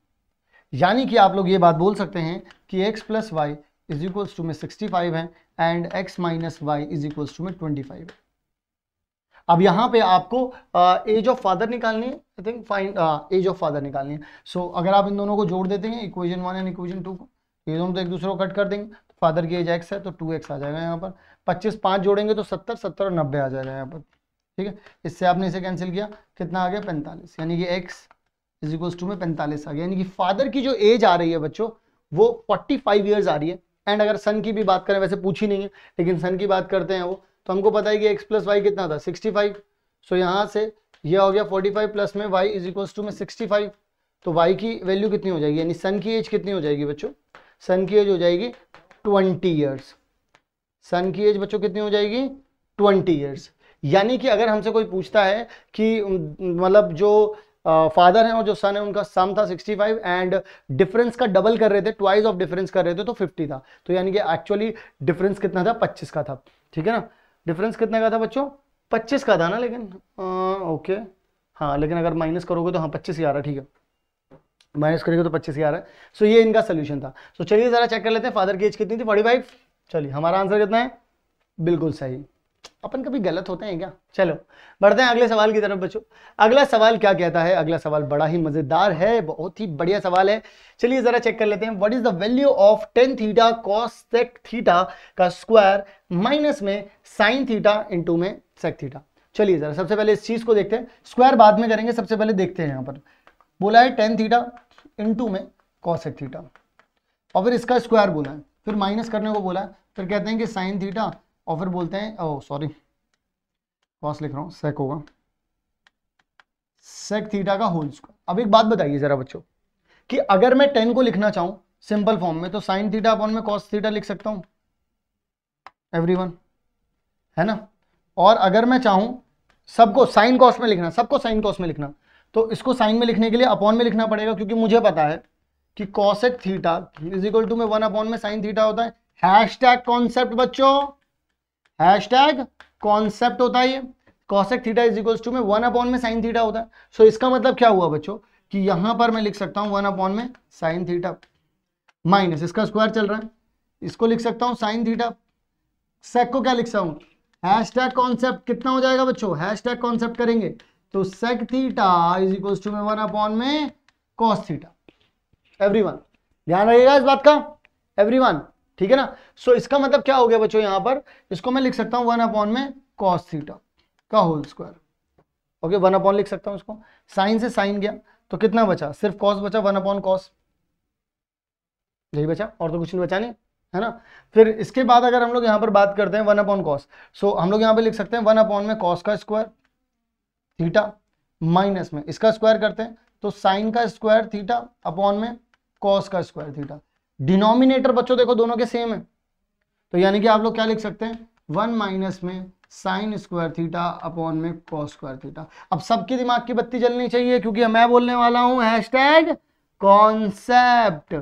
यानी कि आप लोग ये बात बोल सकते हैं कि X plus Y is equals to में सिक्सटी फाइव है and X minus Y is equals to में ट्वेंटी फाइव है अब यहाँ पे आपको एज ऑफ फादर निकालनी है I think fine age of father निकालनी है सो so, अगर आप इन दोनों को जोड़ देते हैं equation one and equation two को तो ये दोनों तो एक दूसरे को कट कर देंगे फादर तो की एज एक्स है तो टू एक्स आ जाएगा यहाँ पर पच्चीस पाँच जोड़ेंगे तो सत्तर सत्तर और नब्बे आ जाएगा यहाँ पर ठीक है इससे आपने इसे कैंसिल किया कितना आ गया पैंतालीस यानी कि एक्स इज टू में पैंतालीस आ गया यानी कि फादर की जो एज आ रही है बच्चों वो फोर्टी फाइव ईयर्स आ रही है एंड अगर सन की भी बात करें वैसे पूछी नहीं है लेकिन सन की बात करते हैं वो तो हमको पता है कि एक्स प्लस वाई कितना था सिक्सटी फाइव सो यहाँ से यह हो गया फोर्टी फाइव प्लस में वाई इज इक्वल्स टू में सिक्सटी फाइव तो वाई की वैल्यू कितनी हो जाएगी यानी सन की एज कितनी हो जाएगी बच्चों सन की एज हो जाएगी ट्वेंटी ईयर्स सन की एज बच्चों कितनी हो जाएगी ट्वेंटी ईयर्स यानी कि अगर हमसे कोई पूछता है कि मतलब जो फादर uh, और जो सन है उनका सम था 65 एंड डिफरेंस का डबल कर रहे थे ट्वाइस ऑफ डिफरेंस कर रहे थे तो 50 था तो यानी कि एक्चुअली डिफरेंस कितना था 25 का था ठीक है ना डिफरेंस कितने का था बच्चों पच्चीस का था ना लेकिन आ, ओके हाँ लेकिन अगर माइनस करोगे तो हाँ पच्चीस ही आ रहा ठीक है माइनस करेंगे तो पच्चीस ही आ रहा है सो ये इनका सोल्यूशन था सो चलिए ज़रा चेक कर लेते हैं फादर की एज कितनी थी फोर्टी फाइव चलिए हमारा आंसर कितना है बिल्कुल सही अपन कभी गलत होते हैं क्या चलो बढ़ते हैं अगले सवाल की तरफ बच्चों अगला सवाल क्या कहता है अगला सवाल बड़ा ही मजेदार है बहुत ही बढ़िया सवाल है चलिए जरा चेक कर लेते हैं what is the value of tan theta cosec theta का स्क्वायर माइनस में साइन थीटा इंटू में सेक थीटा चलिए जरा सबसे पहले इस चीज को देखते हैं स्क्वायर बाद में करेंगे सबसे पहले देखते हैं यहां पर बोला है टेन थीटा इंटू में कॉसेक थीटा और फिर इसका स्क्वायर बोला है फिर माइनस करने को बोला है फिर कहते हैं कि साइन थीटा और फिर बोलते हैं ओ सॉरी कॉस लिख रहा हूँ सेक होगा सेक थीटा का होल स्क्वायर अब एक बात बताइए जरा बच्चों कि अगर मैं टेन को लिखना चाहूँ सिंपल फॉर्म में तो साइन थीटा अपॉन में कॉस थीटा लिख सकता हूँ एवरीवन है ना और अगर मैं चाहूँ सबको साइन कॉस में लिखना सबको साइन कॉस में लिखना तो इसको साइन में लिखने के लिए अपॉन में लिखना पड़ेगा क्योंकि मुझे पता है कि cosec theta is equal to में वन अपॉन में साइन थीटा होता है हैश टैग कॉन्सेप्ट बच्चों हैशटैग कॉन्सेप्ट होता है ये cosec theta is equals to में वन अपॉन में साइन थीटा होता है सो so, इसका मतलब क्या हुआ बच्चों कि यहां पर मैं लिख सकता हूं वन अपॉन में साइन थीटा माइनस इसका स्क्वायर चल रहा है इसको लिख सकता हूं साइन थीटा सेक को क्या लिख सकता हूं हैशटैग कॉन्सेप्ट कितना हो जाएगा बच्चों हैशटैग कॉन्सेप्ट करेंगे तो sec theta is equals to में वन अपॉन में कॉस थीटा एवरीवन ध्यान रखिएगा इस बात का एवरीवन ठीक है ना सो so, इसका मतलब क्या हो गया बच्चों यहां पर इसको मैं लिख सकता हूं वन अपॉन में कॉस थीटा का whole square okay one upon लिख सकता हूं इसको साइन से साइन गया तो कितना बचा सिर्फ कॉस बचा वन अपॉन कॉस यही बचा और तो कुछ नहीं बचा नहीं है ना फिर इसके बाद अगर हम लोग यहां पर बात करते हैं वन अपॉन कॉस सो हम लोग यहां पर लिख सकते हैं वन अपॉन में कॉस का स्क्वायर थीटा माइनस में इसका स्क्वायर करते हैं तो साइन का स्क्वायर थीटा अपॉन में कॉस का स्क्वायर थीटा डिनोमिनेटर बच्चों देखो दोनों के सेम है तो यानी कि आप लोग क्या लिख सकते हैं वन माइनस में साइन स्क्वायर थीटा अपॉन में कॉस स्क्वायर थीटा अब सबके दिमाग की बत्ती जलनी चाहिए क्योंकि मैं बोलने वाला हूं hashtag concept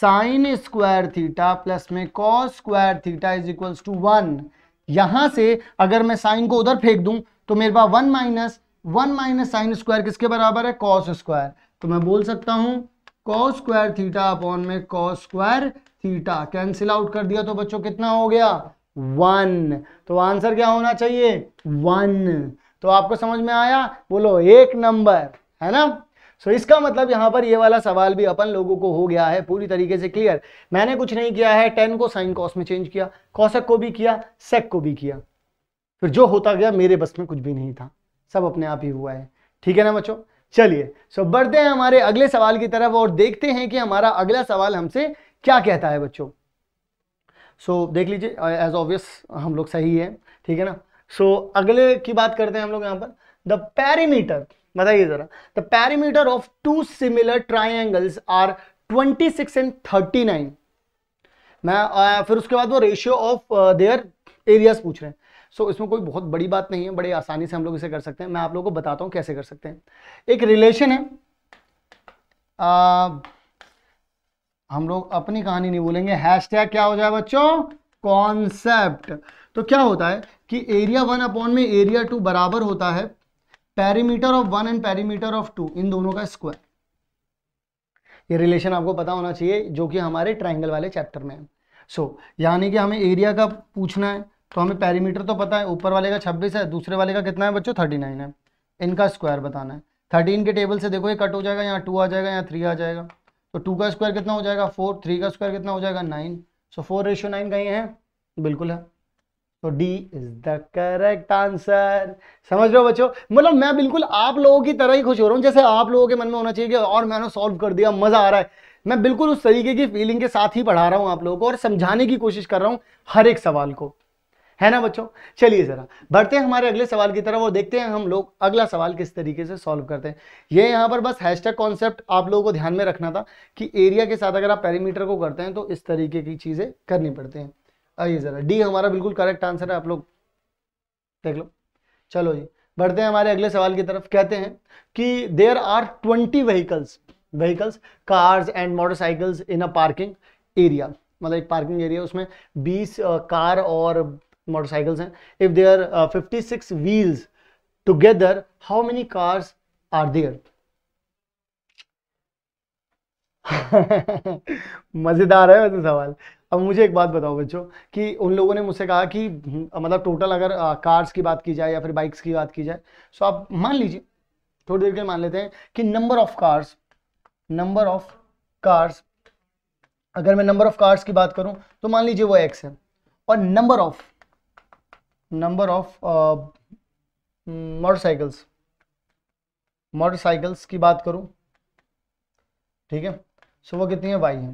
sine square theta plus में cos square theta is equals to one यहां से अगर मैं साइन को उधर फेंक दूं तो मेरे पास one minus one minus sine square किसके बराबर है कॉस स्क्वायर तो मैं बोल सकता हूं कॉस स्क्वायर थीटा अपॉन में cos square theta cancel out कर दिया तो बच्चों कितना हो गया वन तो आंसर क्या होना चाहिए वन तो आपको समझ में आया बोलो एक नंबर है ना सो so, इसका मतलब यहाँ पर ये वाला सवाल भी अपन लोगों को हो गया है पूरी तरीके से क्लियर मैंने कुछ नहीं किया है टेन को साइन कॉस में चेंज किया कॉसक को भी किया सेक को भी किया फिर जो होता गया मेरे बस में कुछ भी नहीं था सब अपने आप ही हुआ है ठीक है ना बच्चों चलिए सो बढ़ते हैं हमारे अगले सवाल की तरफ और देखते हैं कि हमारा अगला सवाल हमसे क्या कहता है बच्चों सो so, देख लीजिए एज ऑब्वियस हम लोग सही है ठीक है ना सो so, अगले की बात करते हैं हम लोग यहाँ पर द पैरीमीटर बताइए जरा the perimeter of two similar triangles are 26 and 39 मैं आ, फिर उसके बाद वो रेशियो ऑफ देयर एरियाज पूछ रहे हैं सो इसमें कोई बहुत बड़ी बात नहीं है बड़े आसानी से हम लोग इसे कर सकते हैं मैं आप लोगों को बताता हूँ कैसे कर सकते हैं एक रिलेशन है आ, हम लोग अपनी कहानी नहीं बोलेंगे हैश क्या हो जाए बच्चों कॉन्सेप्ट तो क्या होता है कि एरिया वन अपॉन में एरिया टू बराबर होता है perimeter of one and perimeter of two इन दोनों का स्क्वायर ये रिलेशन आपको पता होना चाहिए जो कि हमारे ट्राइंगल वाले चैप्टर में है सो so, यानी कि हमें एरिया का पूछना है तो हमें पैरीमीटर तो पता है ऊपर वाले का छब्बीस है दूसरे वाले का कितना है बच्चों थर्टी नाइन है इनका स्क्वायर बताना है थर्टीन के टेबल से देखो ये कट हो जाएगा यहाँ टू आ जाएगा यहाँ थ्री आ जाएगा तो टू का स्क्वायर कितना हो जाएगा फोर थ्री का स्क्वायर कितना हो जाएगा nine so four ratio nine कहीं है बिल्कुल है तो D is the correct answer समझ रहे हो बच्चों मतलब मैं बिल्कुल आप लोगों की तरह ही खुश हो रहा हूँ जैसे आप लोगों के मन में होना चाहिए कि और मैंने सॉल्व कर दिया मजा आ रहा है मैं बिल्कुल उस तरीके की फीलिंग के साथ ही पढ़ा रहा हूँ आप लोगों को और समझाने की कोशिश कर रहा हूँ हर एक सवाल को है ना बच्चों चलिए जरा बढ़ते हैं हमारे अगले सवाल की तरफ और देखते हैं हम लोग अगला सवाल किस तरीके से सॉल्व करते हैं ये यहाँ पर बस हैशटैग कॉन्सेप्ट आप लोगों को ध्यान में रखना था कि एरिया के साथ अगर आप पैरीमीटर को करते हैं तो इस तरीके की चीजें करनी पड़ती हैं आइए जरा डी हमारा बिल्कुल करेक्ट आंसर है आप लोग देख लो चलो जी बढ़ते हैं हमारे अगले सवाल की तरफ कहते हैं कि there are twenty vehicles vehicles cars and motorcycles in a parking area मतलब एक पार्किंग एरिया उसमें बीस कार और motorcycles hain if there are uh, 56 wheels together how many cars are there मज़ेदार है वैसे सवाल अब मुझे एक बात बताओ बच्चों कि उन लोगों ने मुझसे कहा कि हम्म, मतलब टोटल अगर आ, uh, कार्स की बात की जाए या फिर बाइक्स की बात की जाए सो आप मान लीजिए थोड़ी देर के मान लेते हैं कि number of cars number of cars अगर मैं नंबर ऑफ कार्स की बात करूं तो मान लीजिए वो एक्स है और number of number of uh, motorcycles की बात करूं ठीक है सो वो कितनी है वाई है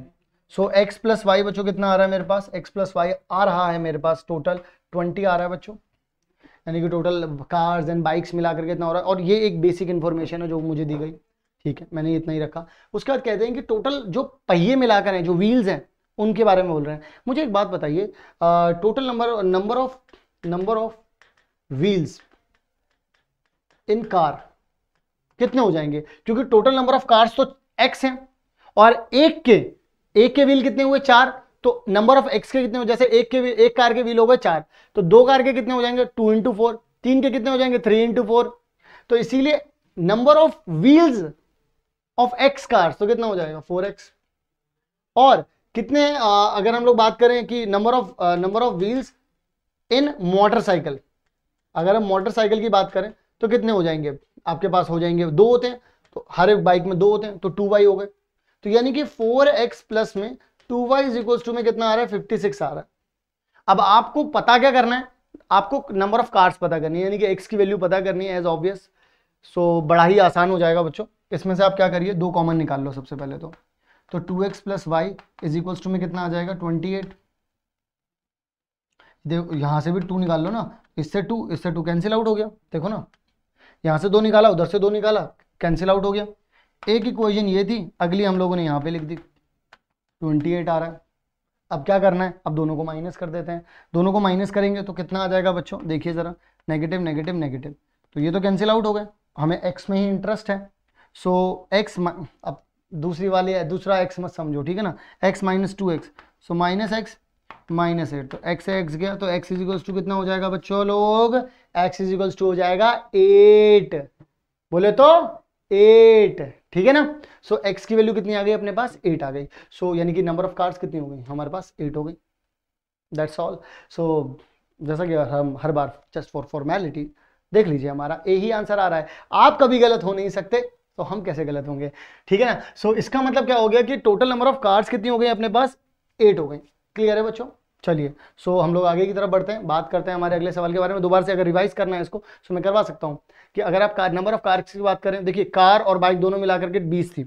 सो एक्स प्लस वाई बच्चों कितना आ रहा है मेरे पास एक्स प्लस वाई आ रहा है मेरे पास टोटल ट्वेंटी आ रहा है बच्चों यानी कि टोटल कार्स एंड बाइक्स मिला करके इतना हो रहा है और ये एक बेसिक इन्फॉर्मेशन है जो मुझे दी गई ठीक है मैंने इतना ही रखा उसके बाद कहते हैं कि टोटल जो पहिए मिलाकर हैं जो व्हील्स हैं उनके बारे में बोल रहे हैं मुझे एक बात बताइए total number number of number of wheels in car कितने हो जाएंगे क्योंकि टोटल नंबर ऑफ कार्स तो एक्स हैं और एक के एक के व्हील कितने हुए चार तो नंबर ऑफ एक्स के कितने हो जैसे एक के एक कार के व्हील हो गए चार तो दो कार के कितने हो जाएंगे टू इंटू फोर तीन के कितने हो जाएंगे थ्री इंटू फोर तो इसीलिए number of wheels of x cars तो कितना हो जाएगा फोर एक्स और कितने आ, अगर हम लोग बात करें कि number of number of wheels in motorcycle अगर हम मोटरसाइकिल की बात करें तो कितने हो जाएंगे आपके पास हो जाएंगे दो होते हैं तो हर एक बाइक में दो होते हैं तो टू वाई हो गए तो यानी कि फोर एक्स प्लस में टू वाई इक्वल्स टू में कितना आ रहा है फिफ्टी सिक्स आ रहा है अब आपको पता क्या करना है आपको नंबर ऑफ कार्ड पता करनी है यानी कि एक्स की वैल्यू पता करनी है एज ऑब्वियस सो बड़ा ही आसान हो जाएगा बच्चों इसमें से आप क्या करिए दो कॉमन निकाल लो सबसे पहले तो।, तो two x plus Y is equals to में कितना आ जाएगा ट्वेंटी एट देखो यहाँ से भी टू निकाल लो ना इससे टू इससे टू कैंसिल आउट हो गया देखो ना यहाँ से दो निकाला उधर से दो निकाला कैंसिल आउट हो गया एक इक्वेशन ये थी अगली हम लोगों ने यहाँ पे लिख दी ट्वेंटी एट आ रहा है अब क्या करना है अब दोनों को माइनस कर देते हैं दोनों को माइनस करेंगे तो कितना आ जाएगा बच्चों देखिए ज़रा नेगेटिव नेगेटिव नेगेटिव तो ये तो कैंसिल आउट हो गए हमें एक्स में ही इंटरेस्ट है सो एक्स अब दूसरी है दूसरा एक्स मत समझो ठीक है ना x minus two x so minus x minus eight तो एक्स एक्स गया तो एक्स इज टू कितना हो जाएगा बच्चों लोग एक्स इज टू हो जाएगा एट बोले तो एट ठीक है ना सो so, एक्स की वैल्यू कितनी आ गई अपने पास एट आ गई सो so, यानी कि नंबर ऑफ कार्ड्स कितनी हो गई हमारे पास एट हो गई दैट्स ऑल सो जैसा कि हम हर बार जस्ट फॉर फॉर्मेलिटी देख लीजिए हमारा ए ही आंसर आ रहा है आप कभी गलत हो नहीं सकते तो हम कैसे गलत होंगे ठीक है ना सो so, इसका मतलब क्या हो गया कि टोटल नंबर ऑफ कार्ड्स कितनी हो गई अपने पास एट हो गई क्लियर है बच्चों चलिए सो हम लोग आगे की तरफ बढ़ते हैं बात करते हैं हमारे अगले सवाल के बारे में दोबारा से अगर रिवाइज करना है इसको सो मैं करवा सकता हूँ कि अगर आप कार नंबर ऑफ कार की बात करें देखिए कार और बाइक दोनों मिला करके बीस थी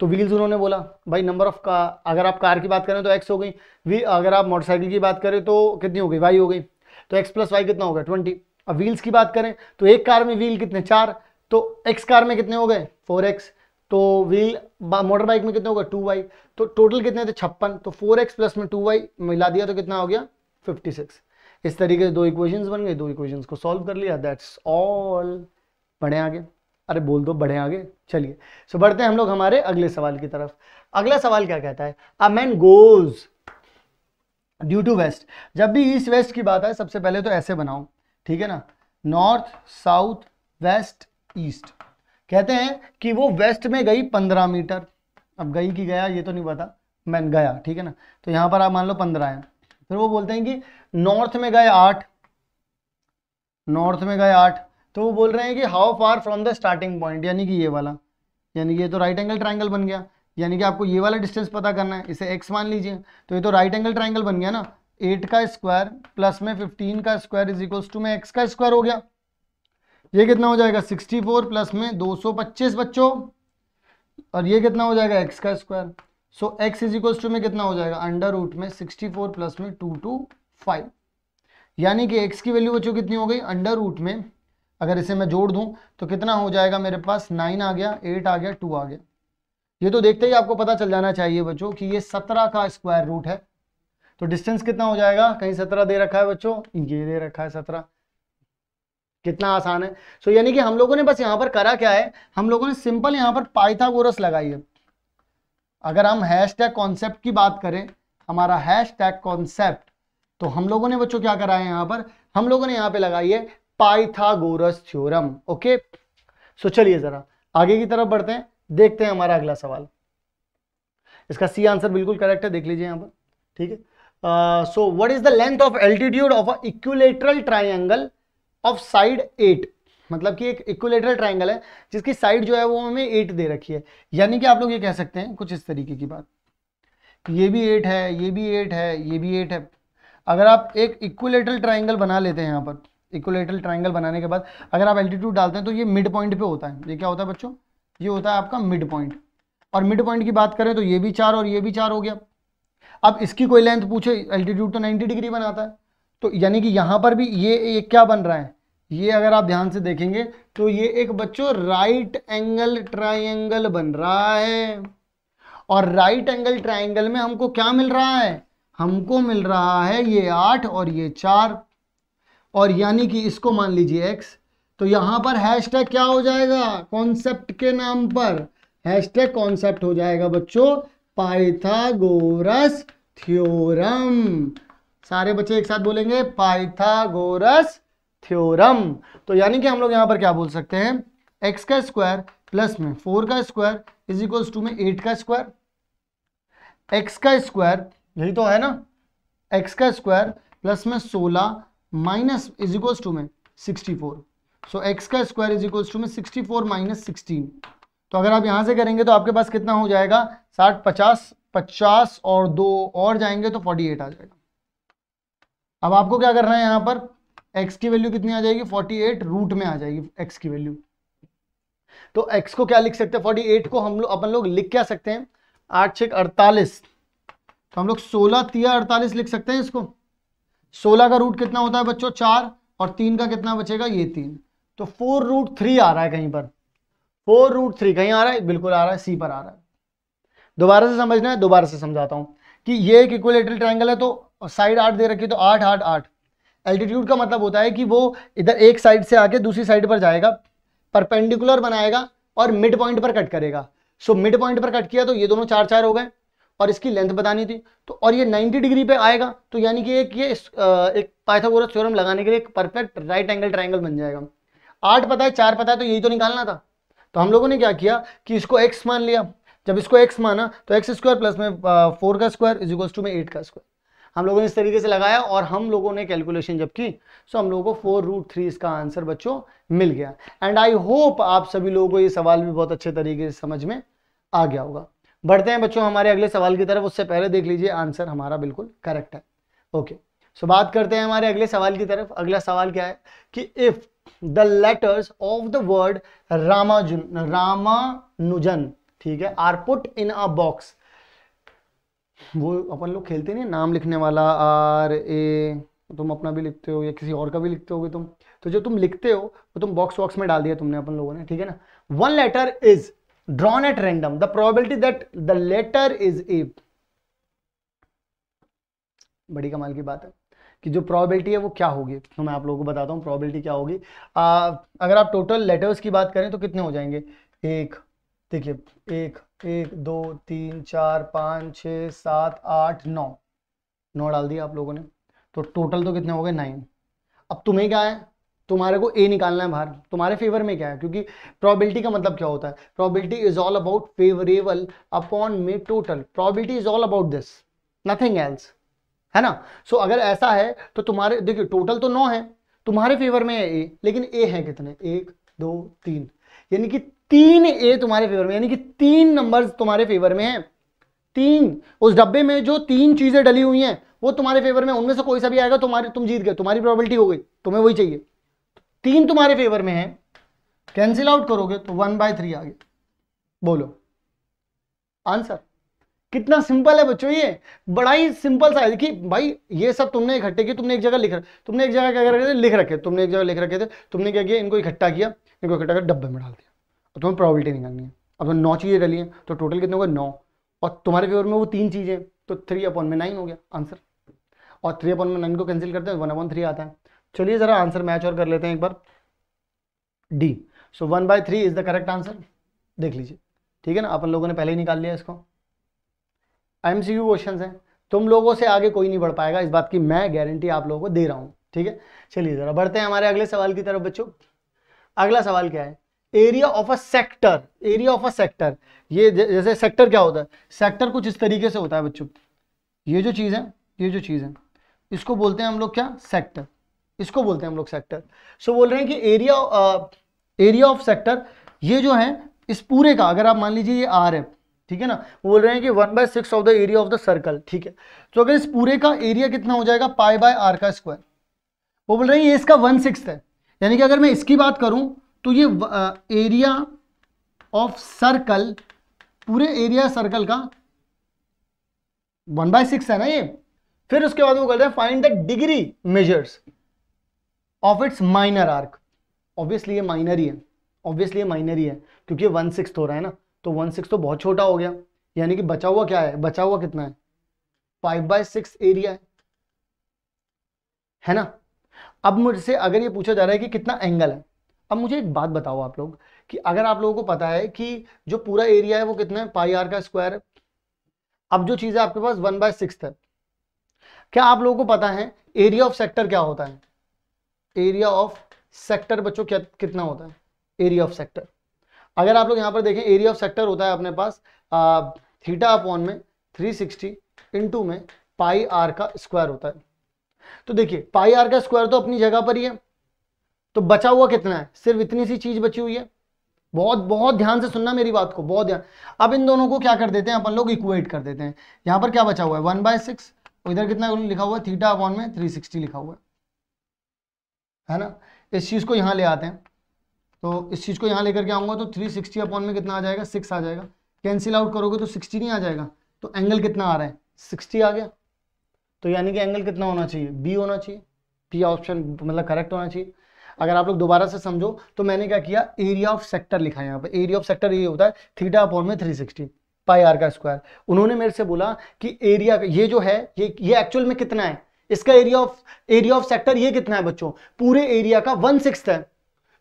तो व्हील्स उन्होंने बोला भाई नंबर ऑफ का अगर आप कार की बात करें तो एक्स हो गई वी अगर आप मोटरसाइकिल की बात करें तो कितनी हो गई वाई हो गई तो एक्स प्लस वाई कितना होगा ट्वेंटी अब व्हील्स की बात करें तो एक कार में व्हील कितने चार तो एक्स कार में कितने हो गए फोर एक्स तो व्हील मोटर बाइक में कितने होगा टू वाई तो टोटल कितने थे छप्पन तो फोर एक्स प्लस में टू वाई मिला दिया तो कितना हो गया फिफ्टी सिक्स इस तरीके से दो इक्वेशंस बन गए दो इक्वेशंस को सॉल्व कर लिया दैट्स ऑल बढ़े आगे अरे बोल दो बढ़े आगे चलिए सो बढ़ते हैं हम लोग हमारे अगले सवाल की तरफ अगला सवाल क्या कहता है a man goes due to west जब भी ईस्ट वेस्ट की बात आए सबसे पहले तो ऐसे बनाओ ठीक है ना नॉर्थ साउथ वेस्ट ईस्ट कहते हैं कि वो वेस्ट में गई पंद्रह मीटर अब गई कि गया ये तो नहीं पता मैं गया ठीक है ना तो यहां पर आप मान लो पंद्रह है फिर वो बोलते हैं कि नॉर्थ में गए आठ नॉर्थ में गए आठ तो वो बोल रहे हैं कि how far from the starting point यानी कि ये वाला यानी ये तो राइट एंगल ट्राइंगल बन गया यानी कि आपको ये वाला डिस्टेंस पता करना है इसे एक्स मान लीजिए तो ये तो राइट एंगल ट्राइंगल बन गया ना एट का स्क्वायर प्लस में फिफ्टीन का स्क्वायर इज इक्वल्स टू में एक्स का स्क्वायर हो गया ये कितना हो जाएगा 64 प्लस में 225 बच्चों और ये कितना हो जाएगा एक्स का square so x is equal to में कितना हो जाएगा अंडर रूट में 64 प्लस में 2 टू यानी कि एक्स की वैल्यू बच्चों कितनी हो गई अंडर रूट में अगर इसे मैं जोड़ दूं तो कितना हो जाएगा मेरे पास नाइन आ गया एट आ गया टू आ गया ये तो देखते ही आपको पता चल जाना चाहिए बच्चों कि ये सत्रह का स्क्वायर रूट है तो डिस्टेंस कितना हो जाएगा कहीं सत्रह दे रखा है बच्चों ये दे रखा है सत्रह कितना आसान है सो so, यानी कि हम लोगों ने बस यहाँ पर करा क्या है हम लोगों ने सिंपल यहाँ पर पाइथागोरस लगाई है अगर हम हैश टैग कॉन्सेप्ट की बात करें हमारा हैश टैग कॉन्सेप्ट तो हम लोगों ने बच्चों क्या करा है यहाँ पर हम लोगों ने यहाँ पे लगाई है Pythagoras theorem okay so so, चलिए जरा आगे की तरफ बढ़ते हैं देखते हैं हमारा अगला सवाल इसका सी आंसर बिल्कुल करेक्ट है देख लीजिए यहाँ पर ठीक है so what is the length of altitude of a equilateral triangle of side eight मतलब कि एक इक्वलेटरल ट्राइंगल है जिसकी साइड जो है वो हमें एट दे रखी है यानी कि आप लोग ये कह सकते हैं कुछ इस तरीके की बात ये भी एट है ये भी एट है ये भी एट है अगर आप एक इक्वलेटरल ट्राइंगल बना लेते हैं यहाँ पर इक्वलेटरल ट्राइंगल बनाने के बाद अगर आप एल्टीट्यूड डालते हैं तो ये मिड पॉइंट पे होता है ये क्या होता है बच्चों ये होता है आपका मिड पॉइंट और मिड पॉइंट की बात करें तो ये भी चार और ये भी चार हो गया अब इसकी कोई लेंथ पूछे एल्टीट्यूड तो 90 डिग्री बनाता है तो यानी कि यहाँ पर भी ये, ये क्या बन रहा है ये अगर आप ध्यान से देखेंगे तो ये एक बच्चों राइट एंगल ट्राइंगल बन रहा है और राइट एंगल ट्राइंगल में हमको क्या मिल रहा है हमको मिल रहा है ये आठ और ये चार और यानी कि इसको मान लीजिए एक्स तो यहां पर हैशटैग क्या हो जाएगा कॉन्सेप्ट के नाम पर हैशटैग कॉन्सेप्ट हो जाएगा बच्चों पाइथागोरस थ्योरम सारे बच्चे एक साथ बोलेंगे पाइथागोरस थ्योरम तो यानी कि हम लोग यहाँ पर क्या बोल सकते हैं एक्स का स्क्वायर प्लस में फोर का स्क्वायर इज इक्वल टू में एट का स्क्वायर एक्स का स्क्वायर यही तो है ना एक्स का स्क्वायर प्लस में सोलह माइनस इज इक्वल टू में सिक्सटी फोर सो एक्स का स्क्वायर इज इक्वल टू में सिक्सटी फोर माइनस सिक्सटीन तो अगर आप यहाँ से करेंगे तो आपके पास कितना हो जाएगा साठ पचास पचास और दो और जाएंगे तो फोर्टी एट आ जाएगा अब आपको क्या करना है यहां पर एक्स की वैल्यू कितनी आ जाएगी फोर्टी एट रूट में आ जाएगी एक्स की वैल्यू तो एक्स को क्या लिख सकते हैं 48 को हम लोग अपन लोग लिख क्या सकते हैं आठ छ अड़तालीस तो हम लोग सोलह तिया अड़तालीस लिख सकते हैं इसको सोलह का रूट कितना होता है बच्चों चार और तीन का कितना बचेगा ये तीन तो फोर रूट थ्री आ रहा है कहीं पर फोर रूट थ्री कहीं आ रहा है बिल्कुल आ रहा है सी पर आ रहा है दोबारा से समझना है दोबारा से समझाता हूं कि ये एक इक्वलेटरल ट्रायंगल है तो और साइड आठ दे रखी तो आठ आठ आठ एल्टीट्यूड का मतलब होता है कि वो इधर एक साइड से आके दूसरी साइड पर जाएगा परपेंडिकुलर बनाएगा और मिड पॉइंट पर कट करेगा सो मिड पॉइंट पर कट किया तो ये दोनों चार चार हो गए और इसकी लेंथ बतानी थी तो और ये 90 डिग्री पे आएगा तो यानी कि एक ये एक पाइथागोरस थ्योरम लगाने के लिए एक परफेक्ट राइट एंगल ट्राइंगल बन जाएगा आठ पता है चार पता है तो यही तो निकालना था तो हम लोगों ने क्या किया कि इसको एक्स मान लिया जब इसको एक्स माना तो एक्स स्क्वायर प्लस में फोर का स्क्वायर इज इक्वल्स टू में एट का स्क्वायर हम लोगों ने इस तरीके से लगाया और हम लोगों ने कैलकुलेशन जब की सो हम लोगों को फोर रूट थ्री इसका आंसर बच्चों मिल गया एंड आई होप आप सभी लोगों को ये सवाल भी बहुत अच्छे तरीके से समझ में आ गया होगा बढ़ते हैं बच्चों हमारे अगले सवाल की तरफ उससे पहले देख लीजिए आंसर हमारा बिल्कुल करेक्ट है ओके सो बात करते हैं हमारे अगले सवाल की तरफ अगला सवाल क्या है कि if the letters of the word रामाजुन रामानुजन ठीक है are put in a box वो अपन लोग खेलते नहीं नाम लिखने वाला आर ए तुम अपना भी लिखते हो या किसी और का भी लिखते हो तुम तो जो तुम लिखते हो वो तुम बॉक्स बॉक्स में डाल दिया तुमने अपन लोगों ने ठीक है ना one letter is drawn at random the probability that the letter is A बड़ी कमाल की बात है कि जो प्रोबेबिलिटी है वो क्या होगी तो मैं आप लोगों को बताता हूँ प्रोबेबिलिटी क्या होगी अगर आप टोटल लेटर्स की बात करें तो कितने हो जाएंगे एक देखिए एक एक दो तीन चार पाँच छ सात आठ नौ नौ डाल दिया आप लोगों ने तो टोटल तो कितने हो गए नाइन अब तुम्हें क्या है तुम्हारे को ए निकालना है बाहर तुम्हारे फेवर में क्या है क्योंकि प्रोबेबिलिटी का मतलब क्या होता है probability is all about favourable upon मे total probability is all about this nothing else है ना सो so, अगर ऐसा है तो तुम्हारे देखिए टोटल तो नौ है तुम्हारे फेवर में है ए लेकिन ए है कितने एक दो तीन यानी कि तीन ए तुम्हारे फेवर में यानी कि तीन नंबर्स तुम्हारे फेवर में हैं तीन उस डब्बे में जो तीन चीज़ें डली हुई हैं वो तुम्हारे फेवर में उनमें से कोई सा भी आएगा तुम्हारे तुम जीत गए तुम्हारी प्रॉबलिटी हो गई तुम्हें वही चाहिए तीन तुम्हारे फेवर में है कैंसिल आउट करोगे तो वन बाय थ्री आगे बोलो आंसर कितना सिंपल है बच्चों ये बड़ा ही सिंपल सा है कि भाई ये सब तुमने इकट्ठे किया तुमने एक जगह लिख तुमने एक जगह क्या कर रखे थे लिख रखे तुमने एक जगह लिख रखे थे तुमने क्या किया इनको इकट्ठा किया इनको इकट्ठा कर डब्बे में डाल दिया तो तुम्हें प्रॉबिलिटी निकालनी है अब तुम नौ चीज़ें डली हैं तो टोटल कितने हो गए नौ और तुम्हारे फेवर में वो तीन चीज़ें तो थ्री अपॉन में नाइन हो गया आंसर और थ्री अपॉन में नाइन को कैंसिल करते हैं वन अपॉन थ्री आता है चलिए ज़रा आंसर मैच और कर लेते हैं एक बार D so one by three is the correct answer देख लीजिए ठीक है ना अपन लोगों ने पहले ही निकाल लिया इसको एम सी क्यू क्वेश्चन हैं तुम लोगों से आगे कोई नहीं बढ़ पाएगा इस बात की मैं गारंटी आप लोगों को दे रहा हूँ ठीक है चलिए ज़रा बढ़ते हैं हमारे अगले सवाल की तरफ बच्चों अगला सवाल क्या है area of a sector area of a sector ये जैसे सेक्टर क्या होता है सेक्टर कुछ इस तरीके से होता है बच्चों ये जो चीज़ है ये जो चीज़ है इसको बोलते हैं हम लोग क्या सेक्टर इसको बोलते हैं हम लोग सेक्टर सो so, बोल रहे हैं कि एरिया एरिया ऑफ सेक्टर ये जो है इस पूरे का अगर आप मान लीजिए ये आर है ठीक है ना बोल रहे हैं कि one by six of the area of the circle ठीक है तो अगर इस पूरे का एरिया कितना हो जाएगा पाई बाय आर का स्क्वायर वो बोल रहे हैं ये इसका वन सिक्स है यानी कि अगर मैं इसकी बात करूं तो ये एरिया ऑफ सर्कल पूरे एरिया सर्कल का वन बाय सिक्स है ना ये फिर उसके बाद वो कहते हैं find the degree measures of its minor arc obviously ये माइनर ही है ऑब्वियसली ये माइनर ही है क्योंकि वन सिक्स हो रहा है ना तो वन सिक्स तो बहुत छोटा हो गया यानी कि बचा हुआ क्या है बचा हुआ कितना है फाइव बाय सिक्स एरिया है है ना अब मुझसे अगर ये पूछा जा रहा है कि कितना एंगल है अब मुझे एक बात बताओ आप लोग कि अगर आप लोगों को पता है कि जो पूरा एरिया है वो कितना है पाई आर का स्क्वायर अब जो चीज़ है आपके पास वन बाय सिक्स है क्या आप लोगों को पता है एरिया ऑफ सेक्टर क्या होता है एरिया ऑफ सेक्टर बच्चों क्या कितना होता है एरिया ऑफ सेक्टर अगर आप लोग यहां पर देखें एरिया ऑफ सेक्टर होता है अपने पास थीटा अपॉन में 360 सिक्सटी में पाई आर का स्क्वायर होता है तो देखिए पाई आर का स्क्वायर तो अपनी जगह पर ही है तो बचा हुआ कितना है सिर्फ इतनी सी चीज बची हुई है बहुत बहुत ध्यान से सुनना मेरी बात को बहुत ध्यान अब इन दोनों को क्या कर देते हैं अपन लोग इक्वेट कर देते हैं यहां पर क्या बचा हुआ है वन बाय सिक्स इधर कितना लिखा हुआ है थीटा अपॉन में थ्री सिक्सटी लिखा हुआ है है ना इस चीज़ को यहां ले आते हैं तो इस चीज़ को यहां लेकर के आऊंगा तो थ्री सिक्सटी अपॉन में कितना आ जाएगा सिक्स आ जाएगा कैंसिल आउट करोगे तो सिक्सटी नहीं आ जाएगा तो एंगल कितना आ रहा है सिक्सटी आ गया तो यानी कि एंगल कितना होना चाहिए बी होना चाहिए पी ऑप्शन मतलब करेक्ट होना चाहिए अगर आप लोग दोबारा से समझो तो मैंने क्या किया एरिया ऑफ सेक्टर लिखा यहाँ पर एरिया ऑफ सेक्टर ये होता है थीटा अपॉन में थ्री सिक्सटी पाई आर का स्क्वायर उन्होंने मेरे से बोला कि एरिया ये जो है ये ये एक्चुअल में कितना है इसका area of area of sector ये कितना है बच्चों पूरे एरिया का वन सिक्स है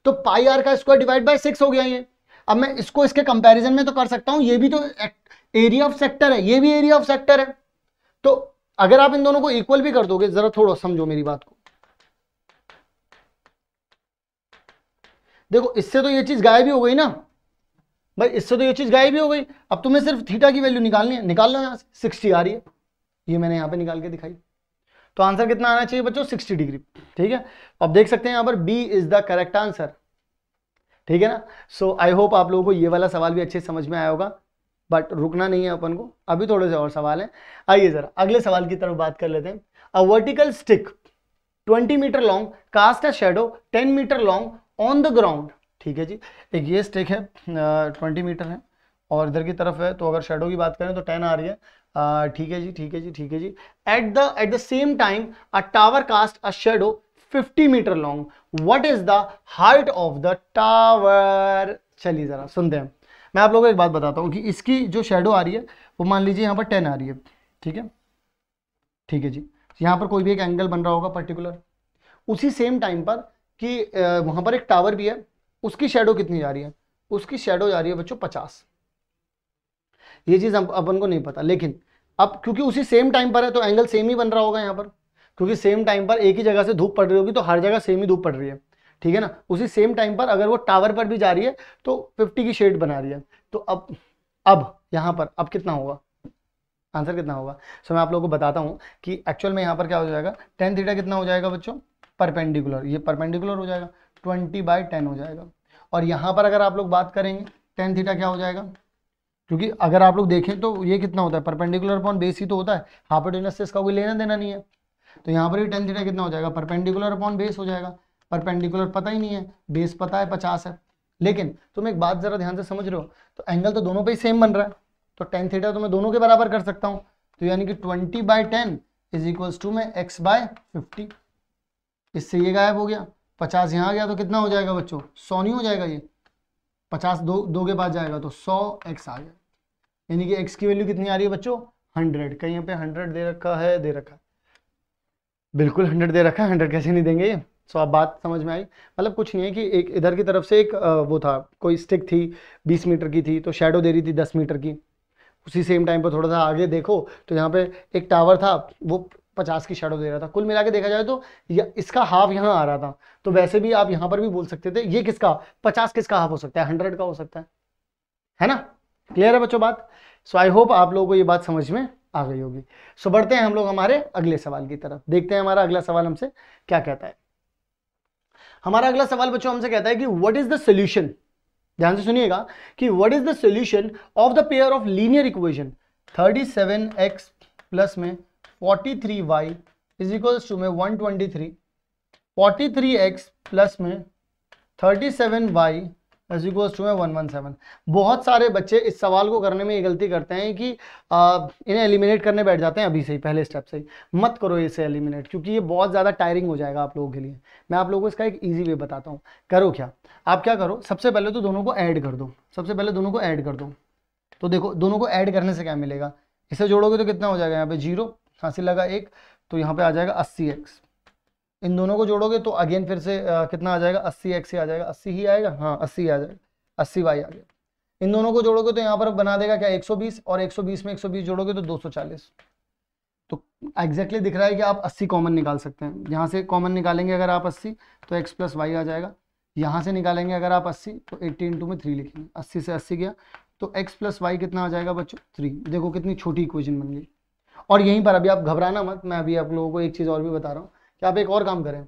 तो पाई आर का स्क्वायर डिवाइड बाय सिक्स हो गया ये अब मैं इसको इसके कंपैरिजन में तो कर सकता हूँ ये भी तो एरिया ऑफ सेक्टर है ये भी एरिया ऑफ सेक्टर है तो अगर आप इन दोनों को इक्वल भी कर दोगे जरा थोड़ा समझो मेरी बात को देखो इससे तो ये चीज़ गायब ही हो गई ना भाई इससे तो ये चीज़ गायब ही हो गई अब तुम्हें सिर्फ थीटा की वैल्यू निकालनी है निकाल लो यहाँ से सिक्सटी आ रही है ये मैंने यहाँ पे निकाल के दिखाई तो आंसर कितना आना चाहिए बच्चों सिक्सटी डिग्री ठीक है अब देख सकते हैं यहाँ पर B is the correct answer ठीक है ना सो आई होप आप लोगों को ये वाला सवाल भी अच्छे समझ में आया होगा बट रुकना नहीं है अपन को अभी थोड़े से और सवाल है आइए ज़रा अगले सवाल की तरफ बात कर लेते हैं a vertical stick 20 metre long cast a shadow 10 metre long on the ground ठीक है जी एक ये स्टेक है ट्वेंटी मीटर है और इधर की तरफ है तो अगर शेडो की बात करें तो टेन आ रही है ठीक है जी ठीक है जी ठीक है जी at the at the same time a tower cast a shadow 50 metre long what is the height of the tower चलिए जरा सुनते हैं मैं आप लोगों को एक बात बताता हूँ कि इसकी जो शेडो आ रही है वो मान लीजिए यहाँ पर टेन आ रही है ठीक है ठीक है जी यहाँ पर कोई भी एक एंगल बन रहा होगा पर्टिकुलर उसी सेम टाइम पर कि वहां पर एक टावर भी है उसकी शेडो कितनी जा रही है उसकी शेडो जा रही है बच्चों पचास ये चीज़ अपन को नहीं पता लेकिन अब क्योंकि उसी सेम टाइम पर है तो एंगल सेम ही बन रहा होगा यहाँ पर क्योंकि सेम टाइम पर एक ही जगह से धूप पड़ रही होगी तो हर जगह सेम ही धूप पड़ रही है ठीक है ना उसी सेम टाइम पर अगर वो टावर पर भी जा रही है तो फिफ्टी की शेड बना रही है तो अब अब यहाँ पर अब कितना होगा आंसर कितना होगा सो मैं आप लोगों को बताता हूँ कि एक्चुअल में यहाँ पर क्या हो जाएगा टेन थीटा कितना हो जाएगा बच्चों परपेंडिकुलर ये परपेंडिकुलर हो जाएगा ट्वेंटी बाई टेन हो जाएगा और यहाँ पर अगर आप लोग बात करेंगे टेन थीटा क्या हो जाएगा क्योंकि अगर आप लोग देखें तो ये कितना होता है परपेंडिकुलर अपॉन बेस ही तो होता है हाइपोटेनस से इसका कोई लेना देना नहीं है तो यहाँ पर भी टेन थीटा कितना हो जाएगा परपेंडिकुलर अपॉन बेस हो जाएगा परपेंडिकुलर पता ही नहीं है बेस पता है पचास है लेकिन तुम एक बात जरा ध्यान से समझ रहे हो तो एंगल तो दोनों पे ही सेम बन रहा है तो टेन थीटा तो मैं दोनों के बराबर कर सकता हूँ तो यानी कि twenty by ten is equals to मैं एक्स बाय फिफ्टी इससे ये गायब हो गया पचास यहाँ आ गया तो कितना हो जाएगा बच्चों सौ नहीं हो जाएगा ये पचास दो दो के बाद जाएगा तो सौ एक्स आ गया यानी कि एक्स की वैल्यू कितनी आ रही है बच्चों हंड्रेड कहीं यहाँ पे हंड्रेड दे रखा है दे रखा है बिल्कुल हंड्रेड दे रखा है हंड्रेड कैसे नहीं देंगे ये सो आप बात समझ में आई मतलब कुछ नहीं है कि एक इधर की तरफ से एक वो था कोई स्टिक थी बीस मीटर की थी तो शेडो दे रही थी दस मीटर की उसी सेम टाइम पर थोड़ा सा आगे देखो तो यहाँ पे एक टावर था वो पचास की शेडो दे रहा था कुल मिला के देखा जाए तो इसका हाफ यहाँ आ रहा था तो हम्म। वैसे भी आप यहाँ पर भी बोल सकते थे ये किसका पचास किसका हाफ हो सकता है हंड्रेड का हो सकता है है ना क्लियर है बच्चों बात सो आई होप आप लोगों को ये बात समझ में आ गई होगी सो बढ़ते हैं हम लोग हमारे अगले सवाल की तरफ देखते हैं हमारा अगला सवाल हमसे क्या कहता है हमारा अगला सवाल बच्चों हमसे कहता है कि वट इज द सोल्यूशन ध्यान से सुनिएगा कि what is the solution of the pair of linear equation x plus में forty three y is two में one twenty three forty three x plus में thirty seven y is two में one one seven बहुत सारे बच्चे इस सवाल को करने में ये गलती करते हैं कि आ, इन्हें एलिमिनेट करने बैठ जाते हैं अभी से ही पहले स्टेप से ही मत करो इसे एलिमिनेट क्योंकि ये बहुत ज़्यादा टायरिंग हो जाएगा आप लोगों के लिए मैं आप लोगों को इसका एक ईजी वे बताता हूँ करो क्या आप क्या करो सबसे पहले तो दोनों को ऐड कर दो सबसे पहले दोनों को ऐड कर दो तो देखो दोनों को ऐड करने से क्या मिलेगा इसे जोड़ोगे तो कितना हो जाएगा यहाँ पे जीरो खांसी लगा एक तो यहाँ पे आ जाएगा अस्सी एक्स इन दोनों को जोड़ोगे तो अगेन फिर से आ, कितना आ जाएगा अस्सी एक्स ही आ जाएगा अस्सी ही आएगा हाँ अस्सी आ जाएगा अस्सी वाई आ गया इन दोनों को जोड़ोगे तो यहाँ पर बना देगा क्या एक और एक में एक जोड़ोगे तो दो तो एग्जैक्टली दिख रहा है कि आप अस्सी कॉमन निकाल सकते हैं यहाँ से कॉमन निकालेंगे अगर आप अस्सी तो एक्स प्लस वाई आ जाएगा यहाँ से निकालेंगे अगर आप 80 तो 80 इंटू में थ्री लिखेंगे 80 से 80 गया तो x प्लस वाई कितना आ जाएगा बच्चों थ्री देखो कितनी छोटी इक्वेशन बन गई और यहीं पर अभी आप घबराना मत मैं अभी आप लोगों को एक चीज़ और भी बता रहा हूँ कि आप एक और काम करें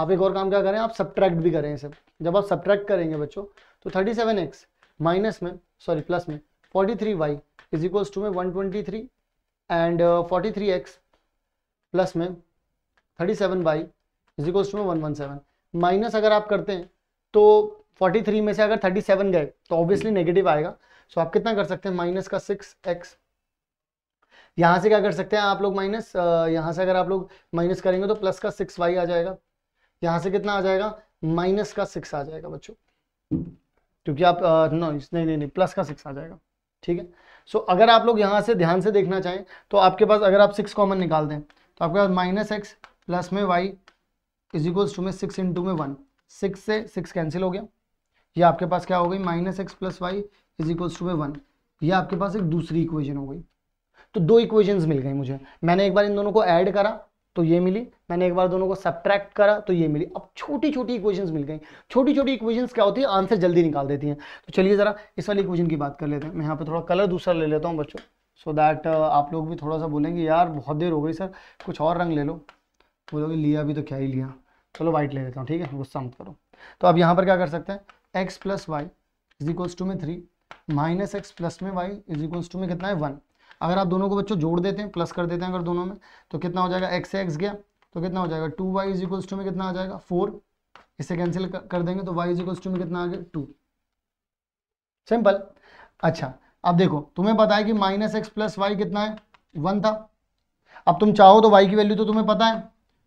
आप एक और काम क्या करें आप सब्ट्रैक्ट भी करें इसे जब आप सब्ट्रैक्ट करेंगे बच्चों तो थर्टी सेवन एक्स माइनस में सॉरी प्लस में forty three y is equals to में one twenty three and forty three x plus में thirty seven y is equals to में वन वन सेवन माइनस अगर आप करते हैं तो फोर्टी थ्री में से अगर थर्टी सेवन गए तो ऑब्वियसली नेगेटिव आएगा सो so आप कितना कर सकते हैं माइनस का सिक्स एक्स यहाँ से क्या कर सकते हैं आप लोग माइनस यहाँ से अगर आप लोग माइनस करेंगे तो प्लस का सिक्स वाई आ जाएगा यहाँ से कितना आ जाएगा माइनस का सिक्स आ जाएगा बच्चों क्योंकि आप नो नहीं नहीं नहीं प्लस का सिक्स आ जाएगा ठीक है सो अगर आप लोग यहाँ से ध्यान से देखना चाहें तो आपके पास अगर आप सिक्स कॉमन निकाल दें तो आपके पास माइनस एक्स प्लस में वाई इज इक्वल्स टू में सिक्स इंटू में वन सिक्स से सिक्स कैंसिल हो गया ये आपके पास क्या हो गई minus x plus Y is equals to में वन ये आपके पास एक दूसरी इक्वेशन हो गई तो दो इक्वेशंस मिल गई मुझे मैंने एक बार इन दोनों को ऐड करा तो ये मिली मैंने एक बार दोनों को सब्ट्रैक्ट करा तो ये मिली अब छोटी छोटी इक्वेशंस मिल गई छोटी छोटी इक्वेशंस क्या होती है आंसर जल्दी निकाल देती हैं तो चलिए ज़रा इस वाली इक्वेशन की बात कर लेते हैं मैं यहाँ पर थोड़ा कलर दूसरा ले लेता हूँ बच्चों सो दैट uh, आप लोग भी थोड़ा सा बोलेंगे यार बहुत देर हो गई सर कुछ और रंग ले लो तो बोलोगे लिया भी तो क्या ही लिया चलो वाइट ले लेता हूँ ठीक है गुस्सा मत करो तो अब यहाँ पर क्या कर सकते हैं x plus Y is equals to में थ्री माइनस एक्स प्लस में वाई इज इक्वल्स टू में कितना है वन अगर आप दोनों को बच्चों जोड़ देते हैं प्लस कर देते हैं अगर दोनों में तो कितना हो जाएगा एक्स से एक्स गया तो कितना हो जाएगा टू वाई इजिकल्स टू में कितना आ जाएगा फोर इसे कैंसिल कर देंगे तो वाई इजिकल्स टू में कितना आ गया टू सिंपल अच्छा अब देखो तुम्हें पता है कि माइनस एक्स प्लस वाई कितना है वन था अब तुम चाहो तो वाई की वैल्यू तो तुम्हें पता है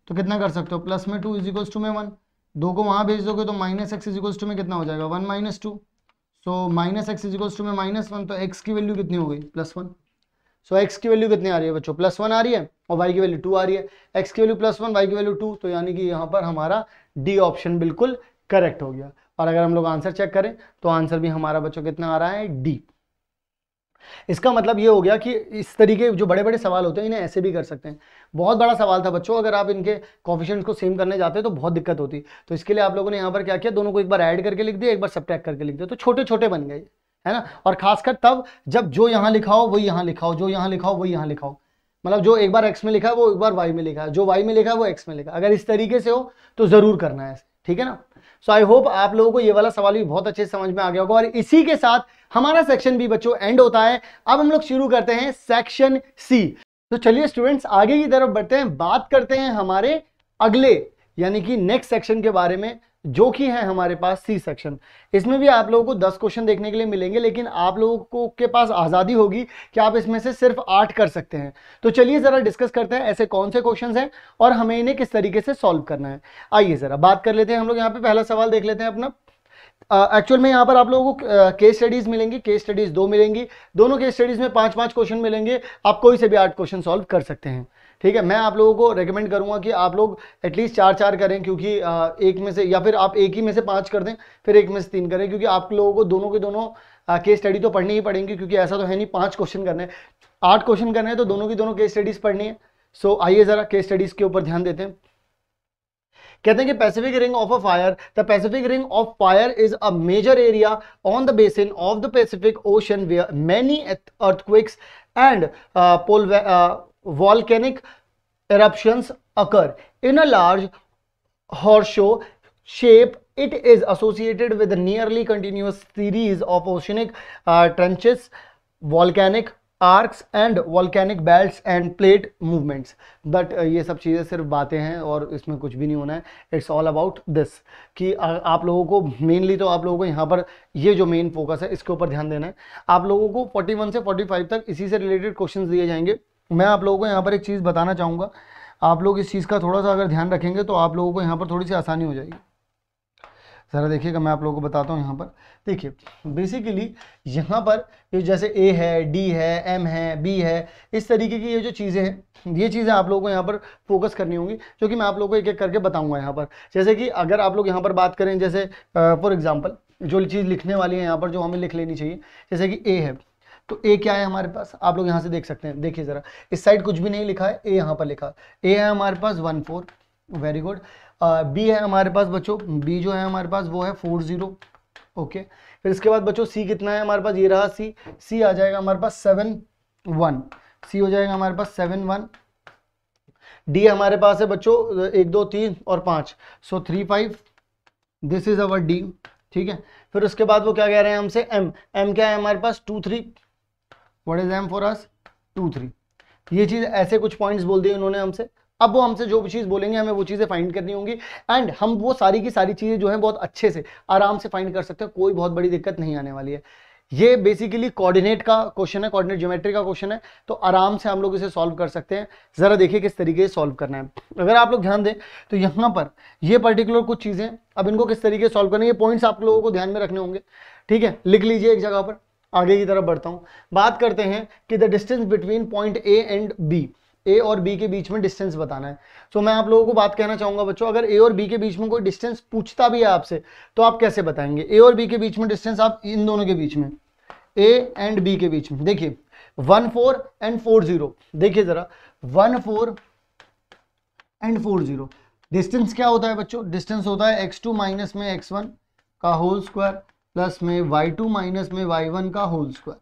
तो कितना कर सकते हो प्लस में टू इजिकल्स टू में वन दो को वहाँ भेज दोगे तो माइनस एक्स इजिकल्स टू में कितना हो जाएगा one minus two so minus x is equals to में माइनस वन तो एक्स की वैल्यू कितनी हो गई प्लस वन सो एक्स की वैल्यू कितनी आ रही है बच्चों प्लस वन आ रही है और वाई की वैल्यू टू आ रही है एक्स की वैल्यू प्लस वन वाई की वैल्यू टू तो यानी कि यहाँ पर हमारा डी ऑप्शन बिल्कुल करेक्ट हो गया और अगर हम लोग आंसर चेक करें तो आंसर भी हमारा बच्चों कितना आ रहा है डी इसका मतलब ये हो गया कि इस तरीके जो बड़े बड़े सवाल होते हैं इन्हें ऐसे भी कर सकते हैं बहुत बड़ा सवाल था बच्चों अगर आप इनके कॉफिशेंट्स को सेम करने जाते तो बहुत दिक्कत होती तो इसके लिए आप लोगों ने यहाँ पर क्या किया दोनों को एक बार ऐड करके लिख दिया एक बार सब्ट्रैक्ट करके लिख दिया तो छोटे छोटे बन गए है ना और खासकर तब जब जो यहाँ लिखा हो वही यहाँ लिखा हो जो यहाँ लिखा हो वही यहाँ लिखा हो मतलब जो एक बार एक्स में लिखा है वो एक बार वाई में लिखा है जो वाई में लिखा है वो एक्स में लिखा अगर इस तरीके से हो तो ज़रूर करना है ठीक है ना सो आई होप आप लोगों को ये वाला सवाल भी बहुत अच्छे समझ में आ गया होगा और इसी के साथ हमारा सेक्शन भी बच्चों एंड होता है अब हम लोग शुरू करते हैं सेक्शन सी तो चलिए स्टूडेंट्स आगे की तरफ बढ़ते हैं बात करते हैं हमारे अगले यानी कि नेक्स्ट सेक्शन के बारे में जो कि है हमारे पास सी सेक्शन इसमें भी आप लोगों को दस क्वेश्चन देखने के लिए मिलेंगे लेकिन आप लोगों को के पास आज़ादी होगी कि आप इसमें से सिर्फ आठ कर सकते हैं तो चलिए ज़रा डिस्कस करते हैं ऐसे कौन से क्वेश्चंस हैं और हमें इन्हें किस तरीके से सॉल्व करना है आइए ज़रा बात कर लेते हैं हम लोग यहाँ पे पहला सवाल देख लेते हैं अपना एक्चुअल में यहाँ पर आप लोगों को केस स्टडीज मिलेंगी केस स्टडीज दो मिलेंगी दोनों केस स्टडीज में पांच पांच क्वेश्चन मिलेंगे आप कोई से भी आठ क्वेश्चन सॉल्व कर सकते हैं ठीक है मैं आप लोगों को रिकमेंड करूंगा कि आप लोग एटलीस्ट चार चार करें क्योंकि एक में से या फिर आप एक ही में से पांच कर दें फिर एक में से तीन करें क्योंकि आप लोगों को दोनों के दोनों केस स्टडी तो पढ़नी ही पड़ेंगी क्योंकि ऐसा तो है नहीं पाँच क्वेश्चन करने आठ क्वेश्चन करने हैं तो दोनों की दोनों केस स्टडीज़ पढ़नी है सो आइए ज़रा केस स्टडीज़ के ऊपर ध्यान देते हैं कहते हैं कि Pacific ring of a fire the Pacific ring of fire is a major area on the basin of the Pacific ocean where many earthquakes and pole volcanic eruptions occur. In a large horseshoe shape, it is associated with a nearly continuous series of oceanic uh, trenches, volcanic arcs and volcanic belt and plate movements but ये सब चीज़ें सिर्फ बातें हैं और इसमें कुछ भी नहीं होना है इट्स ऑल अबाउट दिस कि आप लोगों को मेनली तो आप लोगों को यहाँ पर ये जो मेन फोकस है इसके ऊपर ध्यान देना है आप लोगों को 41 से 45 तक इसी से रिलेटेड क्वेश्चन दिए जाएंगे मैं आप लोगों को यहाँ पर एक चीज़ बताना चाहूँगा आप लोग इस चीज़ का थोड़ा सा अगर ध्यान रखेंगे तो आप लोगों को यहाँ पर थोड़ी सी आसानी हो जाएगी ज़रा देखिएगा मैं आप लोगों को बताता हूँ यहाँ पर देखिए बेसिकली यहाँ पर ये जैसे ए है डी है एम है बी है इस तरीके की ये जो चीज़ें हैं ये चीज़ें आप लोगों को यहाँ पर फोकस करनी होंगी जो कि मैं आप लोगों को एक एक करके बताऊँगा यहाँ पर जैसे कि अगर आप लोग यहाँ पर बात करें जैसे फॉर एग्ज़ाम्पल जो चीज़ लिखने वाली है यहाँ पर जो हमें लिख लेनी चाहिए जैसे कि ए है तो ए क्या है हमारे पास आप लोग यहां से देख सकते हैं देखिए ज़रा इस साइड कुछ भी नहीं लिखा है ए यहाँ पर लिखा ए है हमारे पास one four very good B है हमारे पास बच्चों बी जो है हमारे पास वो है फोर जीरो ओके फिर इसके बाद बच्चों सी कितना है हमारे पास ये रहा सी सी आ जाएगा हमारे पास सेवन वन सी हो जाएगा हमारे पास सेवन वन डी हमारे पास है बच्चों एक दो तीन और पाँच so three five this is our D ठीक है फिर उसके बाद वो क्या कह रहे हैं हमसे एम एम क्या है हमारे पास two three what is M for us two three ये चीज़ ऐसे कुछ पॉइंट्स बोल दिए उन्होंने हमसे अब वो हमसे जो भी चीज़ बोलेंगे हमें वो चीज़ें फाइंड करनी होंगी एंड हम वो सारी की सारी चीज़ें जो हैं बहुत अच्छे से आराम से फाइंड कर सकते हैं कोई बहुत बड़ी दिक्कत नहीं आने वाली है ये बेसिकली कोऑर्डिनेट का क्वेश्चन है कोऑर्डिनेट ज्योमेट्री का क्वेश्चन है तो आराम से हम लोग इसे सॉल्व कर सकते हैं ज़रा देखिए किस तरीके से सॉल्व करना है अगर आप लोग ध्यान दें तो यहाँ पर ये पर्टिकुलर कुछ चीज़ें अब इनको किस तरीके से सॉल्व करना है ये पॉइंट्स आप लोगों को ध्यान में रखने होंगे ठीक है लिख लीजिए एक जगह पर आगे की तरफ बढ़ता हूँ बात करते हैं कि the distance between point A and B A और बी के बीच में डिस्टेंस बताना है सो so, मैं आप लोगों को बात कहना चाहूंगा बच्चों अगर ए और बी के बीच में कोई डिस्टेंस पूछता भी है आपसे तो आप कैसे बताएंगे ए और बी के बीच में डिस्टेंस आप इन दोनों के बीच में ए एंड बी के बीच में देखिए one four and four zero देखिए ज़रा one four and four zero distance क्या होता है बच्चों डिस्टेंस होता है एक्स टू माइनस में एक्स वन का होल स्क्वायर प्लस में वाई टू माइनस में वाई वन का होल स्क्वायर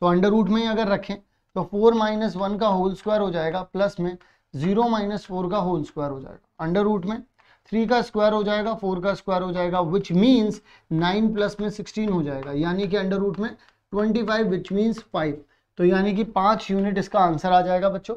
तो अंडर रूट में अगर रखें तो फोर माइनस वन का होल स्क्वायर हो जाएगा प्लस में जीरो माइनस फोर का होल स्क्वायर हो जाएगा अंडर रूट में थ्री का स्क्वायर हो जाएगा फोर का स्क्वायर हो जाएगा विच मीन्स नाइन प्लस में सिक्सटीन हो जाएगा यानी कि अंडर रूट में twenty five which means five तो यानी कि पाँच यूनिट इसका आंसर आ जाएगा बच्चों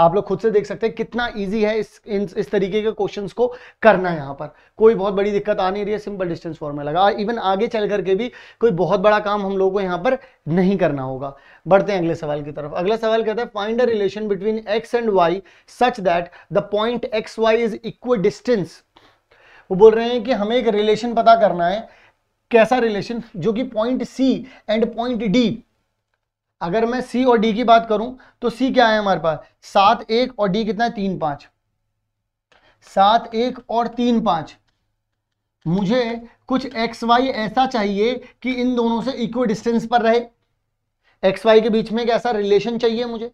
आप लोग खुद से देख सकते हैं कितना ईजी है इस इन, इस तरीके के क्वेश्चन को करना है यहाँ पर कोई बहुत बड़ी दिक्कत आ नहीं रही है सिंपल डिस्टेंस फॉर्मूला लगा इवन आगे चल करके भी कोई बहुत बड़ा काम हम लोगों को यहाँ पर नहीं करना होगा बढ़ते हैं अगले सवाल की तरफ अगला सवाल कहता है find a relation between x and y such that the point x y is equidistant वो बोल रहे हैं कि हमें एक रिलेशन पता करना है कैसा रिलेशन जो कि point C and point D अगर मैं सी और डी की बात करूं तो सी क्या है हमारे पास सात एक और डी कितना है तीन पांच सात एक और तीन पांच मुझे कुछ एक्स वाई ऐसा चाहिए कि इन दोनों से इक्व डिस्टेंस पर रहे एक्स वाई के बीच में कैसा रिलेशन चाहिए मुझे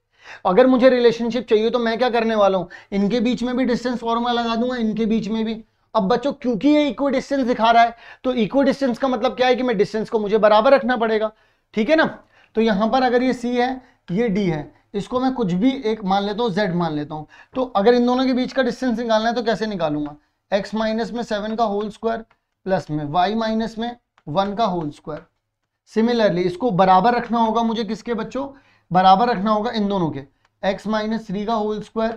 अगर मुझे रिलेशनशिप चाहिए तो मैं क्या करने वाला हूं इनके बीच में भी डिस्टेंस फॉर्मूला लगा दूंगा इनके बीच में भी अब बच्चों क्योंकि ये इक्व डिस्टेंस दिखा रहा है तो इक्वल डिस्टेंस का मतलब क्या है कि मैं डिस्टेंस को मुझे बराबर रखना पड़ेगा ठीक है ना तो यहाँ पर अगर ये सी है ये डी है इसको मैं कुछ भी एक मान लेता हूँ जेड मान लेता हूँ तो अगर इन दोनों के बीच का डिस्टेंस निकालना है तो कैसे निकालूंगा एक्स माइनस में सेवन का होल स्क्वायर प्लस में वाई माइनस में वन का होल स्क्वायर सिमिलरली इसको बराबर रखना होगा मुझे किसके बच्चों बराबर रखना होगा इन दोनों के एक्स माइनस थ्री का होल स्क्वायर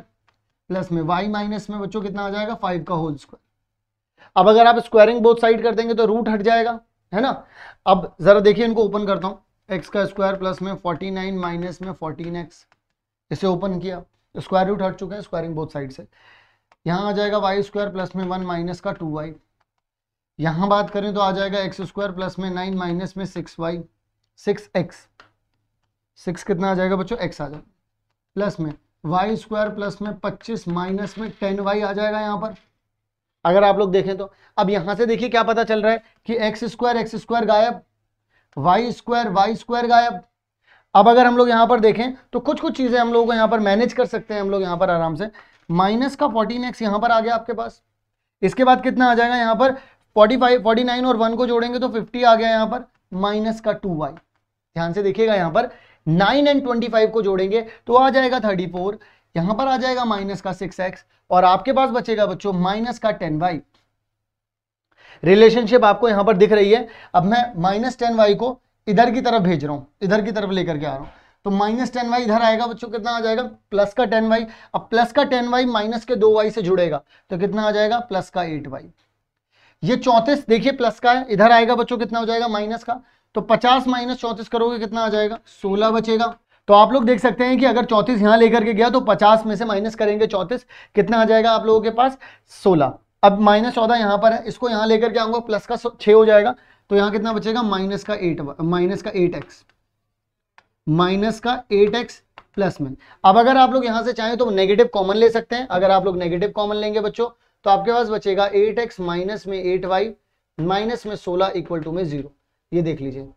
प्लस में वाई माइनस में बच्चों कितना आ जाएगा फाइव का होल स्क्वायर अब अगर आप स्क्वायरिंग बोथ साइड कर देंगे तो रूट हट जाएगा है ना अब जरा देखिए इनको ओपन करता हूँ एक्स का स्क्वायर प्लस में फोर्टी नाइन माइनस में फोर्टीन एक्स इसे ओपन किया स्क्वायर रूट हट चुका है स्क्वायरिंग बोथ साइड से यहाँ आ जाएगा वाई स्क्वायर प्लस में वन माइनस का टू वाई यहाँ बात करें तो आ जाएगा एक्स स्क्वायर प्लस में नाइन माइनस में six y six x six कितना आ जाएगा बच्चों एक्स आ जाएगा प्लस में वाई स्क्वायर प्लस में पच्चीस माइनस में टेन वाई आ जाएगा यहाँ पर अगर आप लोग देखें तो अब यहाँ से देखिए क्या पता चल रहा है कि एक्स स्क्वायर एक्स स्क्वायर गायब वाई स्क्वायर वाई स्क्वायर गायब अब अगर हम लोग यहां पर देखें तो कुछ कुछ चीज़ें हम लोग यहां यहाँ पर मैनेज कर सकते हैं हम लोग यहाँ पर आराम से माइनस का फोर्टीन एक्स यहाँ पर आ गया आपके पास इसके बाद कितना आ जाएगा यहाँ पर फोर्टी फाइव फोर्टी नाइन और वन को जोड़ेंगे तो फिफ्टी आ गया यहां पर माइनस का टू वाई ध्यान से देखिएगा यहाँ पर नाइन एंड ट्वेंटी फाइव को जोड़ेंगे तो आ जाएगा थर्टी फोर यहां पर आ जाएगा माइनस का सिक्स एक्स और आपके पास बचेगा बच्चों माइनस का टेन वाई रिलेशनशिप आपको यहां पर दिख रही है अब मैं माइनस टेन वाई को इधर की तरफ भेज रहा हूं इधर की तरफ लेकर के आ रहा हूं तो माइनस टेन वाई इधर आएगा बच्चों कितना आ जाएगा प्लस का टेन वाई अब प्लस का टेन वाई माइनस के दो वाई से जुड़ेगा तो कितना आ जाएगा प्लस का एट वाई ये चौंतीस देखिए प्लस का है इधर आएगा बच्चों कितना हो जाएगा माइनस का तो पचास माइनस चौंतीस करोगे कितना आ जाएगा सोलह बचेगा तो आप लोग देख सकते हैं कि अगर चौंतीस यहां लेकर के गया तो पचास में से माइनस करेंगे चौंतीस कितना आ जाएगा आप लोगों के पास सोलह अब माइनस चौदह यहाँ पर है इसको यहाँ लेकर के आऊंगा प्लस का छः हो जाएगा तो यहाँ कितना बचेगा माइनस का एट माइनस का एट एक्स माइनस का एट एक्स प्लस में अब अगर आप लोग यहाँ से चाहें तो नेगेटिव कॉमन ले सकते हैं अगर आप लोग नेगेटिव कॉमन लेंगे बच्चों तो आपके पास बचेगा एट एक्स माइनस में एट वाई माइनस में सोलह इक्वल टू में जीरो ये देख लीजिए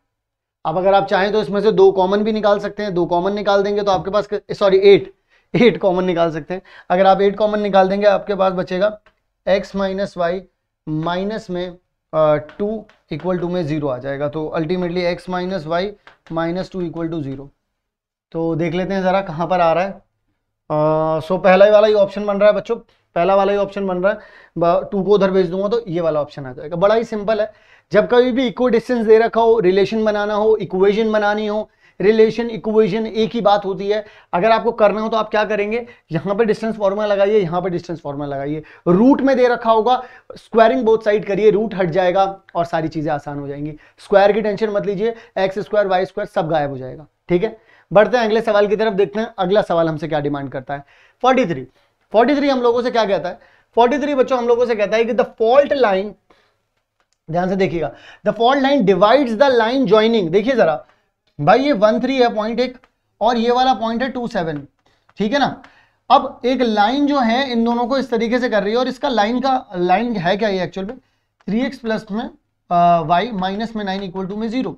अब अगर आप चाहें तो इसमें से दो कॉमन भी निकाल सकते हैं दो कॉमन निकाल देंगे तो आपके पास सॉरी एट एट कॉमन निकाल सकते हैं अगर आप एट कॉमन निकाल देंगे आपके पास बचेगा एक्स माइनस वाई माइनस में टू इक्वल टू में ज़ीरो आ जाएगा तो ultimately x minus y minus two equal to zero तो देख लेते हैं ज़रा कहाँ पर आ रहा है सो uh, so पहला ही वाला ही ऑप्शन बन रहा है बच्चों पहला वाला ही ऑप्शन बन रहा है टू को उधर भेज दूंगा तो ये वाला ऑप्शन आ जाएगा बड़ा ही सिंपल है जब कभी भी इक्व डिस्टेंस दे रखा हो रिलेशन बनाना हो इक्वेशन बनानी हो रिलेशन इक्वेशन एक ही बात होती है अगर आपको करना हो तो आप क्या करेंगे यहां पर डिस्टेंस फॉर्मूला लगाइए यहां पर डिस्टेंस फॉर्मूला लगाइए रूट में दे रखा होगा स्क्वायरिंग बोथ साइड करिए रूट हट जाएगा और सारी चीज़ें आसान हो जाएंगी स्क्वायर की टेंशन मत लीजिए एक्स स्क्वायर वाई स्क्वायर सब गायब हो जाएगा ठीक है बढ़ते हैं अगले सवाल की तरफ देखते हैं अगला सवाल हमसे क्या डिमांड करता है फोर्टी थ्री फोर्टी थ्री हम लोगों से क्या कहता है फोर्टी थ्री बच्चों हम लोगों से कहता है कि द फॉल्ट लाइन ध्यान से देखिएगा the fault line divides the line joining देखिए जरा भाई ये वन थ्री है पॉइंट एक और ये वाला पॉइंट है टू सेवन ठीक है ना अब एक लाइन जो है इन दोनों को इस तरीके से कर रही है और इसका लाइन का लाइन है क्या ये एक्चुअल में थ्री एक्स प्लस में वाई माइनस में नाइन इक्वल टू में जीरो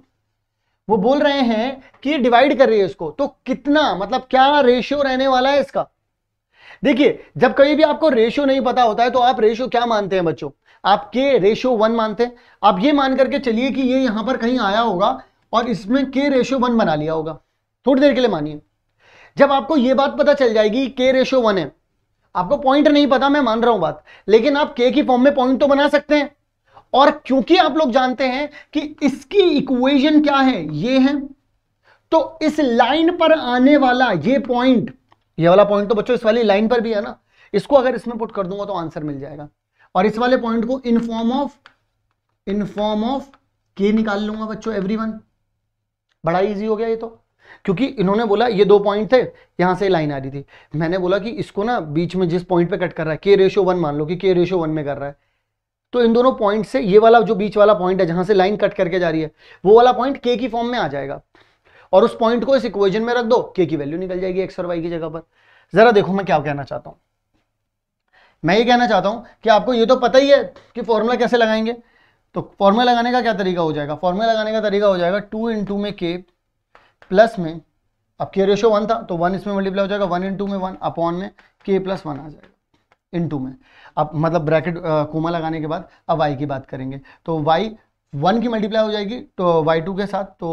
वो बोल रहे हैं कि डिवाइड कर रही है इसको तो कितना मतलब क्या रेशियो रहने वाला है इसका देखिए जब कभी भी आपको रेशियो नहीं पता होता है तो आप रेशियो क्या मानते हैं बच्चों आपके रेशियो वन मानते हैं आप ये मान करके चलिए कि ये यहां पर कहीं आया होगा और इसमें के रेशो वन बना लिया होगा थोड़ी देर के लिए मानिए जब आपको यह बात पता चल जाएगी के रेशो वन है आपको पॉइंट नहीं पता मैं मान रहा हूं बात लेकिन आप के की फॉर्म में पॉइंट तो बना सकते हैं और क्योंकि आप लोग जानते हैं कि इसकी इक्वेशन क्या है ये है तो इस लाइन पर आने वाला ये पॉइंट ये वाला पॉइंट तो बच्चों इस वाली लाइन पर भी है ना इसको अगर इसमें पुट कर दूंगा तो आंसर मिल जाएगा और इस वाले पॉइंट को in form of in form of k निकाल लूंगा बच्चों एवरीवन बड़ा ईजी हो गया ये तो क्योंकि इन्होंने बोला ये दो पॉइंट थे यहां से लाइन आ रही थी मैंने बोला कि इसको ना बीच में जिस पॉइंट पे कट कर रहा है के रेशो वन मान लो कि के रेशो वन में कर रहा है तो इन दोनों पॉइंट से ये वाला जो बीच वाला पॉइंट है जहां से लाइन कट करके जा रही है वो वाला पॉइंट के की फॉर्म में आ जाएगा और उस पॉइंट को इस इक्वेजन में रख दो के की वैल्यू निकल जाएगी एक्स और वाई की जगह पर ज़रा देखो मैं क्या कहना चाहता हूँ मैं ये कहना चाहता हूं कि आपको ये तो पता ही है कि फॉर्मूला कैसे लगाएंगे तो फॉर्मूला लगाने का क्या तरीका हो जाएगा फॉर्मूला लगाने का तरीका हो जाएगा टू इन टू में के प्लस में अब के रेशो वन था तो वन इसमें मल्टीप्लाई हो जाएगा वन टू में वन अपॉन में के प्लस वन आ जाएगा टू में अब मतलब ब्रैकेट कोमा लगाने के बाद अब वाई की बात करेंगे तो वाई वन की मल्टीप्लाई हो जाएगी तो वाई टू के साथ तो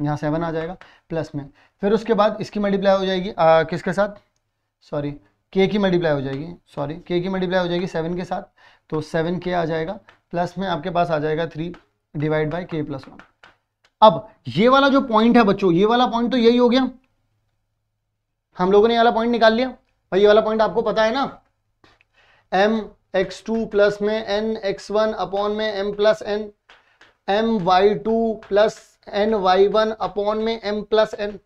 यहाँ सेवन आ जाएगा प्लस में फिर उसके बाद इसकी मल्टीप्लाई हो जाएगी आ, किसके साथ सॉरी के की मल्टीप्लाई हो जाएगी सॉरी के की मल्टीप्लाई हो जाएगी सेवन के साथ तो सेवन के आ जाएगा प्लस में आपके पास आ जाएगा three divide by k plus one अब ये वाला जो पॉइंट है बच्चों ये वाला पॉइंट तो यही हो गया हम लोगों ने ये वाला पॉइंट निकाल लिया भाई ये वाला पॉइंट आपको पता है ना एम एक्स टू प्लस में एन एक्स वन अपॉन में M plus N M y two plus N y one upon में एम प्लस एन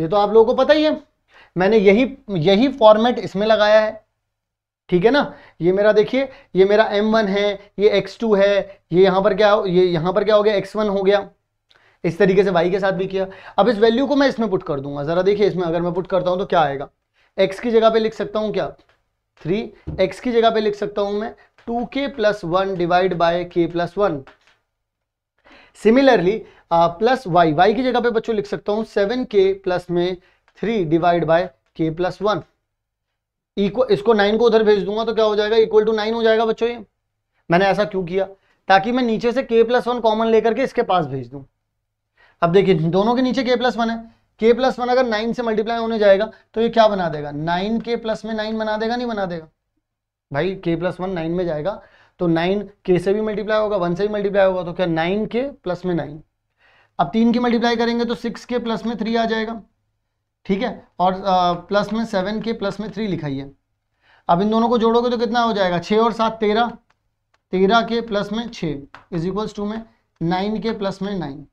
ये तो आप लोगों को पता ही है मैंने यही यही फॉर्मेट इसमें लगाया है ठीक है ना ये मेरा देखिए ये मेरा M1 है ये X2 है ये यहाँ पर क्या ये यहाँ पर क्या हो गया X1 हो गया इस तरीके से y के साथ भी किया अब इस वैल्यू को मैं इसमें पुट कर दूंगा ज़रा देखिए इसमें अगर मैं पुट करता हूँ तो क्या आएगा x की जगह पे लिख सकता हूँ क्या थ्री एक्स की जगह पे लिख सकता हूँ मैं two k plus one divide by k plus one similarly plus y y की जगह पे बच्चों लिख सकता हूँ सेवन के प्लस में three divide by k plus one equal इसको नाइन को उधर भेज दूंगा तो क्या हो जाएगा इक्वल टू नाइन हो जाएगा बच्चों ये मैंने ऐसा क्यों किया ताकि मैं नीचे से के प्लस वन कॉमन लेकर के इसके पास भेज दूं अब देखिए दोनों के नीचे के प्लस वन है के प्लस वन अगर नाइन से मल्टीप्लाई होने जाएगा तो ये क्या बना देगा नाइन के प्लस में नाइन बना देगा नहीं बना देगा भाई के प्लस वन नाइन में जाएगा तो नाइन के से भी मल्टीप्लाई होगा वन से भी मल्टीप्लाई होगा तो क्या नाइन के प्लस में नाइन अब तीन की मल्टीप्लाई करेंगे तो सिक्स के प्लस में थ्री आ जाएगा ठीक है और आ, प्लस में सेवन के प्लस में थ्री लिखाई है अब इन दोनों को जोड़ोगे तो कितना हो जाएगा छः और सात तेरह तेरह के प्लस में छः इज इक्वल्स टू में नाइन के प्लस में नाइन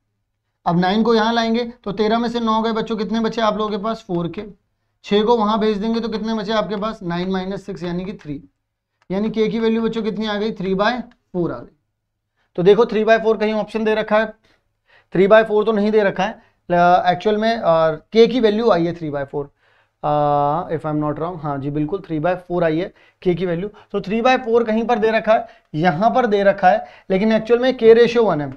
अब नाइन को यहाँ लाएंगे तो तेरह में से नौ गए बच्चों कितने बचे आप लोगों के पास फोर के छः को वहाँ भेज देंगे तो कितने बचे आपके पास नाइन माइनस सिक्स यानी कि थ्री यानी के की वैल्यू बच्चों कितनी आ गई थ्री बाय फोर आ गई तो देखो थ्री बाय फोर कहीं ऑप्शन दे रखा है थ्री बाय फोर तो नहीं दे रखा है एक्चुअल में के की वैल्यू आई है three by four if I am not wrong हाँ जी बिल्कुल थ्री बाय फोर आई है के की वैल्यू तो थ्री बाय फोर कहीं पर दे रखा है यहाँ पर दे रखा है लेकिन एक्चुअल में के रेशियो वन है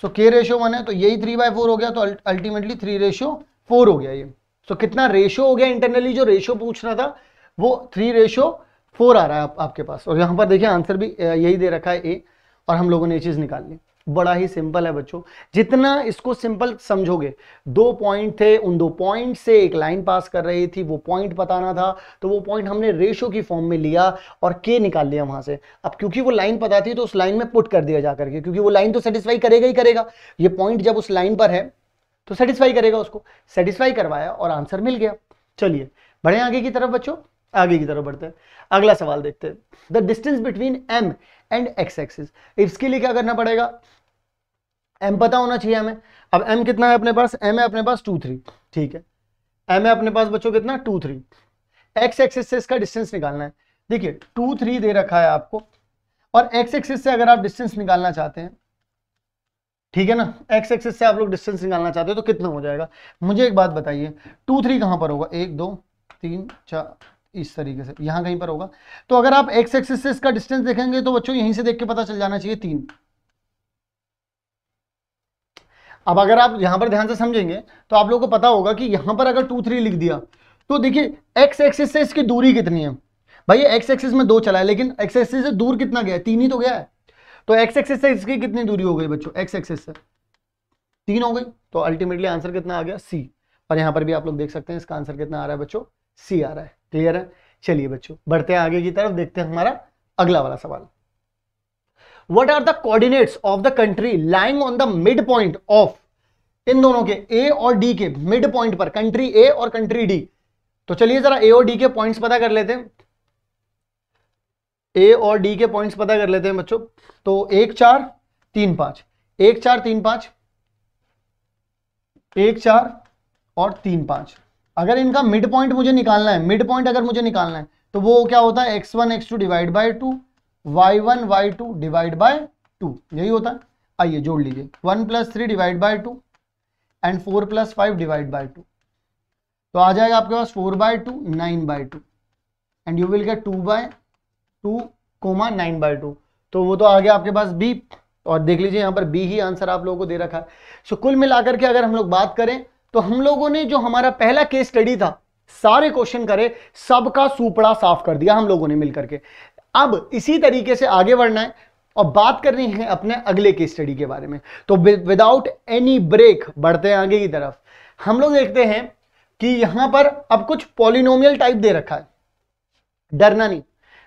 सो के रेशियो वन है तो यही थ्री बाय फोर हो गया तो अल्टीमेटली थ्री रेशियो फोर हो गया ये सो so, कितना रेशियो हो गया इंटरनली जो रेशियो पूछ रहा था वो थ्री रेशियो फोर आ रहा है आप, आपके पास और यहाँ पर देखिए आंसर भी यही दे रखा है ए और हम लोगों ने ये चीज़ निकाल ली बड़ा ही सिंपल है बच्चों जितना इसको सिंपल समझोगे दो पॉइंट थे उन दो पॉइंट से एक लाइन पास कर रही थी वो पॉइंट बताना था तो वो पॉइंट हमने रेशो की फॉर्म में लिया और के निकाल लिया वहां से अब क्योंकि वो लाइन पता थी तो उस लाइन में पुट कर दिया जाकर के क्योंकि वो लाइन तो सेटिस्फाई करेगा ही करेगा ये पॉइंट जब उस लाइन पर है तो सेटिस्फाई करेगा उसको सेटिस्फाई करवाया और आंसर मिल गया चलिए बढ़े आगे की तरफ बच्चों आगे की तरफ बढ़ते हैं अगला सवाल देखते हैं the distance between M and x axis इसके लिए क्या करना पड़ेगा एम पता होना चाहिए हमें अब एम कितना है अपने पास एम है अपने पास टू थ्री ठीक है एम है अपने पास बच्चों कितना टू थ्री एक्स एक्सिस से इसका डिस्टेंस निकालना है देखिए टू थ्री दे रखा है आपको और एक्स एक्सिस से अगर आप डिस्टेंस निकालना चाहते हैं ठीक है ना एक्स एक्सिस से आप लोग डिस्टेंस निकालना चाहते हो तो कितना हो जाएगा मुझे एक बात बताइए टू थ्री कहां पर होगा एक दो तीन चार इस तरीके से यहां कहीं पर होगा तो अगर आप एक्स एक्सिस से इसका डिस्टेंस देखेंगे तो बच्चों यहीं से देख के पता चल जाना चाहिए तीन अब अगर आप यहां पर ध्यान से समझेंगे तो आप लोगों को पता होगा कि यहां पर अगर टू थ्री लिख दिया तो देखिए एक्स एक्सिस से इसकी दूरी कितनी है भाई एक्स एक्सिस में दो चला है लेकिन एक्स एक्सिस से दूर कितना गया तीन ही तो गया है तो एक्स एक्सिस से इसकी कितनी दूरी हो गई बच्चों एक्स एक्सिस से तीन हो गई तो अल्टीमेटली आंसर कितना आ गया सी और यहां पर भी आप लोग देख सकते हैं इसका आंसर कितना आ रहा है बच्चों सी आ रहा है क्लियर है चलिए बच्चों बढ़ते हैं आगे की तरफ देखते हैं हमारा अगला वाला सवाल what are the coordinates of the country lying on the mid point of इन दोनों के ए और डी के मिड पॉइंट पर कंट्री ए और कंट्री डी तो चलिए जरा ए और डी के पॉइंट्स पता कर लेते हैं ए और डी के पॉइंट्स पता कर लेते हैं बच्चों तो एक चार तीन पांच एक चार तीन पांच एक चार और तीन पांच अगर इनका मिड पॉइंट मुझे निकालना है मिड पॉइंट अगर मुझे निकालना है तो वो क्या होता है x one x two divide by two Y one y two divide by two यही होता है आइए जोड़ लीजिए one plus three divide by two and four plus five divide by two तो आ जाएगा आपके पास four by two nine by two and you will get two by two comma nine by two तो वो तो आ गया आपके पास बी और देख लीजिए यहाँ पर बी ही आंसर आप लोगों को दे रखा है सो कुल मिलाकर के अगर हम लोग बात करें तो हम लोगों ने जो हमारा पहला केस स्टडी था सारे क्वेश्चन करे सबका सुपड़ा साफ कर दिया हम लोगों ने मिलकर के अब इसी तरीके से आगे बढ़ना है और बात करनी है अपने अगले केस स्टडी के बारे में तो विदाउट एनी ब्रेक बढ़ते हैं आगे की तरफ हम लोग देखते हैं कि यहां पर अब कुछ पॉलिनोमियल टाइप दे रखा है डरना नहीं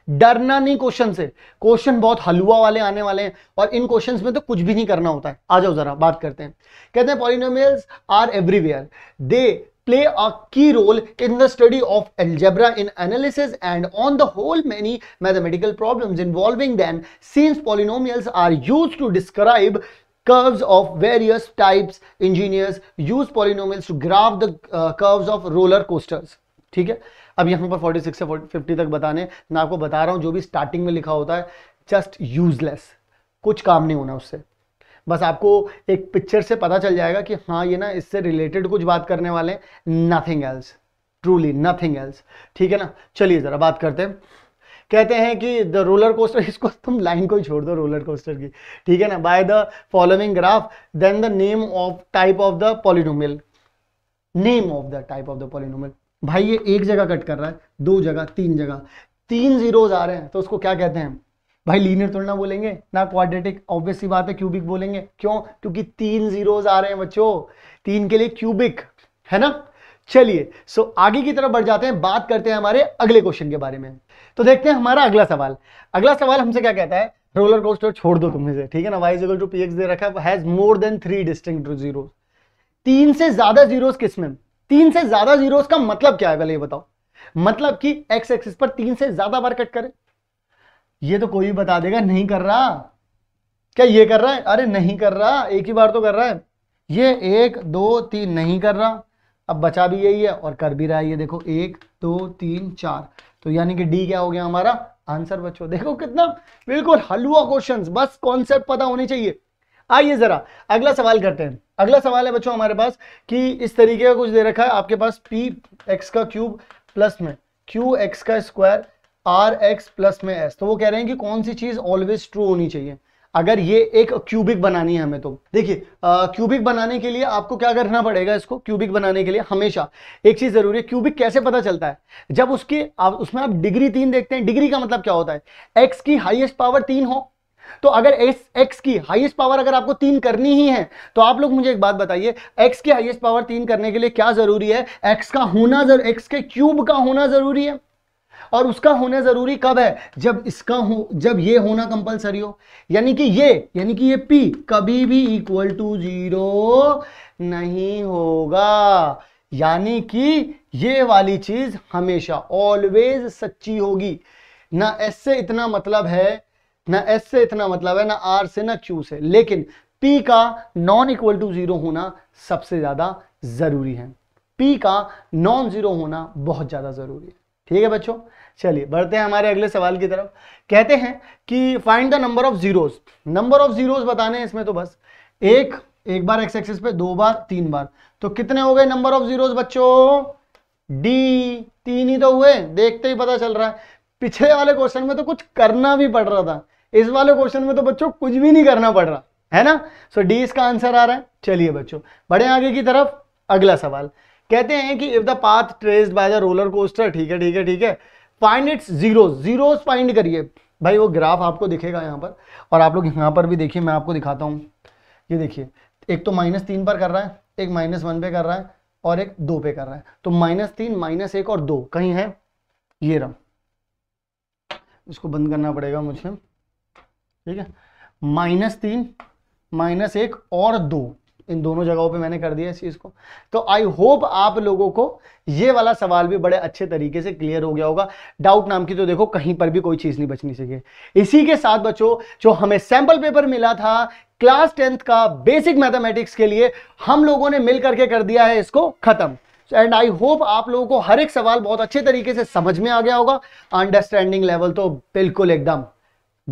डरना नहीं क्वेश्चन से क्वेश्चन बहुत हलुआ वाले आने वाले हैं और इन क्वेश्चन में तो कुछ भी नहीं करना होता है आ जाओ जरा बात करते हैं कहते हैं polynomials are everywhere they play a key role in the study of algebra in analysis and on the whole many mathematical problem involving than since polynomial are use to describe curves of various types engineers use polynomials to graph the uh, curves of roller coasters theek अब यहाँ पर 46 से 50 तक बताने मैं आपको बता रहा हूँ जो भी स्टार्टिंग में लिखा होता है जस्ट यूजलेस कुछ काम नहीं होना उससे बस आपको एक पिक्चर से पता चल जाएगा कि हाँ ये ना इससे रिलेटेड कुछ बात करने वाले हैं nothing else truly nothing else ठीक है ना चलिए ज़रा बात करते हैं कहते हैं कि द रोलर कोस्टर इसको तुम लाइन को ही छोड़ दो रोलर कोस्टर की ठीक है ना by the following graph then the name of type of the polynomial name of the type of the polynomial भाई ये एक जगह कट कर रहा है दो जगह तीन जगह तीन जीरोज आ रहे हैं तो उसको क्या कहते हैं भाई लीनियर तुलना बोलेंगे ना क्वाड्रेटिक ऑब्वियस सी बात है क्यूबिक बोलेंगे क्यों क्योंकि तीन जीरोज आ रहे हैं बच्चों तीन के लिए क्यूबिक है ना चलिए सो आगे की तरफ बढ़ जाते हैं बात करते हैं हमारे अगले क्वेश्चन के बारे में तो देखते हैं हमारा अगला सवाल अगला सवाल हमसे क्या कहता है रोलर कोस्टर छोड़ दो तुमने से ठीक है ना वाई टू पी दे रखा है has more than three distinct zero तीन से ज्यादा जीरोस किसमें तीन से ज्यादा जीरोस का मतलब क्या है पहले ये बताओ मतलब कि एक्स एक्सिस पर तीन से ज्यादा बार कट करे ये तो कोई भी बता देगा नहीं कर रहा क्या ये कर रहा है अरे नहीं कर रहा एक ही बार तो कर रहा है ये एक दो तीन नहीं कर रहा अब बचा भी यही है और कर भी रहा है ये देखो एक दो तीन चार तो यानी कि डी क्या हो गया हमारा आंसर बच्चों देखो कितना बिल्कुल हलवा क्वेश्चंस बस कॉन्सेप्ट पता होनी चाहिए आइए जरा अगला सवाल करते हैं अगला सवाल है बच्चों हमारे पास कि इस तरीके का कुछ दे रखा है आपके पास पी एक्स का क्यूब प्लस में क्यू एक्स का स्क्वायर आर एक्स प्लस में एस तो वो कह रहे हैं कि कौन सी चीज़ ऑलवेज ट्रू होनी चाहिए अगर ये एक क्यूबिक बनानी है हमें तो देखिए क्यूबिक बनाने के लिए आपको क्या करना पड़ेगा इसको क्यूबिक बनाने के लिए हमेशा एक चीज़ ज़रूरी है क्यूबिक कैसे पता चलता है जब उसके आप उसमें आप डिग्री तीन देखते हैं डिग्री का मतलब क्या होता है एक्स की हाईएस्ट पावर तीन हो तो अगर एस एक्स की हाईएस्ट पावर अगर आपको तीन करनी ही है तो आप लोग मुझे एक बात बताइए एक्स की हाईएस्ट पावर तीन करने के लिए क्या जरूरी है एक्स का होना जरूर एक्स के क्यूब का होना जरूरी है और उसका होना जरूरी कब है जब इसका हो जब ये होना कंपलसरी हो यानी कि ये यानी कि ये p कभी भी इक्वल टू जीरो नहीं होगा यानी कि ये वाली चीज हमेशा ऑलवेज सच्ची होगी ना इससे से इतना मतलब है ना एस से इतना मतलब है ना आर से ना क्यू से लेकिन पी का नॉन इक्वल टू जीरो होना सबसे ज्यादा जरूरी है पी का नॉन जीरो होना बहुत ज्यादा जरूरी है ठीक है बच्चों चलिए बढ़ते हैं हमारे अगले सवाल की तरफ कहते हैं कि find the number of zeros number of zeros बताने हैं इसमें तो बस एक एक बार एक्स एक्सिस पे दो बार तीन बार तो कितने हो गए नंबर ऑफ जीरोस बच्चों डी तीन ही तो हुए देखते ही पता चल रहा है पिछले वाले क्वेश्चन में तो कुछ करना भी पड़ रहा था इस वाले क्वेश्चन में तो बच्चों कुछ भी नहीं करना पड़ रहा है ना सो डी इसका आंसर आ रहा है चलिए बच्चों बड़े आगे की तरफ अगला सवाल कहते हैं कि if the path traced by the roller coaster ठीक है ठीक है ठीक है find its zero zero find करिए भाई वो ग्राफ आपको दिखेगा यहाँ पर और आप लोग यहाँ पर भी देखिए मैं आपको दिखाता हूँ ये देखिए एक तो माइनस तीन पर कर रहा है एक माइनस वन पे कर रहा है और एक दो पे कर रहा है तो माइनस तीन माइनस एक और दो कहीं है ये रहा इसको बंद करना पड़ेगा मुझे ठीक है माइनस तीन माइनस एक और दो इन दोनों जगहों पे मैंने कर दिया इस चीज़ को तो आई होप आप लोगों को ये वाला सवाल भी बड़े अच्छे तरीके से क्लियर हो गया होगा डाउट नाम की तो देखो कहीं पर भी कोई चीज़ नहीं बचनी चाहिए इसी के साथ बच्चों जो हमें सैंपल पेपर मिला था क्लास टेंथ का बेसिक मैथमेटिक्स के लिए हम लोगों ने मिल करके कर दिया है इसको खत्म एंड आई होप आप लोगों को हर एक सवाल बहुत अच्छे तरीके से समझ में आ गया होगा अंडरस्टैंडिंग लेवल तो बिल्कुल एकदम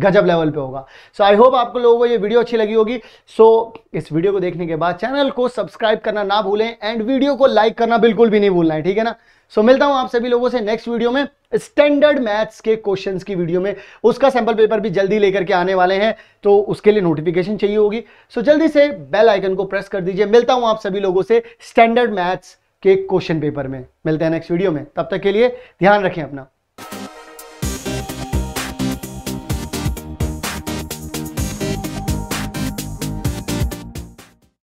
गजब लेवल पे होगा सो आई होप आपको लोगों को ये वीडियो अच्छी लगी होगी सो so, इस वीडियो को देखने के बाद चैनल को सब्सक्राइब करना ना भूलें एंड वीडियो को लाइक करना बिल्कुल भी नहीं भूलना है ठीक है ना सो so, मिलता हूं आप सभी लोगों से नेक्स्ट वीडियो में स्टैंडर्ड मैथ्स के क्वेश्चंस की वीडियो में उसका सैंपल पेपर भी जल्दी लेकर के आने वाले हैं तो उसके लिए नोटिफिकेशन चाहिए होगी सो so, जल्दी से बेल आइकन को प्रेस कर दीजिए मिलता हूं आप सभी लोगों से स्टैंडर्ड मैथ्स के क्वेश्चन पेपर में मिलते हैं नेक्स्ट वीडियो में तब तक के लिए ध्यान रखें अपना